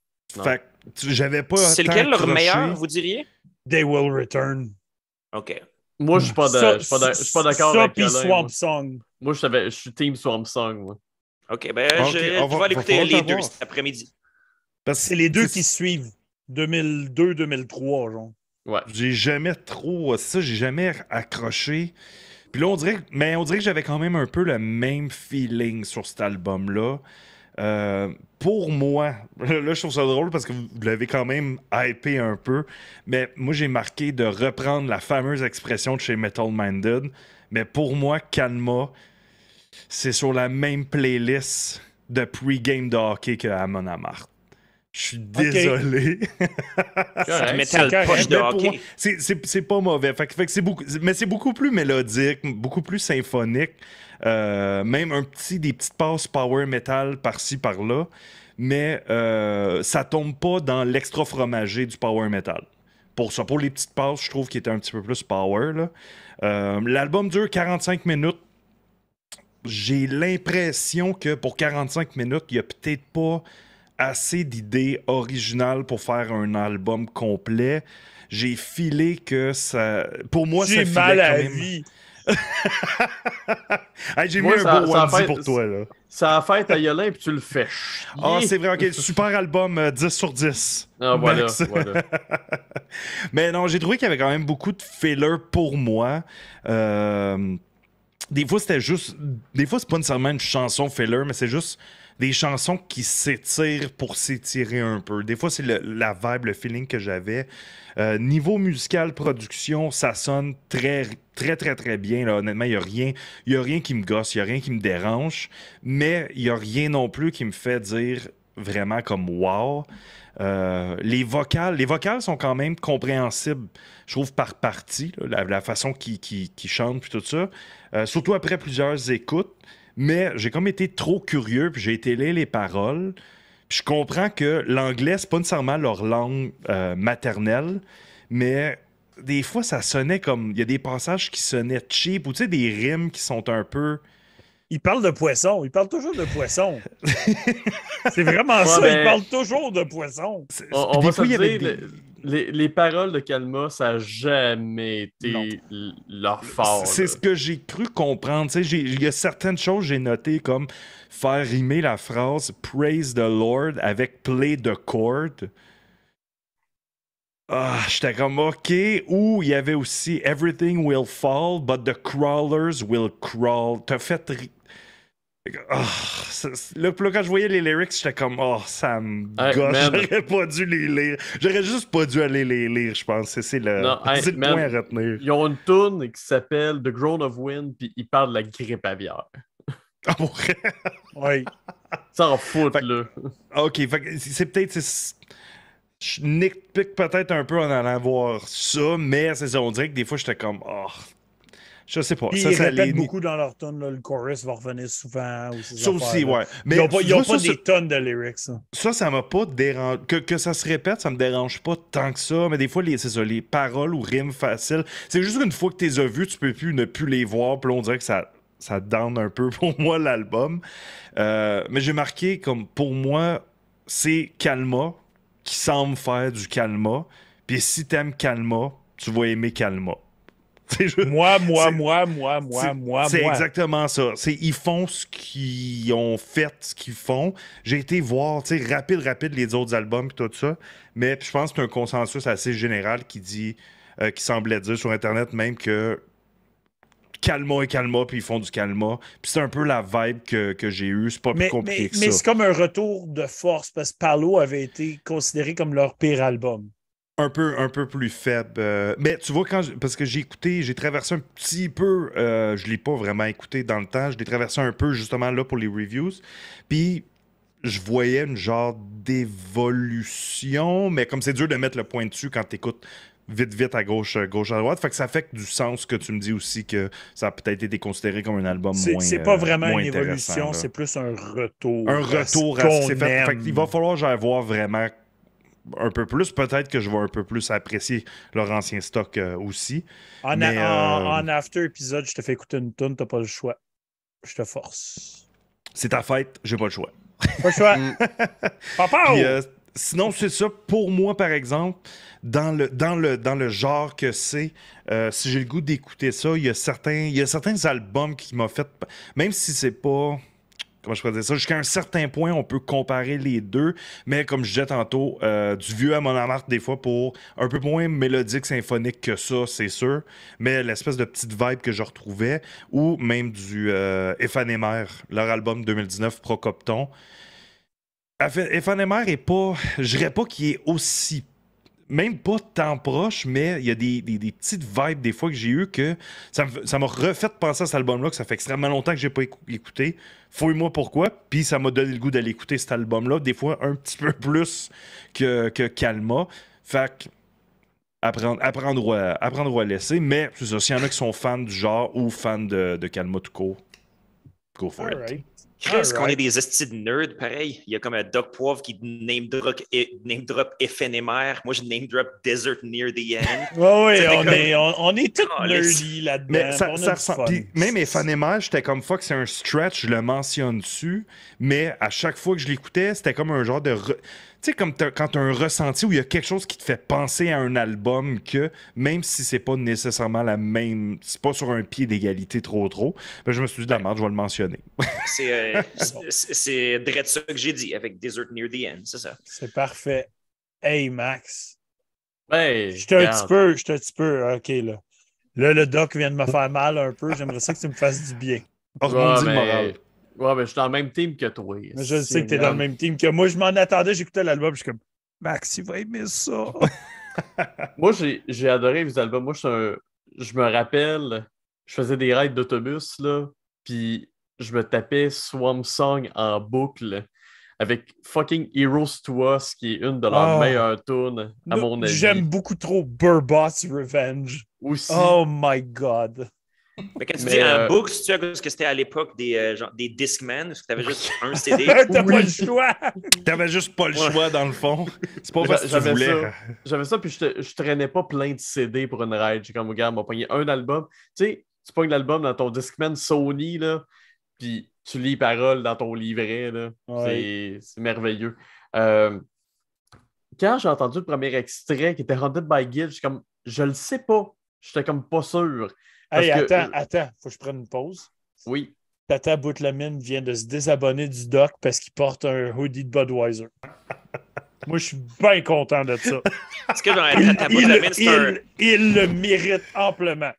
j'avais pas. C'est lequel leur meilleur, vous diriez? They Will Return. OK. Moi, je suis pas d'accord avec ça. Swamp Song. Moi, je suis Team Swamp Song. Moi. OK, ben ah, je, vais va, les deux cet après-midi. Parce que c'est les deux qui suivent, 2002-2003, genre. Ouais. J'ai jamais trop. ça, j'ai jamais accroché. Puis là, on dirait, mais on dirait que j'avais quand même un peu le même feeling sur cet album-là. Euh, pour moi, là, je trouve ça drôle parce que vous l'avez quand même hypé un peu, mais moi, j'ai marqué de reprendre la fameuse expression de chez Metal Minded. Mais pour moi, Calma, c'est sur la même playlist de pre-game de hockey que Amon Amart. Je suis désolé. de c'est C'est pas mauvais. mais c'est beaucoup plus mélodique, beaucoup plus symphonique. Euh, même un petit, des petites passes power metal par-ci, par-là. Mais euh, ça tombe pas dans l'extra fromager du power metal. Pour ça, pour les petites passes, je trouve qu'il était un petit peu plus power. Euh, l'album dure 45 minutes j'ai l'impression que pour 45 minutes, il n'y a peut-être pas assez d'idées originales pour faire un album complet. J'ai filé que ça. Pour moi, ça mal à j'ai mis un beau pour toi. Là. Ça a fait Yolin puis tu le fais Ah, c'est vrai, Super album, 10 euh, sur 10. Ah, Mais non, j'ai trouvé qu'il y avait quand même beaucoup de filler pour moi. Euh des fois, c'était juste. Des fois, c'est pas nécessairement une chanson filler, mais c'est juste des chansons qui s'étirent pour s'étirer un peu. Des fois, c'est la vibe, le feeling que j'avais. Euh, niveau musical, production, ça sonne très, très, très, très bien. Honnêtement, il n'y a, rien, y a rien qui me gosse, il n'y a rien qui me dérange, mais il n'y a rien non plus qui me fait dire vraiment comme wow. Euh, les vocales, les vocales sont quand même compréhensibles, je trouve, par partie, la, façon qu'ils qui, qui chantent, puis tout ça. Euh, surtout après plusieurs écoutes. Mais j'ai comme été trop curieux, puis j'ai été lire les paroles. Puis je comprends que l'anglais, c'est pas nécessairement leur langue euh, maternelle, mais des fois, ça sonnait comme. Il y a des passages qui sonnaient cheap, ou tu sais, des rimes qui sont un peu il parle de poisson. Il parle toujours de poisson. c'est vraiment ça. Il ben, parle toujours de poisson. On, va se les, paroles de Kalma. ça n'a jamais été leur force. C'est ce que j'ai cru comprendre. Il y a certaines choses j'ai notées comme faire rimer la phrase Praise the Lord avec play de chord. Ah, j'étais comme OK. Ou il y avait aussi Everything will fall, but the crawlers will crawl. T'as fait ah, quand je voyais les lyrics, j'étais comme, oh, ça me hey, J'aurais pas dû les lire. J'aurais juste pas dû aller les lire, je pense. C'est le, point à retenir. Ils ont une tune qui s'appelle The Groan of Wind, puis ils parlent de la grippe aviaire. Ah, pour oui. Ça en fout, là. Ok, c'est peut-être. Je nique peut-être un peu en allant voir ça, mais c'est ça. On dirait que des fois, j'étais comme, oh, je sais pas. ils répètent beaucoup dans leur tonne, le chorus va revenir souvent. ça aussi, ouais. Mais ils n'ont pas, ils ont pas des tonnes de lyrics. Ça, ça, ça m'a pas dérangé. Que, ça se répète, ça me dérange pas tant que ça. Mais des fois, les, ça, les paroles ou rimes faciles, c'est juste une fois que tu les as vues, tu peux plus ne plus les voir. Puis on dirait que ça, ça donne un peu pour moi l'album. Euh, mais j'ai marqué comme pour moi, c'est Calma qui semble faire du Calma. Puis si tu aimes Calma, tu vas aimer Calma. Moi, Moi, moi, moi, moi, moi, moi, C'est exactement ça. Ils font ce qu'ils ont fait, ce qu'ils font. J'ai été voir, tu sais, rapide, rapide, les autres albums et tout ça. Mais je pense que c'est un consensus assez général qui dit, euh, qui semblait dire sur Internet même que calma et calma, puis ils font du calma. Puis c'est un peu la vibe que, j'ai eue. C'est pas plus compliqué que ça. Mais c'est comme un retour de force, parce que Palo avait été considéré comme leur pire album un peu, un peu plus faible. Euh, mais tu vois, quand parce que j'ai écouté, j'ai traversé un petit peu, euh, je ne l'ai pas vraiment écouté dans le temps, je l'ai traversé un peu justement là pour les reviews. Puis je voyais une genre d'évolution, mais comme c'est dur de mettre le point dessus quand tu écoutes vite, vite à gauche, euh, gauche à droite. Fait que ça fait du sens que tu me dis aussi que ça a peut-être été considéré comme un album moins. C'est pas vraiment une évolution, c'est plus un retour. Un retour à fait. il va falloir voir vraiment un peu plus, peut-être que je vais un peu plus apprécier leur ancien stock euh, aussi. En, euh, after épisode, je te fais écouter une tonne, t'as pas le choix. Je te force. C'est ta fête, j'ai pas le choix. Pas le choix. Mm. Papa! Euh, sinon, c'est ça pour moi, par exemple, dans le, dans le, dans le genre que c'est. si j'ai le goût d'écouter ça, il y a certains, il y a certains albums qui m'ont fait. Même si c'est pas comment je pourrais ça, jusqu'à un certain point, on peut comparer les deux, mais comme je disais tantôt, euh, du vieux à Monamart, des fois, pour un peu moins mélodique, symphonique que ça, c'est sûr, mais l'espèce de petite vibe que je retrouvais, ou même du euh, leur album 2019, Procopton. éphémère est pas, je dirais pas qu'il est aussi même pas tant proche, mais il y a des, des, petites vibes des fois que j'ai eu que ça m'a refait penser à cet album-là, que ça fait extrêmement longtemps que j'ai pas écouté. Fouille-moi pourquoi, puis ça m'a donné le goût d'aller écouter cet album-là, des fois un petit peu plus que, que Calma. Fait que apprendre, apprendre, à, apprendre laisser, mais c'est ça, s'il y en a qui sont fans du genre ou fans de, de Calma go for it est ah, ce qu'on est des hosties de nerds, pareil. Il y a comme un Doc Poivre qui name drop, e, name drop éphémère. Moi, je name drop Desert Near the End. oui, oui, on, est, on, tous nerdy là-dedans. même éphémère, j'étais comme fuck, c'est un stretch, je le mentionne dessus. Mais à chaque fois que je l'écoutais, c'était comme un genre de. Tu sais, comme quand tu as un ressenti où il y a quelque chose qui te fait penser à un album que, même si c'est pas nécessairement la même, c'est pas sur un pied d'égalité trop trop, ben, je me suis dit, la merde, je vais le mentionner. c'est ça euh, que j'ai dit avec Desert Near the End, c'est ça. C'est parfait. Hey, Max. Hey, je un petit peu, je un petit peu, ok, là. Là, le doc vient de me faire mal un peu, j'aimerais ça que tu me fasses du bien. moral. Ouais, mais je suis dans le même team que toi. je sais que tu es dans le même team que moi. Je m'en attendais, j'écoutais l'album, je suis comme Max, il va aimer ça. moi, j'ai adoré les albums. Moi, je, je me rappelle, je faisais des raids d'autobus, là, puis je me tapais Swamp Song en boucle avec fucking Heroes to Us, qui est une de leurs ah. meilleures tunes, à mon avis. J'aime beaucoup trop Burboss Revenge. Aussi. Oh my god. Mais quand tu dis un euh, book, tu tu que c'était à l'époque des, euh, » des Discman? tu que juste un CD? T'as pas le choix! T'avais juste pas le choix, dans le fond. C'est pas parce que voulais. J'avais ça, puis je, je, traînais pas plein de CD pour une ride. J'ai comme, regarde, m'a pogné un album. Tu sais, tu pognes l'album dans ton Discman Sony, là, puis tu lis paroles dans ton livret, là. C'est merveilleux. Euh, quand j'ai entendu le premier extrait qui était rendu by Guild, je comme, je le sais pas. J'étais comme pas sûr. Hey, attends, attends, faut que je prenne une pause. Oui. Tata Boutlamine vient de se désabonner du doc parce qu'il porte un hoodie de Budweiser. Moi, je suis bien content de ça. Est-ce que dans la Tata c'est un... il, le mérite amplement.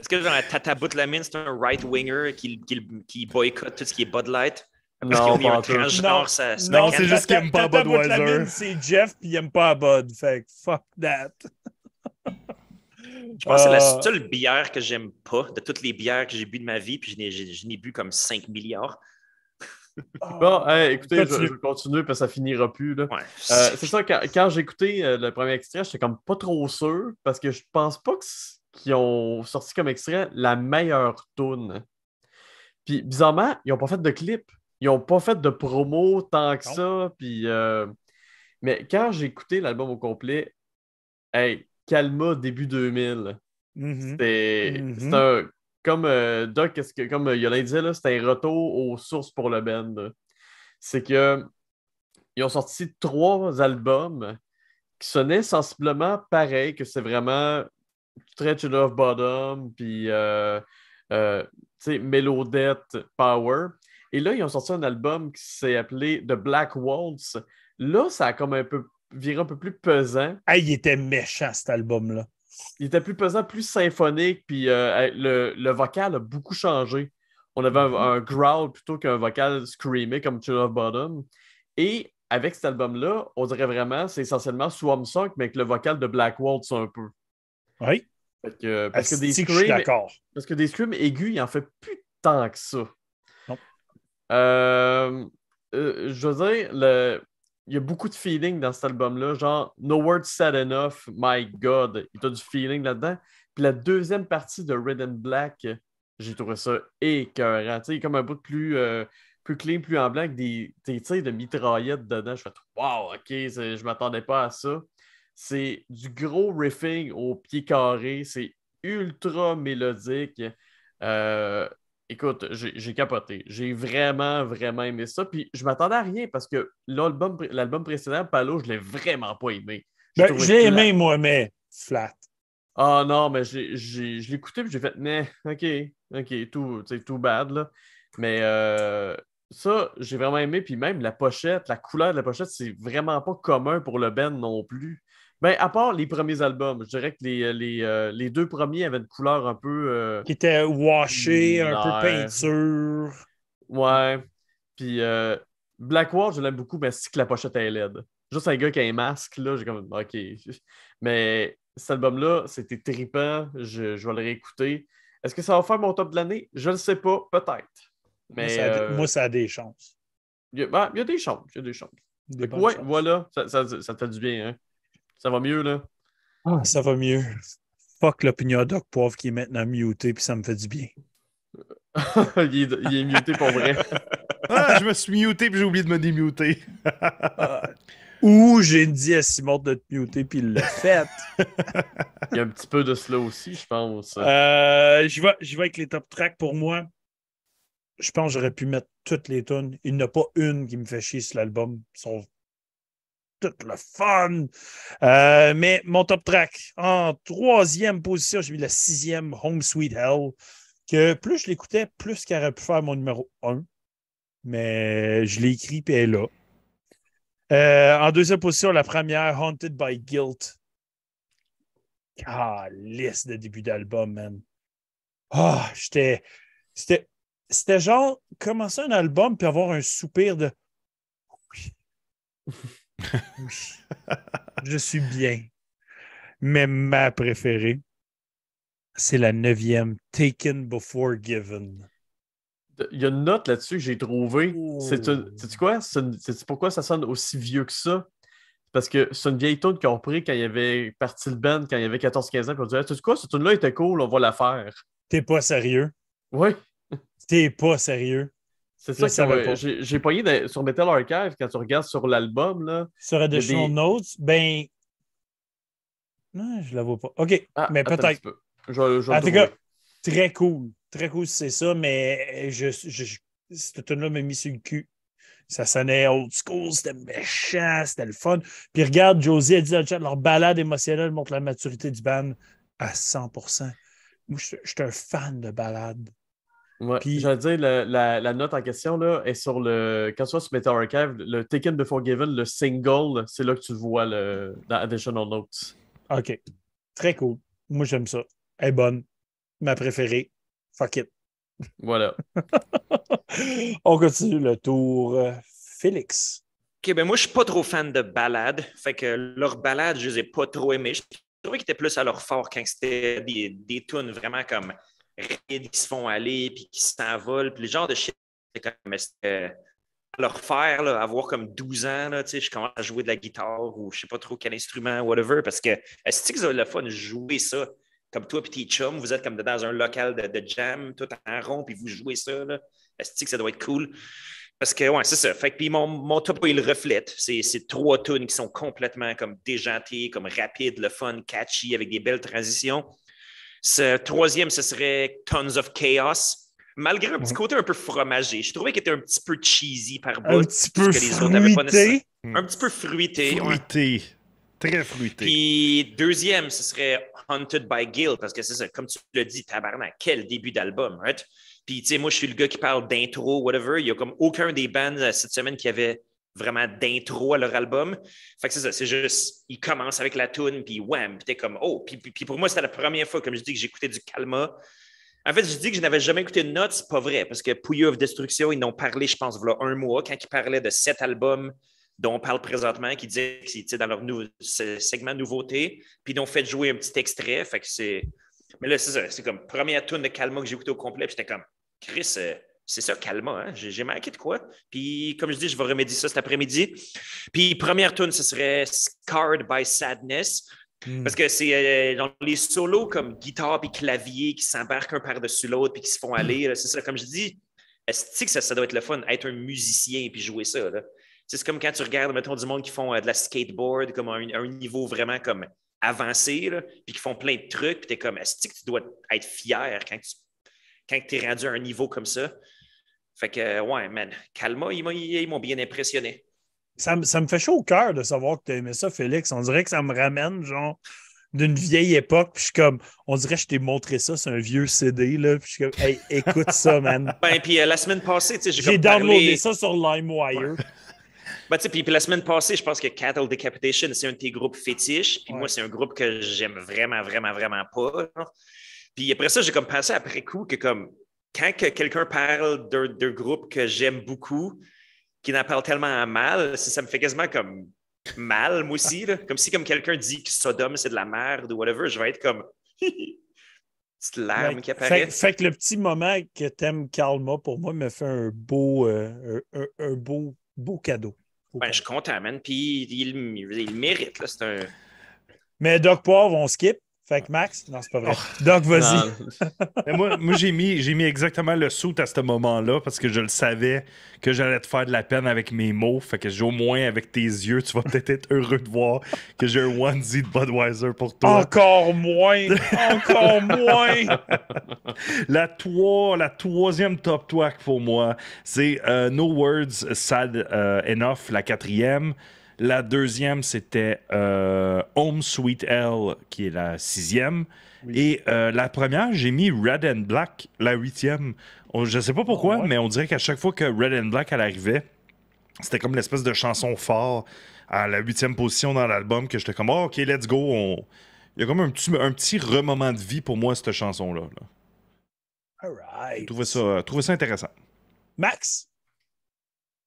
Est-ce que dans la Tata Boutlamine, c'est un right-winger qui, boycotte tout ce qui est Bud Light? Parce non, non, non c'est juste qu'il aime pas Budweiser. C'est Jeff, puis il n'aime pas Bud. Fait fuck that. Je pense que c'est la euh. seule bière que j'aime pas de toutes les bières que j'ai bu de ma vie, puis je n'ai bu comme 5 milliards. Ah. Bon, écoutez, je, vais continuer parce que ça finira plus. Euh, c'est ça, quand, j'ai écouté euh, le premier extrait, j'étais comme pas trop sûr parce que je pense pas qu'ils ont sorti comme extrait la meilleure toune. Puis bizarrement, ils ont pas fait de clip. Ils ont pas fait de promo tant que ça. Puis, Mais quand j'ai écouté l'album au complet, hey, Calma début 2000. Mhm. C'était mhm. Comme euh, Doc, que, comme euh, Yolande disait, c'était un retour aux sources pour le band. C'est que ils ont sorti trois albums qui sonnaient sensiblement pareil, que c'est vraiment très It Off Bottom, puis euh, euh Melodette Power. Et là, ils ont sorti un album qui s'est appelé The Black Waltz. Là, ça a comme un peu Virait un peu plus pesant. Ah, il était méchant cet album-là. Il était plus pesant, plus symphonique, puis euh, le, vocal a beaucoup changé. On avait un, mhm. growl plutôt qu'un vocal screamé comme Chill of Bottom. Et avec cet album-là, on dirait vraiment, c'est essentiellement Swamp Song, mais avec le vocal de Black Waltz un peu. Oui. parce, que des screams, parce aigus, il en fait plus tant que ça. Non. Euh, euh, je veux dire, le, il y a beaucoup de feeling dans cet album-là. Genre, No Words Said Enough, My God. Il y a du feeling là-dedans. Puis la deuxième partie de Red and Black, j'ai trouvé ça écœurant. Tu comme un bout plus, euh, plus clean, plus en blanc, avec des, des tirs de mitraillette dedans. Je fais, wow, OK, je m'attendais pas à ça. C'est du gros riffing au pied carré. C'est ultra mélodique. Euh, écoute, j'ai capoté. J'ai vraiment, vraiment aimé ça. Puis je m'attendais à rien parce que l'album précédent, Palo, je ne l'ai vraiment pas aimé. J'ai ben, aimé, moi, mais flat. Ah non, mais je l'ai écouté et j'ai fait, mais ok, ok, tout, tout bad. Là. Mais euh, ça, j'ai vraiment aimé. Puis même la pochette, la couleur de la pochette, c'est vraiment pas commun pour le Ben non plus. Ben, à part les premiers albums, je dirais que les, euh, euh, deux premiers avaient une couleur un peu. Euh, qui était washée, un peu peinture. Ouais. Puis Black Blackwater, je l'aime beaucoup, mais c'est que la pochette est LED. Juste un gars qui a un masque, là, j'ai comme. OK. Mais cet album-là, c'était trippant. Je, je, vais le réécouter. Est-ce que ça va faire mon top de l'année? Je ne sais pas, peut-être. Mais, moi ça, a, des chances. Ben, il y a, des chances. Il y a des chances. voilà. Ça, ça, ça te fait du bien, hein? Ça va mieux, là? Ah, ça va mieux. Fuck l'opinion Doc Poivre qui est maintenant muté, puis ça me fait du bien. il, est, muté pour vrai. Ah, je me suis muté, puis j'ai oublié de me démuter. Ou j'ai dit à Simon de te muter, puis il l'a fait. il y a un petit peu de cela aussi, je pense. Euh, j'y je, vais, avec les top tracks pour moi. Je pense que j'aurais pu mettre toutes les tunes. Il n'y en a pas une qui me fait chier sur l'album. sauf tout le fun. Euh, mais mon top track, en troisième position, j'ai mis la sixième Home Sweet Hell, que plus je l'écoutais, plus qu'elle aurait pu faire mon numéro un. Mais je l'ai écrit, puis elle est là. Euh, en deuxième position, la première, Haunted by Guilt. Ah, liste de début d'album, man. Ah, j'étais. C'était, c'était genre commencer un album puis avoir un soupir de. je suis bien. Mais ma préférée, c'est la neuvième, Taken Before Given. Il y a une note là-dessus que j'ai trouvée. Oh. C'est tu quoi? C'est pourquoi ça sonne aussi vieux que ça? Parce que c'est une vieille tune qu'on ont pris quand il y avait partie le band, quand il y avait 14-15 ans, ah, tu quoi, cette tune-là était cool, on va la faire. T'es pas sérieux? Oui. T'es pas sérieux. C'est ça, que j'ai poigné sur Metal Archive quand tu regardes sur l'album. Sur Additional des... Notes, ben. Non, je la vois pas. OK, ah, mais peut-être. en tout cas, très cool. Très cool c'est ça, mais je, je, cette tune-là m'a mis sur le cul. Ça sonnait old school, c'était méchant, c'était le fun. Puis regarde, Josie a dit dans le chat, leur balade émotionnelle montre la maturité du band à 100 Moi, je suis un fan de balade. Ouais, Puis, j'allais dire, la, note en question là, est sur le. Quand tu vas sur Meta Archive, le Taken Before Given, le single, c'est là que tu vois le, dans Additional Notes. OK. Très cool. Moi, j'aime ça. Elle est bonne. Ma préférée. Fuck it. Voilà. On continue le tour. Euh, Félix. OK, ben moi, je suis pas trop fan de balades. Fait que leurs balades, je les ai pas trop aimées. Je trouvais qu'ils étaient plus à leur fort quand c'était des, des tunes vraiment comme qui se font aller, puis qui s'envolent, puis le genre de shit, c'est comme, leur leur avoir comme 12 ans, là, je commence à jouer de la guitare ou je sais pas trop quel instrument, whatever, parce que est-ce que le fun de jouer ça? Comme toi petit tes vous êtes comme dans un local de, jam, tout en rond, puis vous jouez ça, est-ce que ça doit être cool? Parce que, ouais, c'est ça. Fait que, puis mon, mon top, il le reflète. C'est trois tunes qui sont complètement comme déjantées, comme rapides, le fun, catchy, avec des belles transitions troisième, ce serait Tons of Chaos. Malgré un petit côté un peu fromager, je trouvais qu'il était un petit peu cheesy par bout. Un petit peu fruité. Pas Un petit peu fruité. Fruité. Très fruité. Puis deuxième, ce serait Haunted by Guild, parce que c'est ça, comme tu le dis, tabarnak, quel début d'album, right? Puis, tu sais, moi, je suis le gars qui parle d'intro, whatever. Il n'y a comme aucun des bands euh, cette semaine qui avait vraiment d'intro à leur album. Fait que c'est ça, c'est juste, ils commencent avec la tune puis wham, puis t'es comme, oh, puis, pour moi, c'était la première fois, comme je dis, que j'écoutais du Calma. En fait, je dis que je n'avais jamais écouté de notes, c'est pas vrai, parce que Pouilleux of Destruction, ils n'ont parlé, je pense, voilà un mois, quand ils parlaient de cet album dont on parle présentement, qui dit que c'était dans leur segment nouveauté, puis ils ont fait jouer un petit extrait, fait que c'est... Mais là, c'est ça, c'est comme première tune de Calma que j'ai écouté au complet, puis j'étais comme, Chris, euh, c'est ça, calma. Hein? J'ai marqué de quoi. Puis, comme je dis, je vais remédier ça cet après-midi. Puis, première tune, ce serait Scarred by Sadness. Hmm. Parce que c'est euh, dans les solos comme guitare puis clavier qui s'embarquent un par-dessus l'autre puis qui se font hmm. aller. C'est ça, comme je dis, est-ce que ça, doit être le fun, être un musicien puis jouer ça? C'est comme quand tu regardes, mettons, du monde qui font euh, de la skateboard comme un, niveau vraiment comme avancé, puis qui font plein de trucs, puis tu es comme, est-ce que tu dois être fier quand quand tu es rendu à un niveau comme ça. Fait que, ouais, man, Calma, ils m'ont bien impressionné. Ça, me fait chaud au cœur de savoir que tu aimé ça, Félix. On dirait que ça me ramène, genre, d'une vieille époque. Puis je suis comme, on dirait que je t'ai montré ça, c'est un vieux CD, là. Puis je suis comme, hey, écoute ça, man. Ben, puis euh, la semaine passée, tu sais, j'ai downloadé ça sur LimeWire. Ben, tu sais, puis, la semaine passée, je pense que Cattle Decapitation, c'est un de tes groupes fétiches. Puis moi, c'est un groupe que j'aime vraiment, vraiment, vraiment pas. Puis après ça, j'ai comme pensé après coup que comme quand que quelqu'un parle d'un groupe que j'aime beaucoup, qui en parle tellement mal, ça, me fait quasiment comme mal, moi aussi. Comme si comme quelqu'un dit que Sodome, c'est de la merde ou whatever, je vais être comme... C'est larme qui apparaît. Fait, fait, que le petit moment que t'aimes Calma, pour moi, me fait un beau, euh, un, beau, cadeau. ben, je compte content, Puis il, il, mérite. C'est un... Mais Doc Poivre, on skip. Fait que Max, non, c'est pas vrai. Oh. Donc, vas-y. moi, j'ai mis, mis, exactement le saut à ce moment-là parce que je le savais que j'allais te faire de la peine avec mes mots. Fait que j'ai au moins avec tes yeux, tu vas peut-être être heureux de voir que j'ai un onesie de Budweiser pour toi. Encore moins! Encore moins! la, trois, la troisième top twack pour moi, c'est euh, No Words Sad euh, Enough, la quatrième. La deuxième, c'était euh, Home Sweet L, qui est la sixième. Et euh, la première, j'ai mis Red and Black, la huitième. Je ne sais pas pourquoi, ah mais on dirait qu'à chaque fois que Red and Black, elle arrivait, c'était comme l'espèce de chanson fort à la huitième position dans l'album que j'étais comme, ah, OK, let's go. Il y a comme un petit, remoment de vie pour moi, cette chanson-là. Là. All trouvais ça intéressant. Max?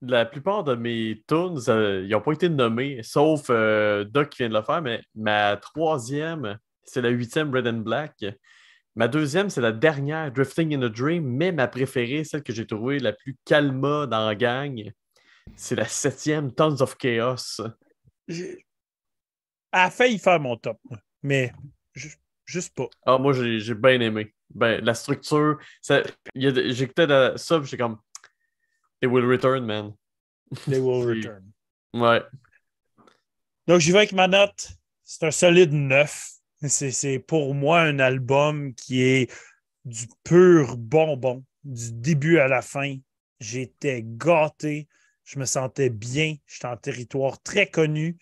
la plupart de mes tunes, euh, ils n'ont pas été nommés, sauf euh, Doc qui vient de le faire, mais ma troisième, c'est la huitième Red and Black. Ma deuxième, c'est la dernière, Drifting in a Dream, mais ma préférée, celle que j'ai trouvée la plus calma dans la gang, c'est la septième, Tons of Chaos. J'ai a failli faire mon top, mais juste pas. Ah, moi, j'ai bien aimé. Ben, la structure, j'écoutais ça, j'ai comme, They will return, man. They will return. Ouais. Donc, j'y vais avec ma note. C'est un solide 9. C'est pour moi un album qui est du pur bonbon, du début à la fin. J'étais gâté. Je me sentais bien. J'étais en territoire très connu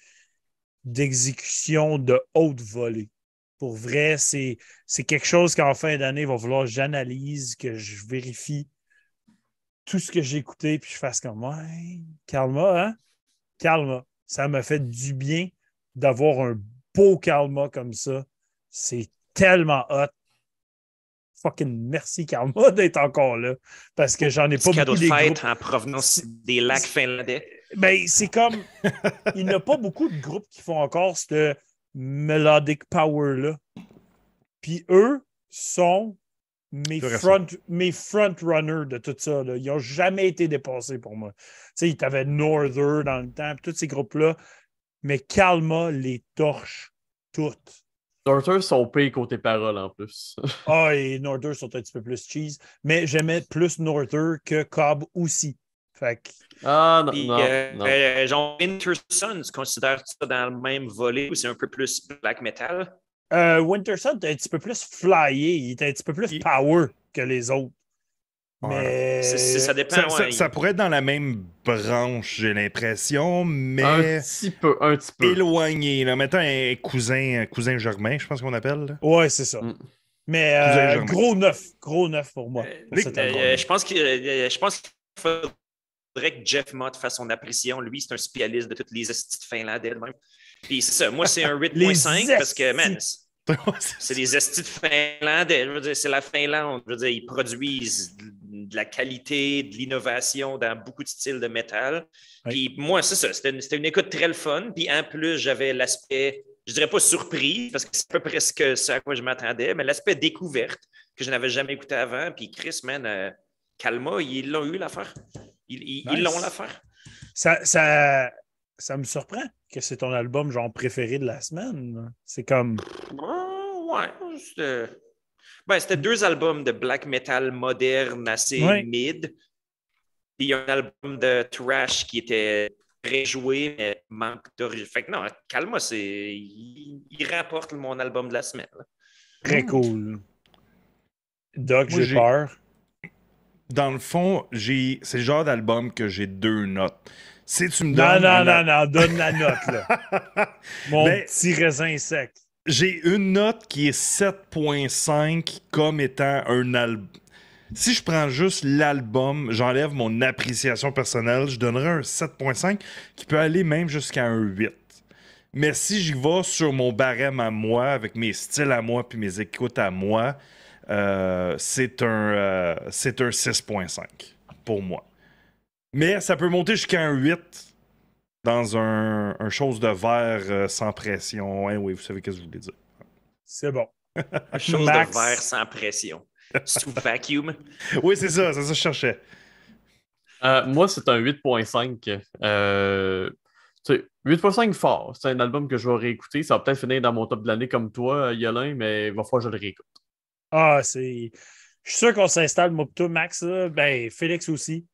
d'exécution de haute volée. Pour vrai, c'est quelque chose qu'en fin d'année, il va falloir que j'analyse, que je vérifie tout ce que j'ai écouté, puis je fasse comme Ouais, calme hein? Calma. Ça m'a fait du bien d'avoir un beau calma comme ça. C'est tellement hot. Fucking merci Karma d'être encore là parce que j'en ai pas beaucoup. de fête en provenance des lacs finlandais. Mais ben, c'est comme. il n'y a pas beaucoup de groupes qui font encore ce melodic power-là. Puis eux sont mes front, front runners de tout ça, là, ils n'ont jamais été dépassés pour moi. Tu sais, t'avais Norther dans le temps, tous ces groupes-là, mais Calma les torches toutes. Norther sont payés côté parole en plus. ah, et Norther sont un petit peu plus cheese, mais j'aimais plus Norther que Cobb aussi. Fait que... Ah non, non, euh, euh, genre Inter tu considères ça dans le même volet ou c'est un peu plus black metal? Euh, Winterson était un petit peu plus flyé, il un petit peu plus power que les autres. Mais ça dépend. Ça, pourrait être dans la même branche, j'ai l'impression, mais. Un petit peu, un petit peu. Éloigné. Là. Mettons un cousin, un cousin germain, je pense qu'on appelle. Ouais, c'est ça. Mm. Mais euh, gros neuf, gros neuf pour moi. Euh, je pense que je pense qu'il faudrait que Jeff Mott fasse son appréciation. Lui, c'est un spécialiste de toutes les estites finlandaises. Puis ça, moi, c'est un 8.5 parce que, man, c'est des estis finlandais. c'est la Finlande. ils produisent de la qualité, de l'innovation dans beaucoup de styles de métal. moi, c'est ça. C'était une, écoute très le fun. Puis en plus, j'avais l'aspect, je dirais pas surpris, parce que c'est à peu près ce, à quoi je m'attendais, mais l'aspect découverte que je n'avais jamais écouté avant. Puis Chris, man, euh, ils l'ont eu l'affaire. Ils l'ont l'affaire. ça, ça me surprend que c'est ton album genre préféré de la semaine. C'est comme. Ouais, c'était. Ben, c'était deux albums de black metal moderne assez Il y a un album de trash qui était réjoué, mais manque d'origine. Fait non, calme-moi, c'est... Il... rapporte mon album de la semaine. Très mm. cool. Doc, j'ai peur. Dans le fond, j'ai... c'est le genre d'album que j'ai deux notes. Si tu me donnes. Non, non, non, non, donne la note, là. Mon petit raisin sec. J'ai une note qui est 7.5 comme étant un album. Si je prends juste l'album, j'enlève mon appréciation personnelle, je donnerais un 7.5 qui peut aller même jusqu'à un 8. Mais si j'y vais sur mon barème à moi, avec mes styles à moi puis mes écoutes à moi, euh, c'est un, euh, c'est un 6.5 pour moi. Mais ça peut monter jusqu'à un 8 dans un, chose de verre euh, sans pression. Eh oui, vous savez ce que je voulais dire. C'est bon. chose de verre sans pression. Sous vacuum. Oui, c'est ça, c'est ça que je cherchais. Euh, moi, c'est un 8.5. Euh, 8.5 fort. C'est un album que je vais réécouter. Ça va peut-être finir dans mon top de l'année comme toi, euh, Yolin, mais il va falloir que je le réécoute. Ah, c'est. Je suis sûr qu'on s'installe, Mopto Max. Ben, Félix aussi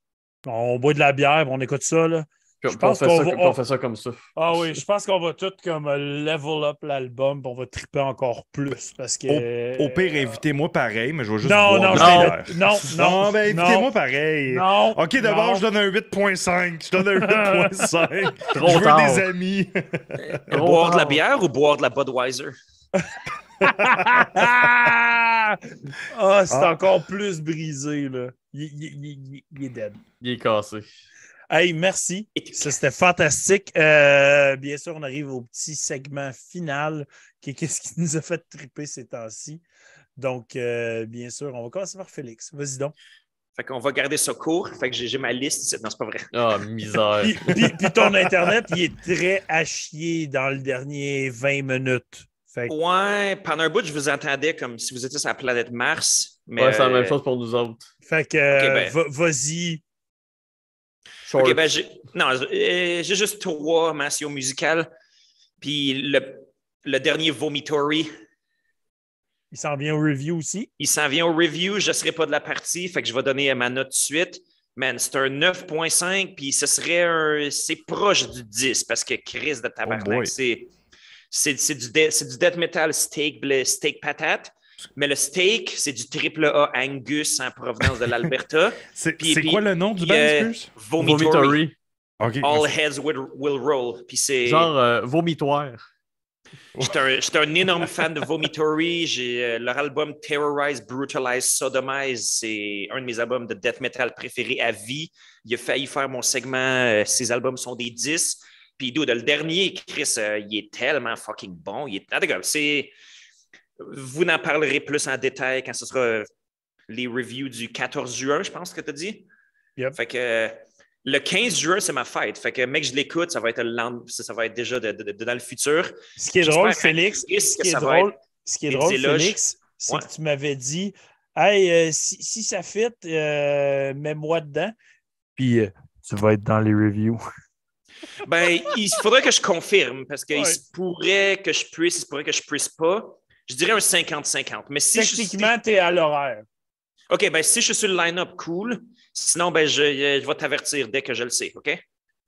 on boit de la bière, on écoute ça. Là. Je pense qu'on on... fait ça comme ça. Ah oui, je pense qu'on va tout comme euh, level up l'album, on va triper encore plus parce que. Au, pire, euh, invitez-moi pareil, mais je vais juste. Non, non, non, non, non, ben, invitez-moi pareil. Non. Ok, d'abord, je donne un 8.5. Je donne un 8.5. je veux des amis. Euh, boire de la bière ou boire de la Budweiser? ah, c'est ah. encore plus brisé, là. Il, est dead. Il est cassé. Hey, merci. Ça C'était fantastique. Euh, bien sûr, on arrive au petit segment final qui qu'est-ce qui nous a fait triper ces temps-ci. Donc, euh, bien sûr, on va commencer par Félix. Vas-y donc. Fait qu'on va garder ça court. Fait que j'ai ma liste. Non, c'est pas vrai. oh, misère. puis, ton Internet, il est très à chier dans le dernier 20 minutes. Ouais, pendant un bout, je vous entendais comme si vous étiez sur la planète Mars. Mais... Ouais, c'est la même euh, chose pour nous autres. Fait que, ben- vas-y. Ben, non, euh, j'ai juste trois mentions musicales. Puis le, dernier Vomitory. Il s'en vient au review aussi. Il s'en vient au review. Je ne serai pas de la partie, fait que je vais donner ma note de suite. Man, c'est un 9.5, puis ce serait un. C'est proche du 10 parce que Chris de Tabarnak, oh c'est. C'est du, du, death metal steak, steak patate. Mais le steak, c'est du triple A Angus en provenance de l'Alberta. c'est quoi le nom du band, euh, Vomitory. All heads will, roll. Genre euh, vomitoire. J'étais un, énorme fan de Vomitory. Euh, leur album Terrorize, Brutalize, Sodomize. C'est un de mes albums de death metal préférés à vie. Il a failli faire mon segment. Ces albums sont des 10. Puis, dude, le dernier, Chris, il est tellement fucking bon. Il est... c'est vous n'en parlerez plus en détail quand ce sera euh, les reviews du 14 juin, je pense que tu as dit. Fait que euh, le 15 juin, c'est ma fête. Fait que, mec, je l'écoute, ça va être ça, va être déjà dans le futur. Ce qui est drôle, Félix, ce qui est drôle, Félix, c'est que tu m'avais dit, hey, euh, si, ça fit, mets-moi dedans. Puis tu vas être dans les reviews. Ben, il faudrait que je confirme parce qu'il se pourrait que je puisse, il se pourrait que je puisse pas. Je dirais un 50-50. Mais si Techniquement, tu es à l'horaire. OK, ben si je suis le line-up, cool. Sinon, ben je, euh, vais t'avertir dès que je le sais, OK?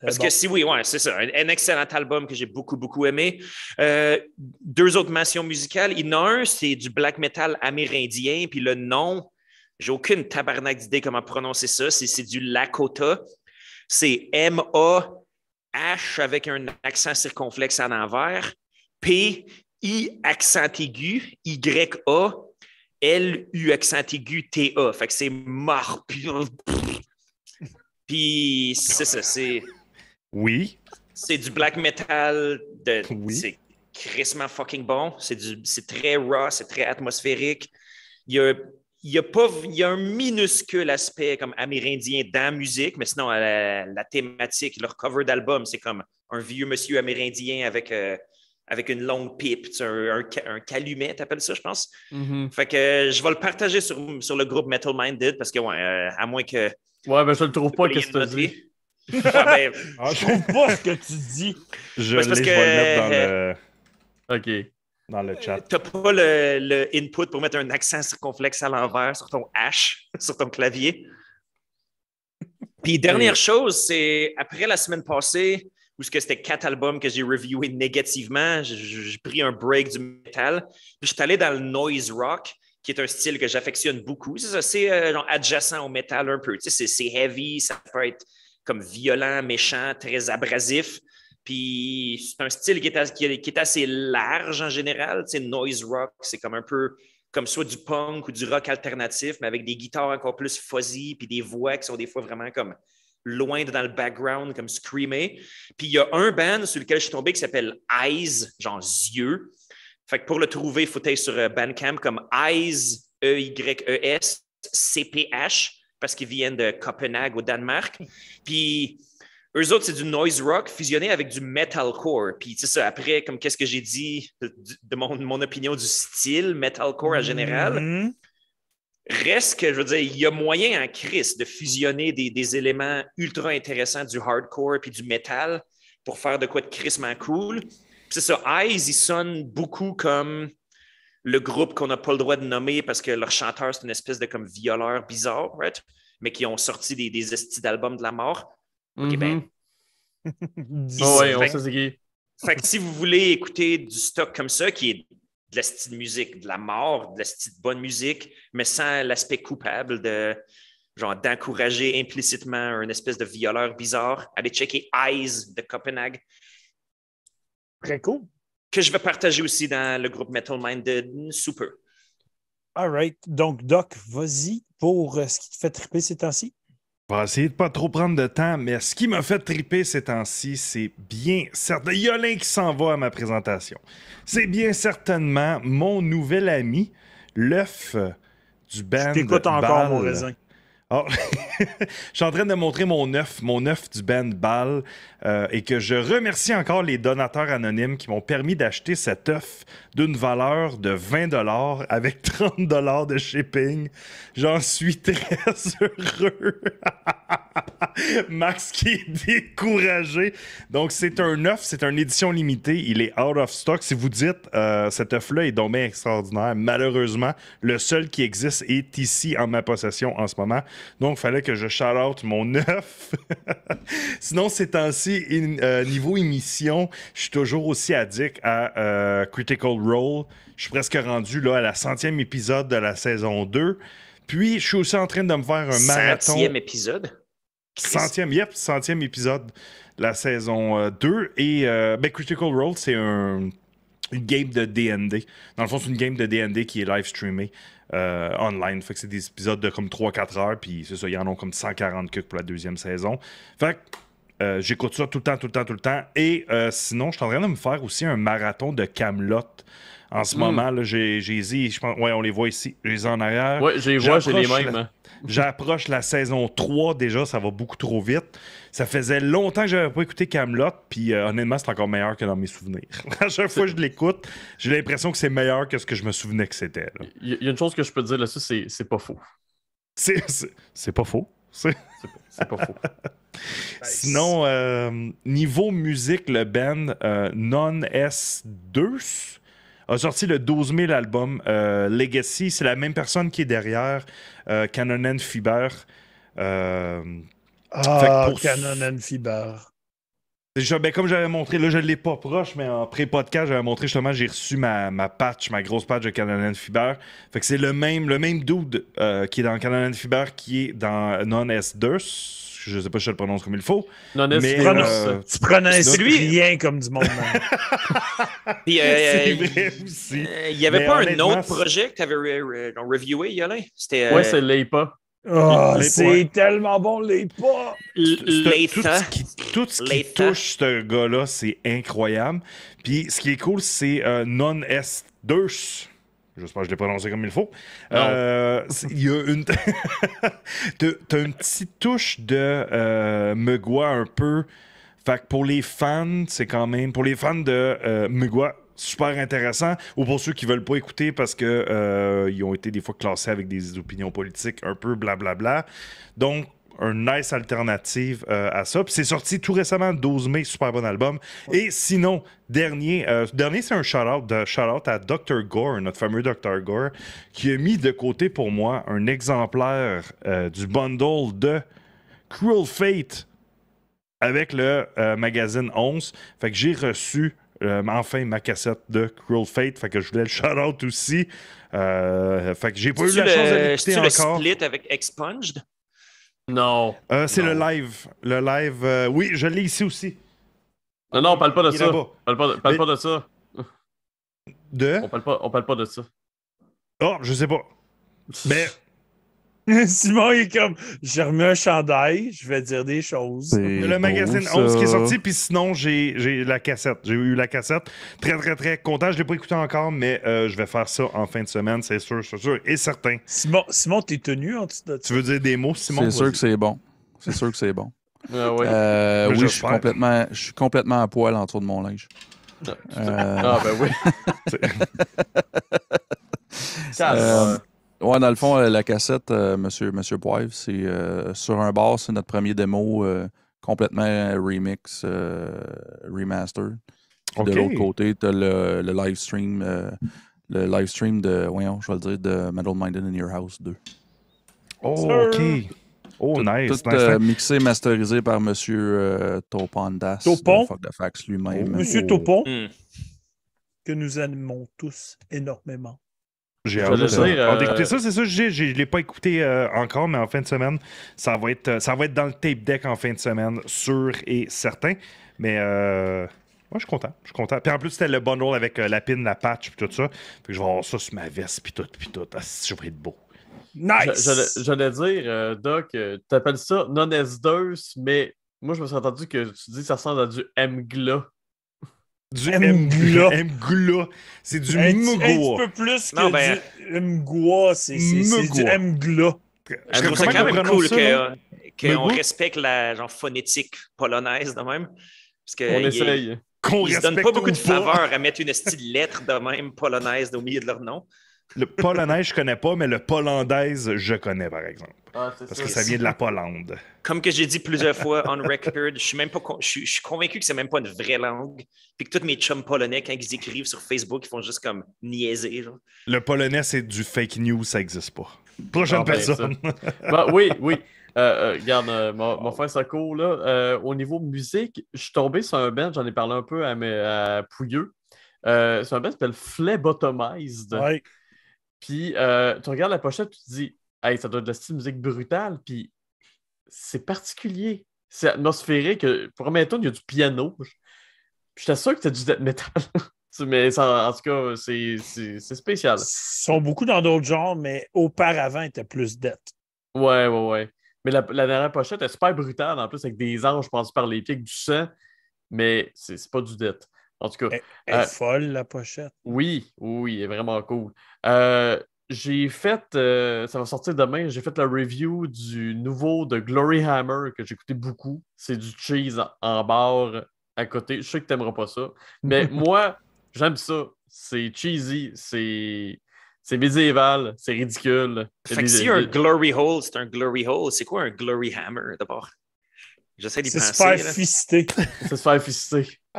Parce que si oui, ouais, c'est ça. Un, excellent album que j'ai beaucoup, beaucoup aimé. Euh, deux autres mentions musicales. Il y en a un, c'est du black metal amérindien. Puis le nom, j'ai aucune tabarnak d'idée comment prononcer ça. C'est du Lakota. C'est M-A-H avec un accent circonflexe à l'envers. P I accent aigu, Y-A, L, U accent aigu, T-A. Fait que c'est mort. Puis, c'est ça, c'est. Oui. C'est du black metal. De, C'est crissement fucking bon. C'est, c'est très raw, c'est très atmosphérique. Il y a. Il pas, un minuscule aspect comme amérindien dans la musique, mais sinon, la, thématique, leur cover d'album, c'est comme un vieux monsieur amérindien avec euh, avec une longue pipe, un, un, tu calumet, ça, je pense. Mm-hmm. Fait que euh, je vais le partager sur, le groupe Metal Minded parce que, euh, à moins que. Ouais, ben je le trouve pas, qu'est-ce que tu dis. Ah, ben, ah, je trouve pas ce que tu dis. Je, vais le mettre dans le. Euh, OK. Dans le chat. T'as pas le, le, input pour mettre un accent circonflexe à l'envers sur ton H, sur ton clavier. Puis dernière chose, c'est après la semaine passée, où ce que c'était quatre albums que j'ai reviewés négativement. J'ai pris un break du metal. Puis je suis allé dans le noise rock, qui est un style que j'affectionne beaucoup. C'est assez euh, adjacent au metal un peu. Tu sais, c'est heavy, ça peut être comme violent, méchant, très abrasif. Puis c'est un style qui est, assez large en général. Tu noise rock, c'est comme un peu comme soit du punk ou du rock alternatif, mais avec des guitares encore plus fuzzy, puis des voix qui sont des fois vraiment comme loin dans le background, comme screamer. Puis il y a un band sur lequel je suis tombé qui s'appelle Eyes, genre yeux. Fait que pour le trouver, il faut être sur euh, Bandcamp comme Eyes, E-Y-E-S, C-P-H, parce qu'ils viennent de Copenhague au Danemark. Puis eux autres, c'est du noise rock fusionné avec du metalcore. Puis, ça, après, comme qu'est-ce que j'ai dit de, mon, opinion du style metalcore en général, mm-hmm. Reste que, je veux dire, il y a moyen en Chris de fusionner des, éléments ultra intéressants du hardcore puis du metal pour faire de quoi de crissement cool. c'est ça, Eyes, ils sonnent beaucoup comme le groupe qu'on n'a pas le droit de nommer parce que leur chanteur, c'est une espèce de comme violeur bizarre, mais qui ont sorti des, des d'albums de la mort. OK, mm-hmm. ben. ouais, on sait Fait que si vous voulez écouter du stock comme ça, qui est de la style musique, de la mort, de la style bonne musique, mais sans l'aspect coupable de genre d'encourager implicitement une espèce de violeur bizarre. Allez checker Eyes de Copenhague. Très cool. Que je vais partager aussi dans le groupe Metal Minded Super. All right. Donc, Doc, vas-y pour euh, ce qui te fait tripper ces temps-ci. Je vais essayer de pas trop prendre de temps, mais ce qui m'a fait triper ces temps-ci, c'est bien certain. Il y a l'un qui s'en va à ma présentation. C'est bien certainement mon nouvel ami, l'œuf euh, du band. Je t'écoute encore, mon raisin. Alors, ah. je suis en train de montrer mon œuf, mon œuf du band Ball, euh, et que je remercie encore les donateurs anonymes qui m'ont permis d'acheter cet œuf d'une valeur de 20 avec 30 de shipping. J'en suis très heureux. Max qui est découragé. Donc, c'est un œuf, c'est une édition limitée. Il est out of stock. Si vous dites, euh, cet œuf-là est donc extraordinaire, malheureusement, le seul qui existe est ici en ma possession en ce moment. Donc, il fallait que je shout mon œuf Sinon, c'est ainsi euh, niveau émission, je suis toujours aussi addict à euh, Critical Role. Je suis presque rendu là, à la centième épisode de la saison 2. Puis, je suis aussi en train de me faire un marathon. Centième épisode? Centième, yep, centième épisode de la saison 2. Euh, Et ben, Critical Role, c'est une game de DND Dans le fond, c'est une game de D&D qui est live streamée euh, online. Fait que c'est des épisodes de comme 3-4 heures, puis c'est ça, y en ont comme 140 que pour la deuxième saison. Fait que euh, j'écoute ça tout le temps, tout le temps, tout le temps. Et euh, sinon, je suis en train de me faire aussi un marathon de Camelot en ce hmm. moment. J'ai dit, je ouais, on les voit ici, les en arrière. Oui, j'ai les vois, j'ai les mêmes. Hein. J'approche la saison 3 déjà, ça va beaucoup trop vite. Ça faisait longtemps que j'avais pas écouté Camelot, puis euh, honnêtement, c'est encore meilleur que dans mes souvenirs. à chaque fois que je l'écoute, j'ai l'impression que c'est meilleur que ce que je me souvenais que c'était. Il y, a une chose que je peux te dire là-dessus, c'est pas faux. C'est pas faux. C'est pas, pas faux. Sinon, euh, niveau musique, le band euh, Non S2, a sorti le 12 000 album Legacy. C'est la même personne qui est derrière euh, Canon Fiber. Euh... Ah, pour... Canon Fiber. Ben, comme j'avais montré, là je ne l'ai pas proche, mais en pré-podcast, j'avais montré justement, j'ai reçu ma, ma, patch, ma grosse patch de Canon Fiber. Fait que c'est le même, le même dude euh, qui est dans Canon Fiber qui est dans Non S2 je ne sais pas si je le prononce comme il faut. Non, mais, tu, prononces, euh, lui rien comme du monde. Euh, euh, euh, il n'y avait pas un autre projet que tu avais re re reviewé, Yolin? C'était, Ouais, c'est l'EPA. Ah, oh, c'est tellement bon, l'EPA. Tout ce qui, touche ce gars-là, c'est incroyable. Puis ce qui est cool, c'est Non Est Deux. J'espère que je l'ai prononcé comme il faut. Euh, il y a une. T'as une petite touche de euh, un peu. Fait que pour les fans, c'est quand même. Pour les fans de euh, super intéressant. Ou pour ceux qui veulent pas écouter parce qu'ils euh, ils ont été des fois classés avec des opinions politiques un peu blablabla. Donc, un nice alternative euh, à ça. Puis c'est sorti tout récemment, 12 mai, super bon album. Et sinon, euh, dernier, c'est un shout-out à Dr. Gore, notre fameux Dr. Gore, qui a mis de côté pour moi un exemplaire euh, du bundle de Cruel Fate avec le magazine 11. Fait que j'ai reçu enfin ma cassette de Cruel Fate. Fait que je voulais le shout-out aussi. fait que j'ai pas eu la chance de l'écouter encore. le avec Expunged? Non. Euh, c'est le live. Le live. Euh, oui, je l'ai ici aussi. Non, non, on parle pas de ça. On pas parle pas de ça. De? On parle pas, on parle pas de ça. Oh, je sais pas. Mais Simon est comme j'ai remis un chandail, je vais dire des choses. Le magazine 11 qui est sorti, puis sinon, j'ai la cassette. J'ai eu la cassette. Très, très, très content. Je l'ai pas écouté encore, mais euh, je vais faire ça en fin de semaine, c'est sûr, c'est sûr et certain. Simon, Simon t'es tenu en dessous de Tu veux dire des mots, Simon? C'est sûr que c'est bon. C'est sûr que c'est bon. Ah euh, oui, je, suis complètement, je suis complètement à poil autour de mon linge. Ah, ah ben oui. Ça, euh, Ouais, dans le fond, euh, la cassette, M. Euh, Monsieur, Monsieur Poivre, c'est euh, sur un bar, c'est notre premier démo complètement remix, remaster. De l'autre côté, tu as le, live stream, le live stream de, je vais dire, de Metal Minded in Your House 2. Oh, ok. Oh, nice. mixé, masterisé par Monsieur Topandas. Topon. Fuck the Facts lui-même. Oh. Monsieur Topon, hmm. que nous aimons tous énormément. J'ai hâte euh, ah, écouté ça. C'est ça, je ne l'ai pas écouté euh, encore, mais en fin de semaine, ça va, être, ça va être dans le tape deck en fin de semaine, sûr et certain. Mais euh, moi, je suis content. Je suis content. Puis en plus, c'était le bon bundle avec euh, la pin, la patch, puis tout ça. Puis je vais avoir ça sur ma veste, puis tout, puis tout. Ah, je vais être beau. Nice! J'allais dire, Doc, tu appelles ça non 2 mais moi, je me suis entendu que tu dis que ça ressemble à du M-gla. Du Mgla. Mgla. C'est du Mgwa. Un petit peu plus que ben, du Mgwa. C'est du Mgla. Je trouve ça quand même cool qu'on respecte la genre, phonétique polonaise de même. Parce que On il, essaye. ne donne pas beaucoup de faveur à mettre une style lettre de même polonaise au milieu de leur nom. Le polonais, je connais pas, mais le polandaise, je connais, par exemple. Ah, parce que ça vient de la Pologne. Comme que j'ai dit plusieurs fois on record, je suis même pas je, suis, convaincu que c'est même pas une vraie langue. Puis que tous mes chums polonais, quand ils écrivent sur Facebook, ils font juste comme niaiser. Le polonais, c'est du fake news, ça n'existe pas. Prochaine ah, ben, personne. Ben, oui, oui. Euh, euh, regarde, euh, mon, frère là, au niveau musique, je suis tombé sur un band, j'en ai parlé un peu à, mes, Pouilleux. c'est un band qui s'appelle Ouais. Puis euh, tu regardes la pochette, tu te dis, hey, ça doit être de la style musique brutale, puis c'est particulier. C'est atmosphérique. Pour un il y a du piano. Je t'assure que c'est du death metal. mais en tout cas, c'est spécial. Ils sont beaucoup dans d'autres genres, mais auparavant, ils plus death. Ouais, ouais, ouais. Mais la, dernière pochette est super brutale, en plus, avec des anges pense par les pieds, du sang. Mais c'est pas du death. En tout cas. Elle, euh, est folle, la pochette. Oui, oui, elle est vraiment cool. Euh, j'ai fait, euh, ça va sortir demain, j'ai fait la review du nouveau de Glory Hammer que j'ai écouté beaucoup. C'est du cheese en, barre à côté. Je sais que t'aimeras pas ça, mais moi, j'aime ça. C'est cheesy, c'est. C'est médiéval, c'est ridicule. Fait que si un glory hole, c'est un glory hole. C'est quoi un glory hammer d'abord? J'essaie d'y penser. C'est se faire c'est se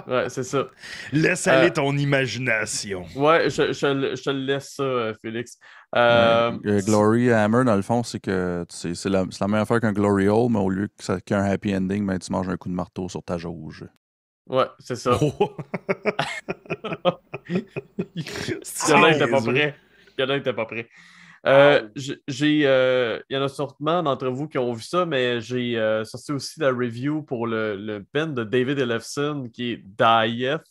Ouais, c'est ça. Laisse euh, aller ton imagination. Ouais, je, je, je, te laisse ça, euh, Félix. Euh, Glory Hammer, dans le fond, c'est que c'est la, la, même affaire qu'un Glory Hole, mais au lieu qu'un happy ending, ben, tu manges un coup de marteau sur ta jauge. Ouais, c'est ça. Oh. Il y en a qui pas prêt. Il y en a qui pas prêt. Euh, ah j'ai, euh, il y en a sûrement d'entre vous qui ont vu ça, mais j'ai euh, sorti aussi la review pour le, pen de David Elefson qui est Dieth.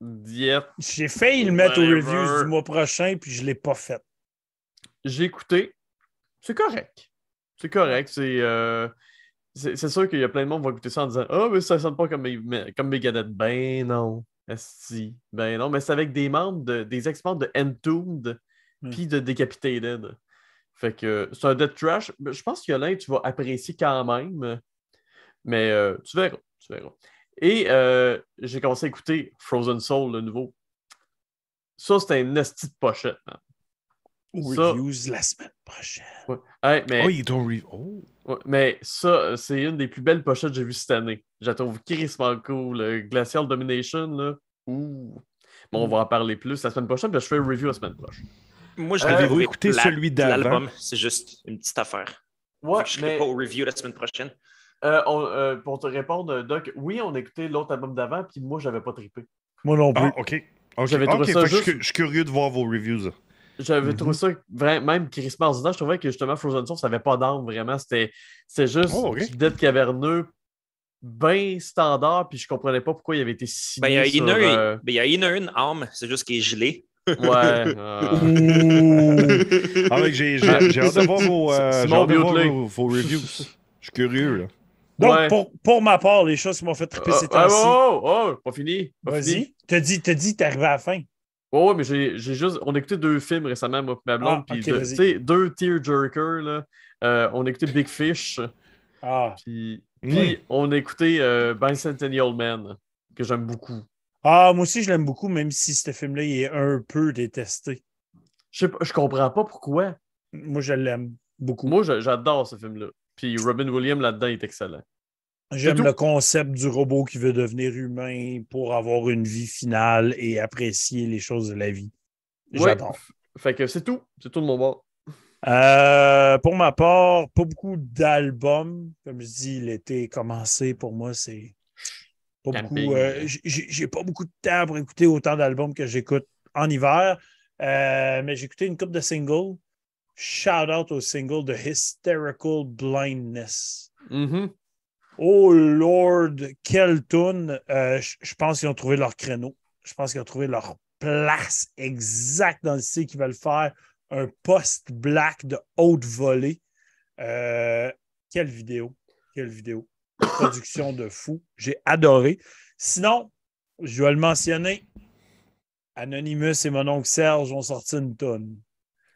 Diet. j'ai failli le mettre aux reviews du mois prochain, puis je ne l'ai pas fait. J'ai écouté. C'est correct. C'est correct. C'est, sûr qu'il y a plein de monde qui va écouter ça en disant Ah, mais ça ne sonne pas comme, comme Megadeth. Ben non. Ben non, mais c'est avec des membres, de, des ex-membres de Entombed puis de Decapitated. Fait que euh, c'est un Dead Trash. Je pense qu'il y que là, tu vas apprécier quand même. Mais euh, tu verras. Et euh, j'ai commencé à écouter Frozen Soul, le nouveau. Ça, c'est un nasty de pochette, man. la semaine prochaine. Oh, oh. Ouais. mais... ça, c'est une des plus belles pochettes que j'ai vues cette année. J'attends Chris trouve le Glacial Domination, là. Ouh. Bon, on mm. va en parler plus la semaine prochaine, que je fais review la semaine prochaine. Moi, je euh, l'avais euh, écouté celui d'avant. L'album, c'est juste une petite affaire. Ouais, je ne pas au review la semaine prochaine. Euh, euh, pour te répondre, Doc, oui, on a écouté l'autre album d'avant, puis moi, j'avais pas trippé. Moi non plus. Ah, ok. J'avais trouvé ça juste... je, suis curieux de voir vos reviews. J'avais mhm. trouvé ça même Chris Marzina, je trouvais que justement Frozen Source ça n'avait pas d'âme vraiment. C'était juste oh, caverneux, bien standard, puis je comprenais pas pourquoi il avait été si. Ben, ben, il y a une, arme, une c'est juste qu'il est gelé. Ouais. Euh... j'ai hâte de voir vos, euh, de reviews. Je suis curieux, là. Donc, pour, pour, ma part, les choses qui m'ont fait triper c'est ainsi Oh, oh, pas fini. Vas-y. T'as dit, t'es arrivé à la fin. Oh, mais j'ai juste. On a écouté deux films récemment, moi ma blonde. Ah, deux, sais, deux là. Euh, on a écouté Big Fish. Ah. Mm. Puis, on a écouté euh, Bicentennial Man, que j'aime beaucoup. Ah, moi aussi, je l'aime beaucoup, même si ce film-là, est un peu détesté. Je, ne comprends pas pourquoi. Moi, je l'aime beaucoup. Moi, j'adore ce film-là. Puis Robin Williams, là-dedans, est excellent. J'aime le concept du robot qui veut devenir humain pour avoir une vie finale et apprécier les choses de la vie. J'adore. Fait que c'est tout. C'est tout de mon bord. Euh, pour ma part, pas beaucoup d'albums. Comme je dis, l'été commencé pour moi, c'est euh, j'ai pas beaucoup de temps pour écouter autant d'albums que j'écoute en hiver, euh, mais j'ai écouté une coupe de singles. Shout out au single de Hysterical Blindness. Mm-hmm. Oh Lord, quel tune! Euh, je pense qu'ils ont trouvé leur créneau. Je pense qu'ils ont trouvé leur place exacte dans le style qu'ils veulent faire. Un post-black de haute volée. quelle vidéo! Quelle vidéo! production de fou. J'ai adoré. Sinon, je dois le mentionner, Anonymous et mon oncle Serge ont sorti une tonne.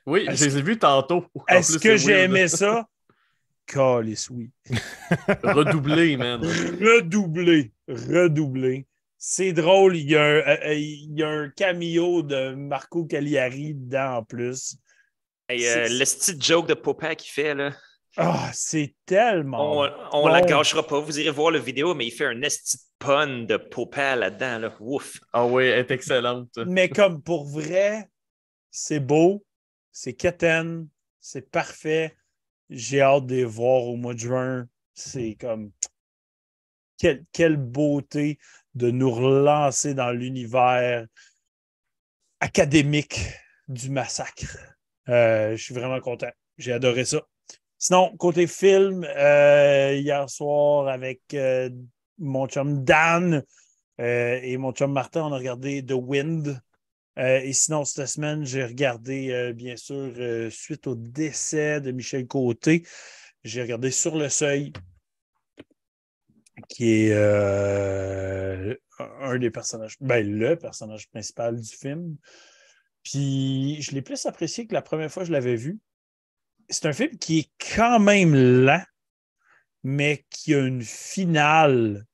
Oui, je les ai vus tantôt. Est-ce que j'ai aimé ça? Colis, oui. redoublé, man. Redoublé, redoublé. C'est drôle, euh, euh, il y, a un, cameo de Marco Cagliari dedans en plus. Hey, euh, le style joke de Popin qui fait, là. Ah, c'est tellement. On, la gâchera pas. Vous irez voir la vidéo, mais il fait un esti de poupée là-dedans. Ouf. Ah oui, elle est excellente. mais comme pour vrai, c'est beau, c'est quétaine, c'est parfait. J'ai hâte de les voir au mois de juin. C'est comme. Quelle, beauté de nous relancer dans l'univers académique du massacre. Euh, je suis vraiment content. J'ai adoré ça. Sinon, côté film, euh, hier soir avec euh, mon chum Dan euh, et mon chum Martin, on a regardé The Wind. et sinon, cette semaine, j'ai regardé, bien sûr, suite au décès de Michel Côté, j'ai regardé Sur le Seuil, qui est un des personnages, ben, le personnage principal du film. Puis je l'ai plus apprécié que la première fois que je l'avais vu c'est un film qui est quand même lent, mais qui a une finale.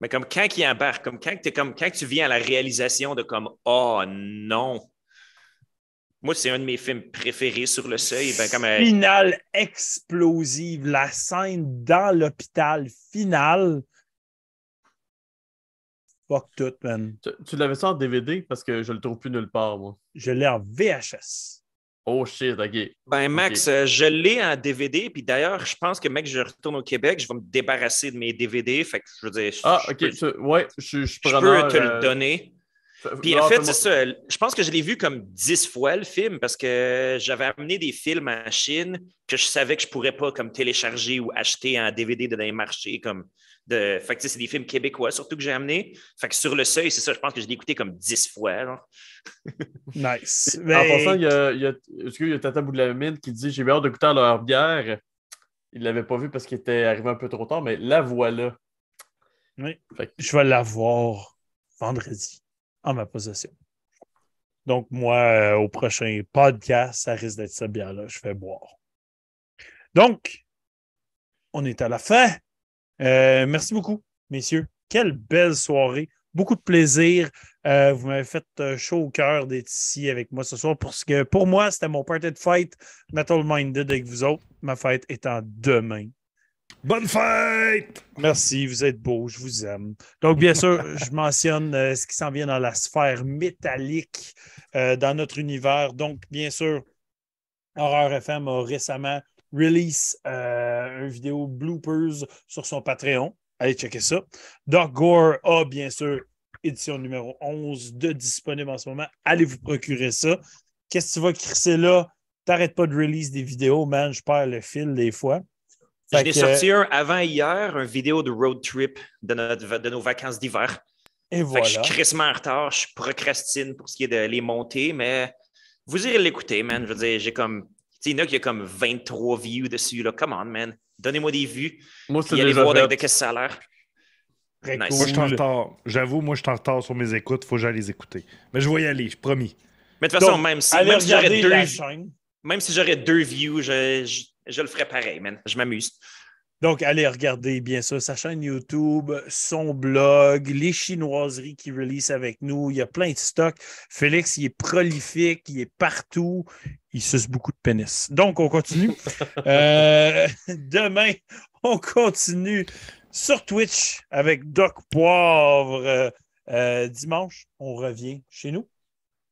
Mais comme quand il embarque, comme quand, comme tu viens à la réalisation de comme Oh non! Moi, c'est un de mes films préférés sur le seuil. Ben, comme, euh, Finale explosive, la scène dans l'hôpital finale. Fuck tout, man. Tu, tu l'avais ça en DVD parce que je le trouve plus nulle part, moi. Je l'ai en VHS. Oh shit, OK. Ben, Max, euh, je l'ai en DVD. Puis d'ailleurs, je pense que, mec, je retourne au Québec, je vais me débarrasser de mes DVD. Fait que je veux dire. ah, OK. peux, je, te le euh, donner. Puis en fait, c'est ça. Je pense que je l'ai vu comme dix fois le film parce que j'avais amené des films en Chine que je savais que je ne pourrais pas comme télécharger ou acheter en DVD dans les marchés comme c'est des films québécois surtout que j'ai amené. Fait sur le seuil, c'est ça, je pense que je l'ai écouté comme 10 fois. nice. Mais... En passant, il y a, Tata Boulamine qui dit J'ai hâte d'écouter leur bière. Il ne l'avait pas vu parce qu'il était arrivé un peu trop tard, mais la voilà. Oui. Je vais la voir vendredi en ma possession. Donc, moi, euh, au prochain podcast, ça risque d'être ça bien là Je vais boire. Donc, on est à la fin. Euh, merci beaucoup, messieurs. Quelle belle soirée. Beaucoup de plaisir. Euh, vous m'avez fait euh, chaud au cœur d'être ici avec moi ce soir parce que pour moi, c'était mon party de fête Metal Minded avec vous autres. Ma fête est en demain. Bonne fête! Merci, vous êtes beaux, je vous aime. Donc, bien sûr, je mentionne ce qui s'en vient dans la sphère métallique dans notre univers. Donc, bien sûr, Horror FM a récemment release euh, une vidéo bloopers sur son Patreon. Allez checker ça. Doc Gore a bien sûr édition numéro 11 de disponible en ce moment. Allez vous procurer ça. Qu'est-ce que tu vas crisser là? T'arrêtes pas de release des vidéos, man. Je perds le fil des fois. J'ai sorti un avant hier, une vidéo de road trip de, de nos vacances d'hiver. Et voilà. je suis crissement en retard, je procrastine pour ce qui est de les monter, mais vous irez l'écouter, man. Je veux dire, j'ai comme il y en a qui a comme 23 views dessus. Là. Come on, man. Donnez-moi des vues. Moi, c'est déjà voir de, de, quel salaire. Moi, je suis en retard. J'avoue, moi, je suis en retard sur mes écoutes. Faut que j'aille les écouter. Mais je vais y aller, je promets. Mais de toute façon, même si, j'aurais deux, même si j'aurais deux views, je, je, le ferais pareil, man. Je m'amuse. Donc, allez regarder, bien sûr, sa chaîne YouTube, son blog, les chinoiseries qu'il release avec nous. Il y a plein de stocks. Félix, il est prolifique, il est partout. Il suce beaucoup de pénis. Donc, on continue. Euh, demain, on continue sur Twitch avec Doc Poivre. Euh, euh, dimanche, on revient chez nous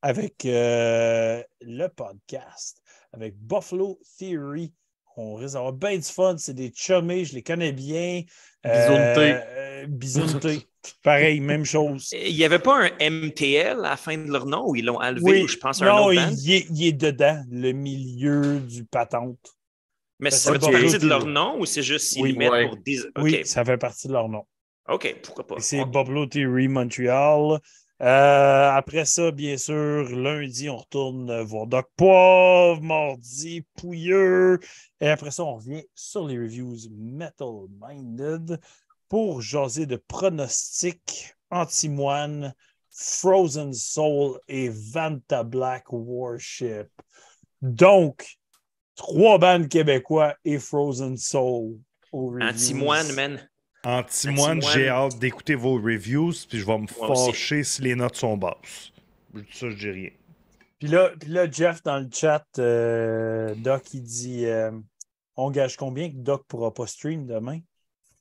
avec le podcast, avec Buffalo Theory. On risque d'avoir bien du fun. C'est des chummés, je les connais bien. Euh, Bisounté. Euh, Pareil, même chose. Euh, il n'y avait pas un MTL à la fin de leur nom ou ils l'ont enlevé, je pense, non, un autre Non, il, il, est dedans, le milieu du patente. Mais ça, fait partie de leur nom ou c'est juste s'ils oui, mettent pour des... Oui, ça fait partie de leur nom. OK, pourquoi pas. C'est Bob Montreal. Euh, après ça, bien sûr, lundi, on retourne voir Doc Poivre, mardi, Pouilleux. Et après ça, on revient sur les reviews Metal Minded pour jaser de pronostics Antimoine, Frozen Soul et Vanta Black Warship. Donc, trois bandes québécois et Frozen Soul. Antimoine, man. En Antimoine, j'ai hâte d'écouter vos reviews, puis je vais me fâcher si les notes sont basses. Ça, je dis rien. Puis là, Jeff, dans le chat, euh, Doc, il dit euh, On gage combien que Doc pourra pas stream demain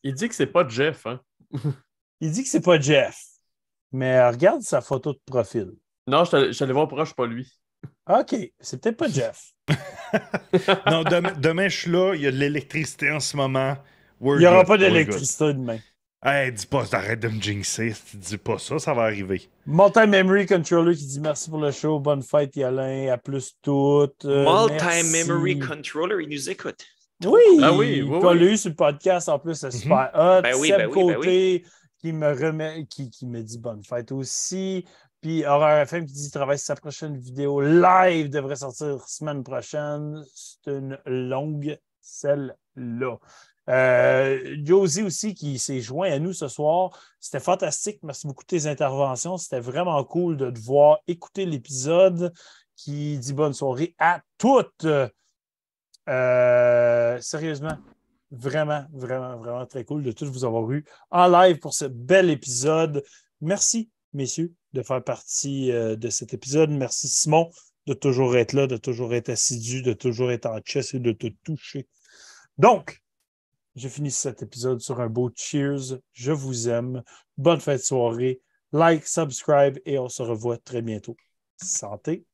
Il dit que c'est pas Jeff, hein Il dit que c'est pas Jeff. Mais euh, regarde sa photo de profil. Non, je suis allé voir proche, pas lui. OK, c'est peut-être pas Jeff. non, demain, demain, je suis là, il y a de l'électricité en ce moment il n'y aura pas d'électricité demain. dis pas, arrête de me jinxer. Dis pas ça, ça va arriver. Multi-Memory Controller qui dit merci pour le show, bonne fête Yalain, à plus toutes. Euh, Multi-Memory Controller, il nous écoute. Oui, ah oui, oui, oui. lu sur le podcast en plus, c'est mhm. super hot. Ben, ben, ben Côté qui me remet, qui, me dit bonne fête aussi. Puis Aurora FM qui dit travaille sur sa prochaine vidéo live devrait sortir semaine prochaine. C'est une longue celle-là. Euh, Josie aussi qui s'est joint à nous ce soir. C'était fantastique. Merci beaucoup de tes interventions. C'était vraiment cool de te voir écouter l'épisode qui dit bonne soirée à toutes. Euh, sérieusement, vraiment, vraiment, vraiment très cool de tous vous avoir vu en live pour ce bel épisode. Merci, messieurs, de faire partie euh, de cet épisode. Merci, Simon, de toujours être là, de toujours être assidu, de toujours être en chess et de te toucher. Donc, je finis cet épisode sur un beau cheers. Je vous aime. Bonne fête soirée. Like, subscribe et on se revoit très bientôt. Santé.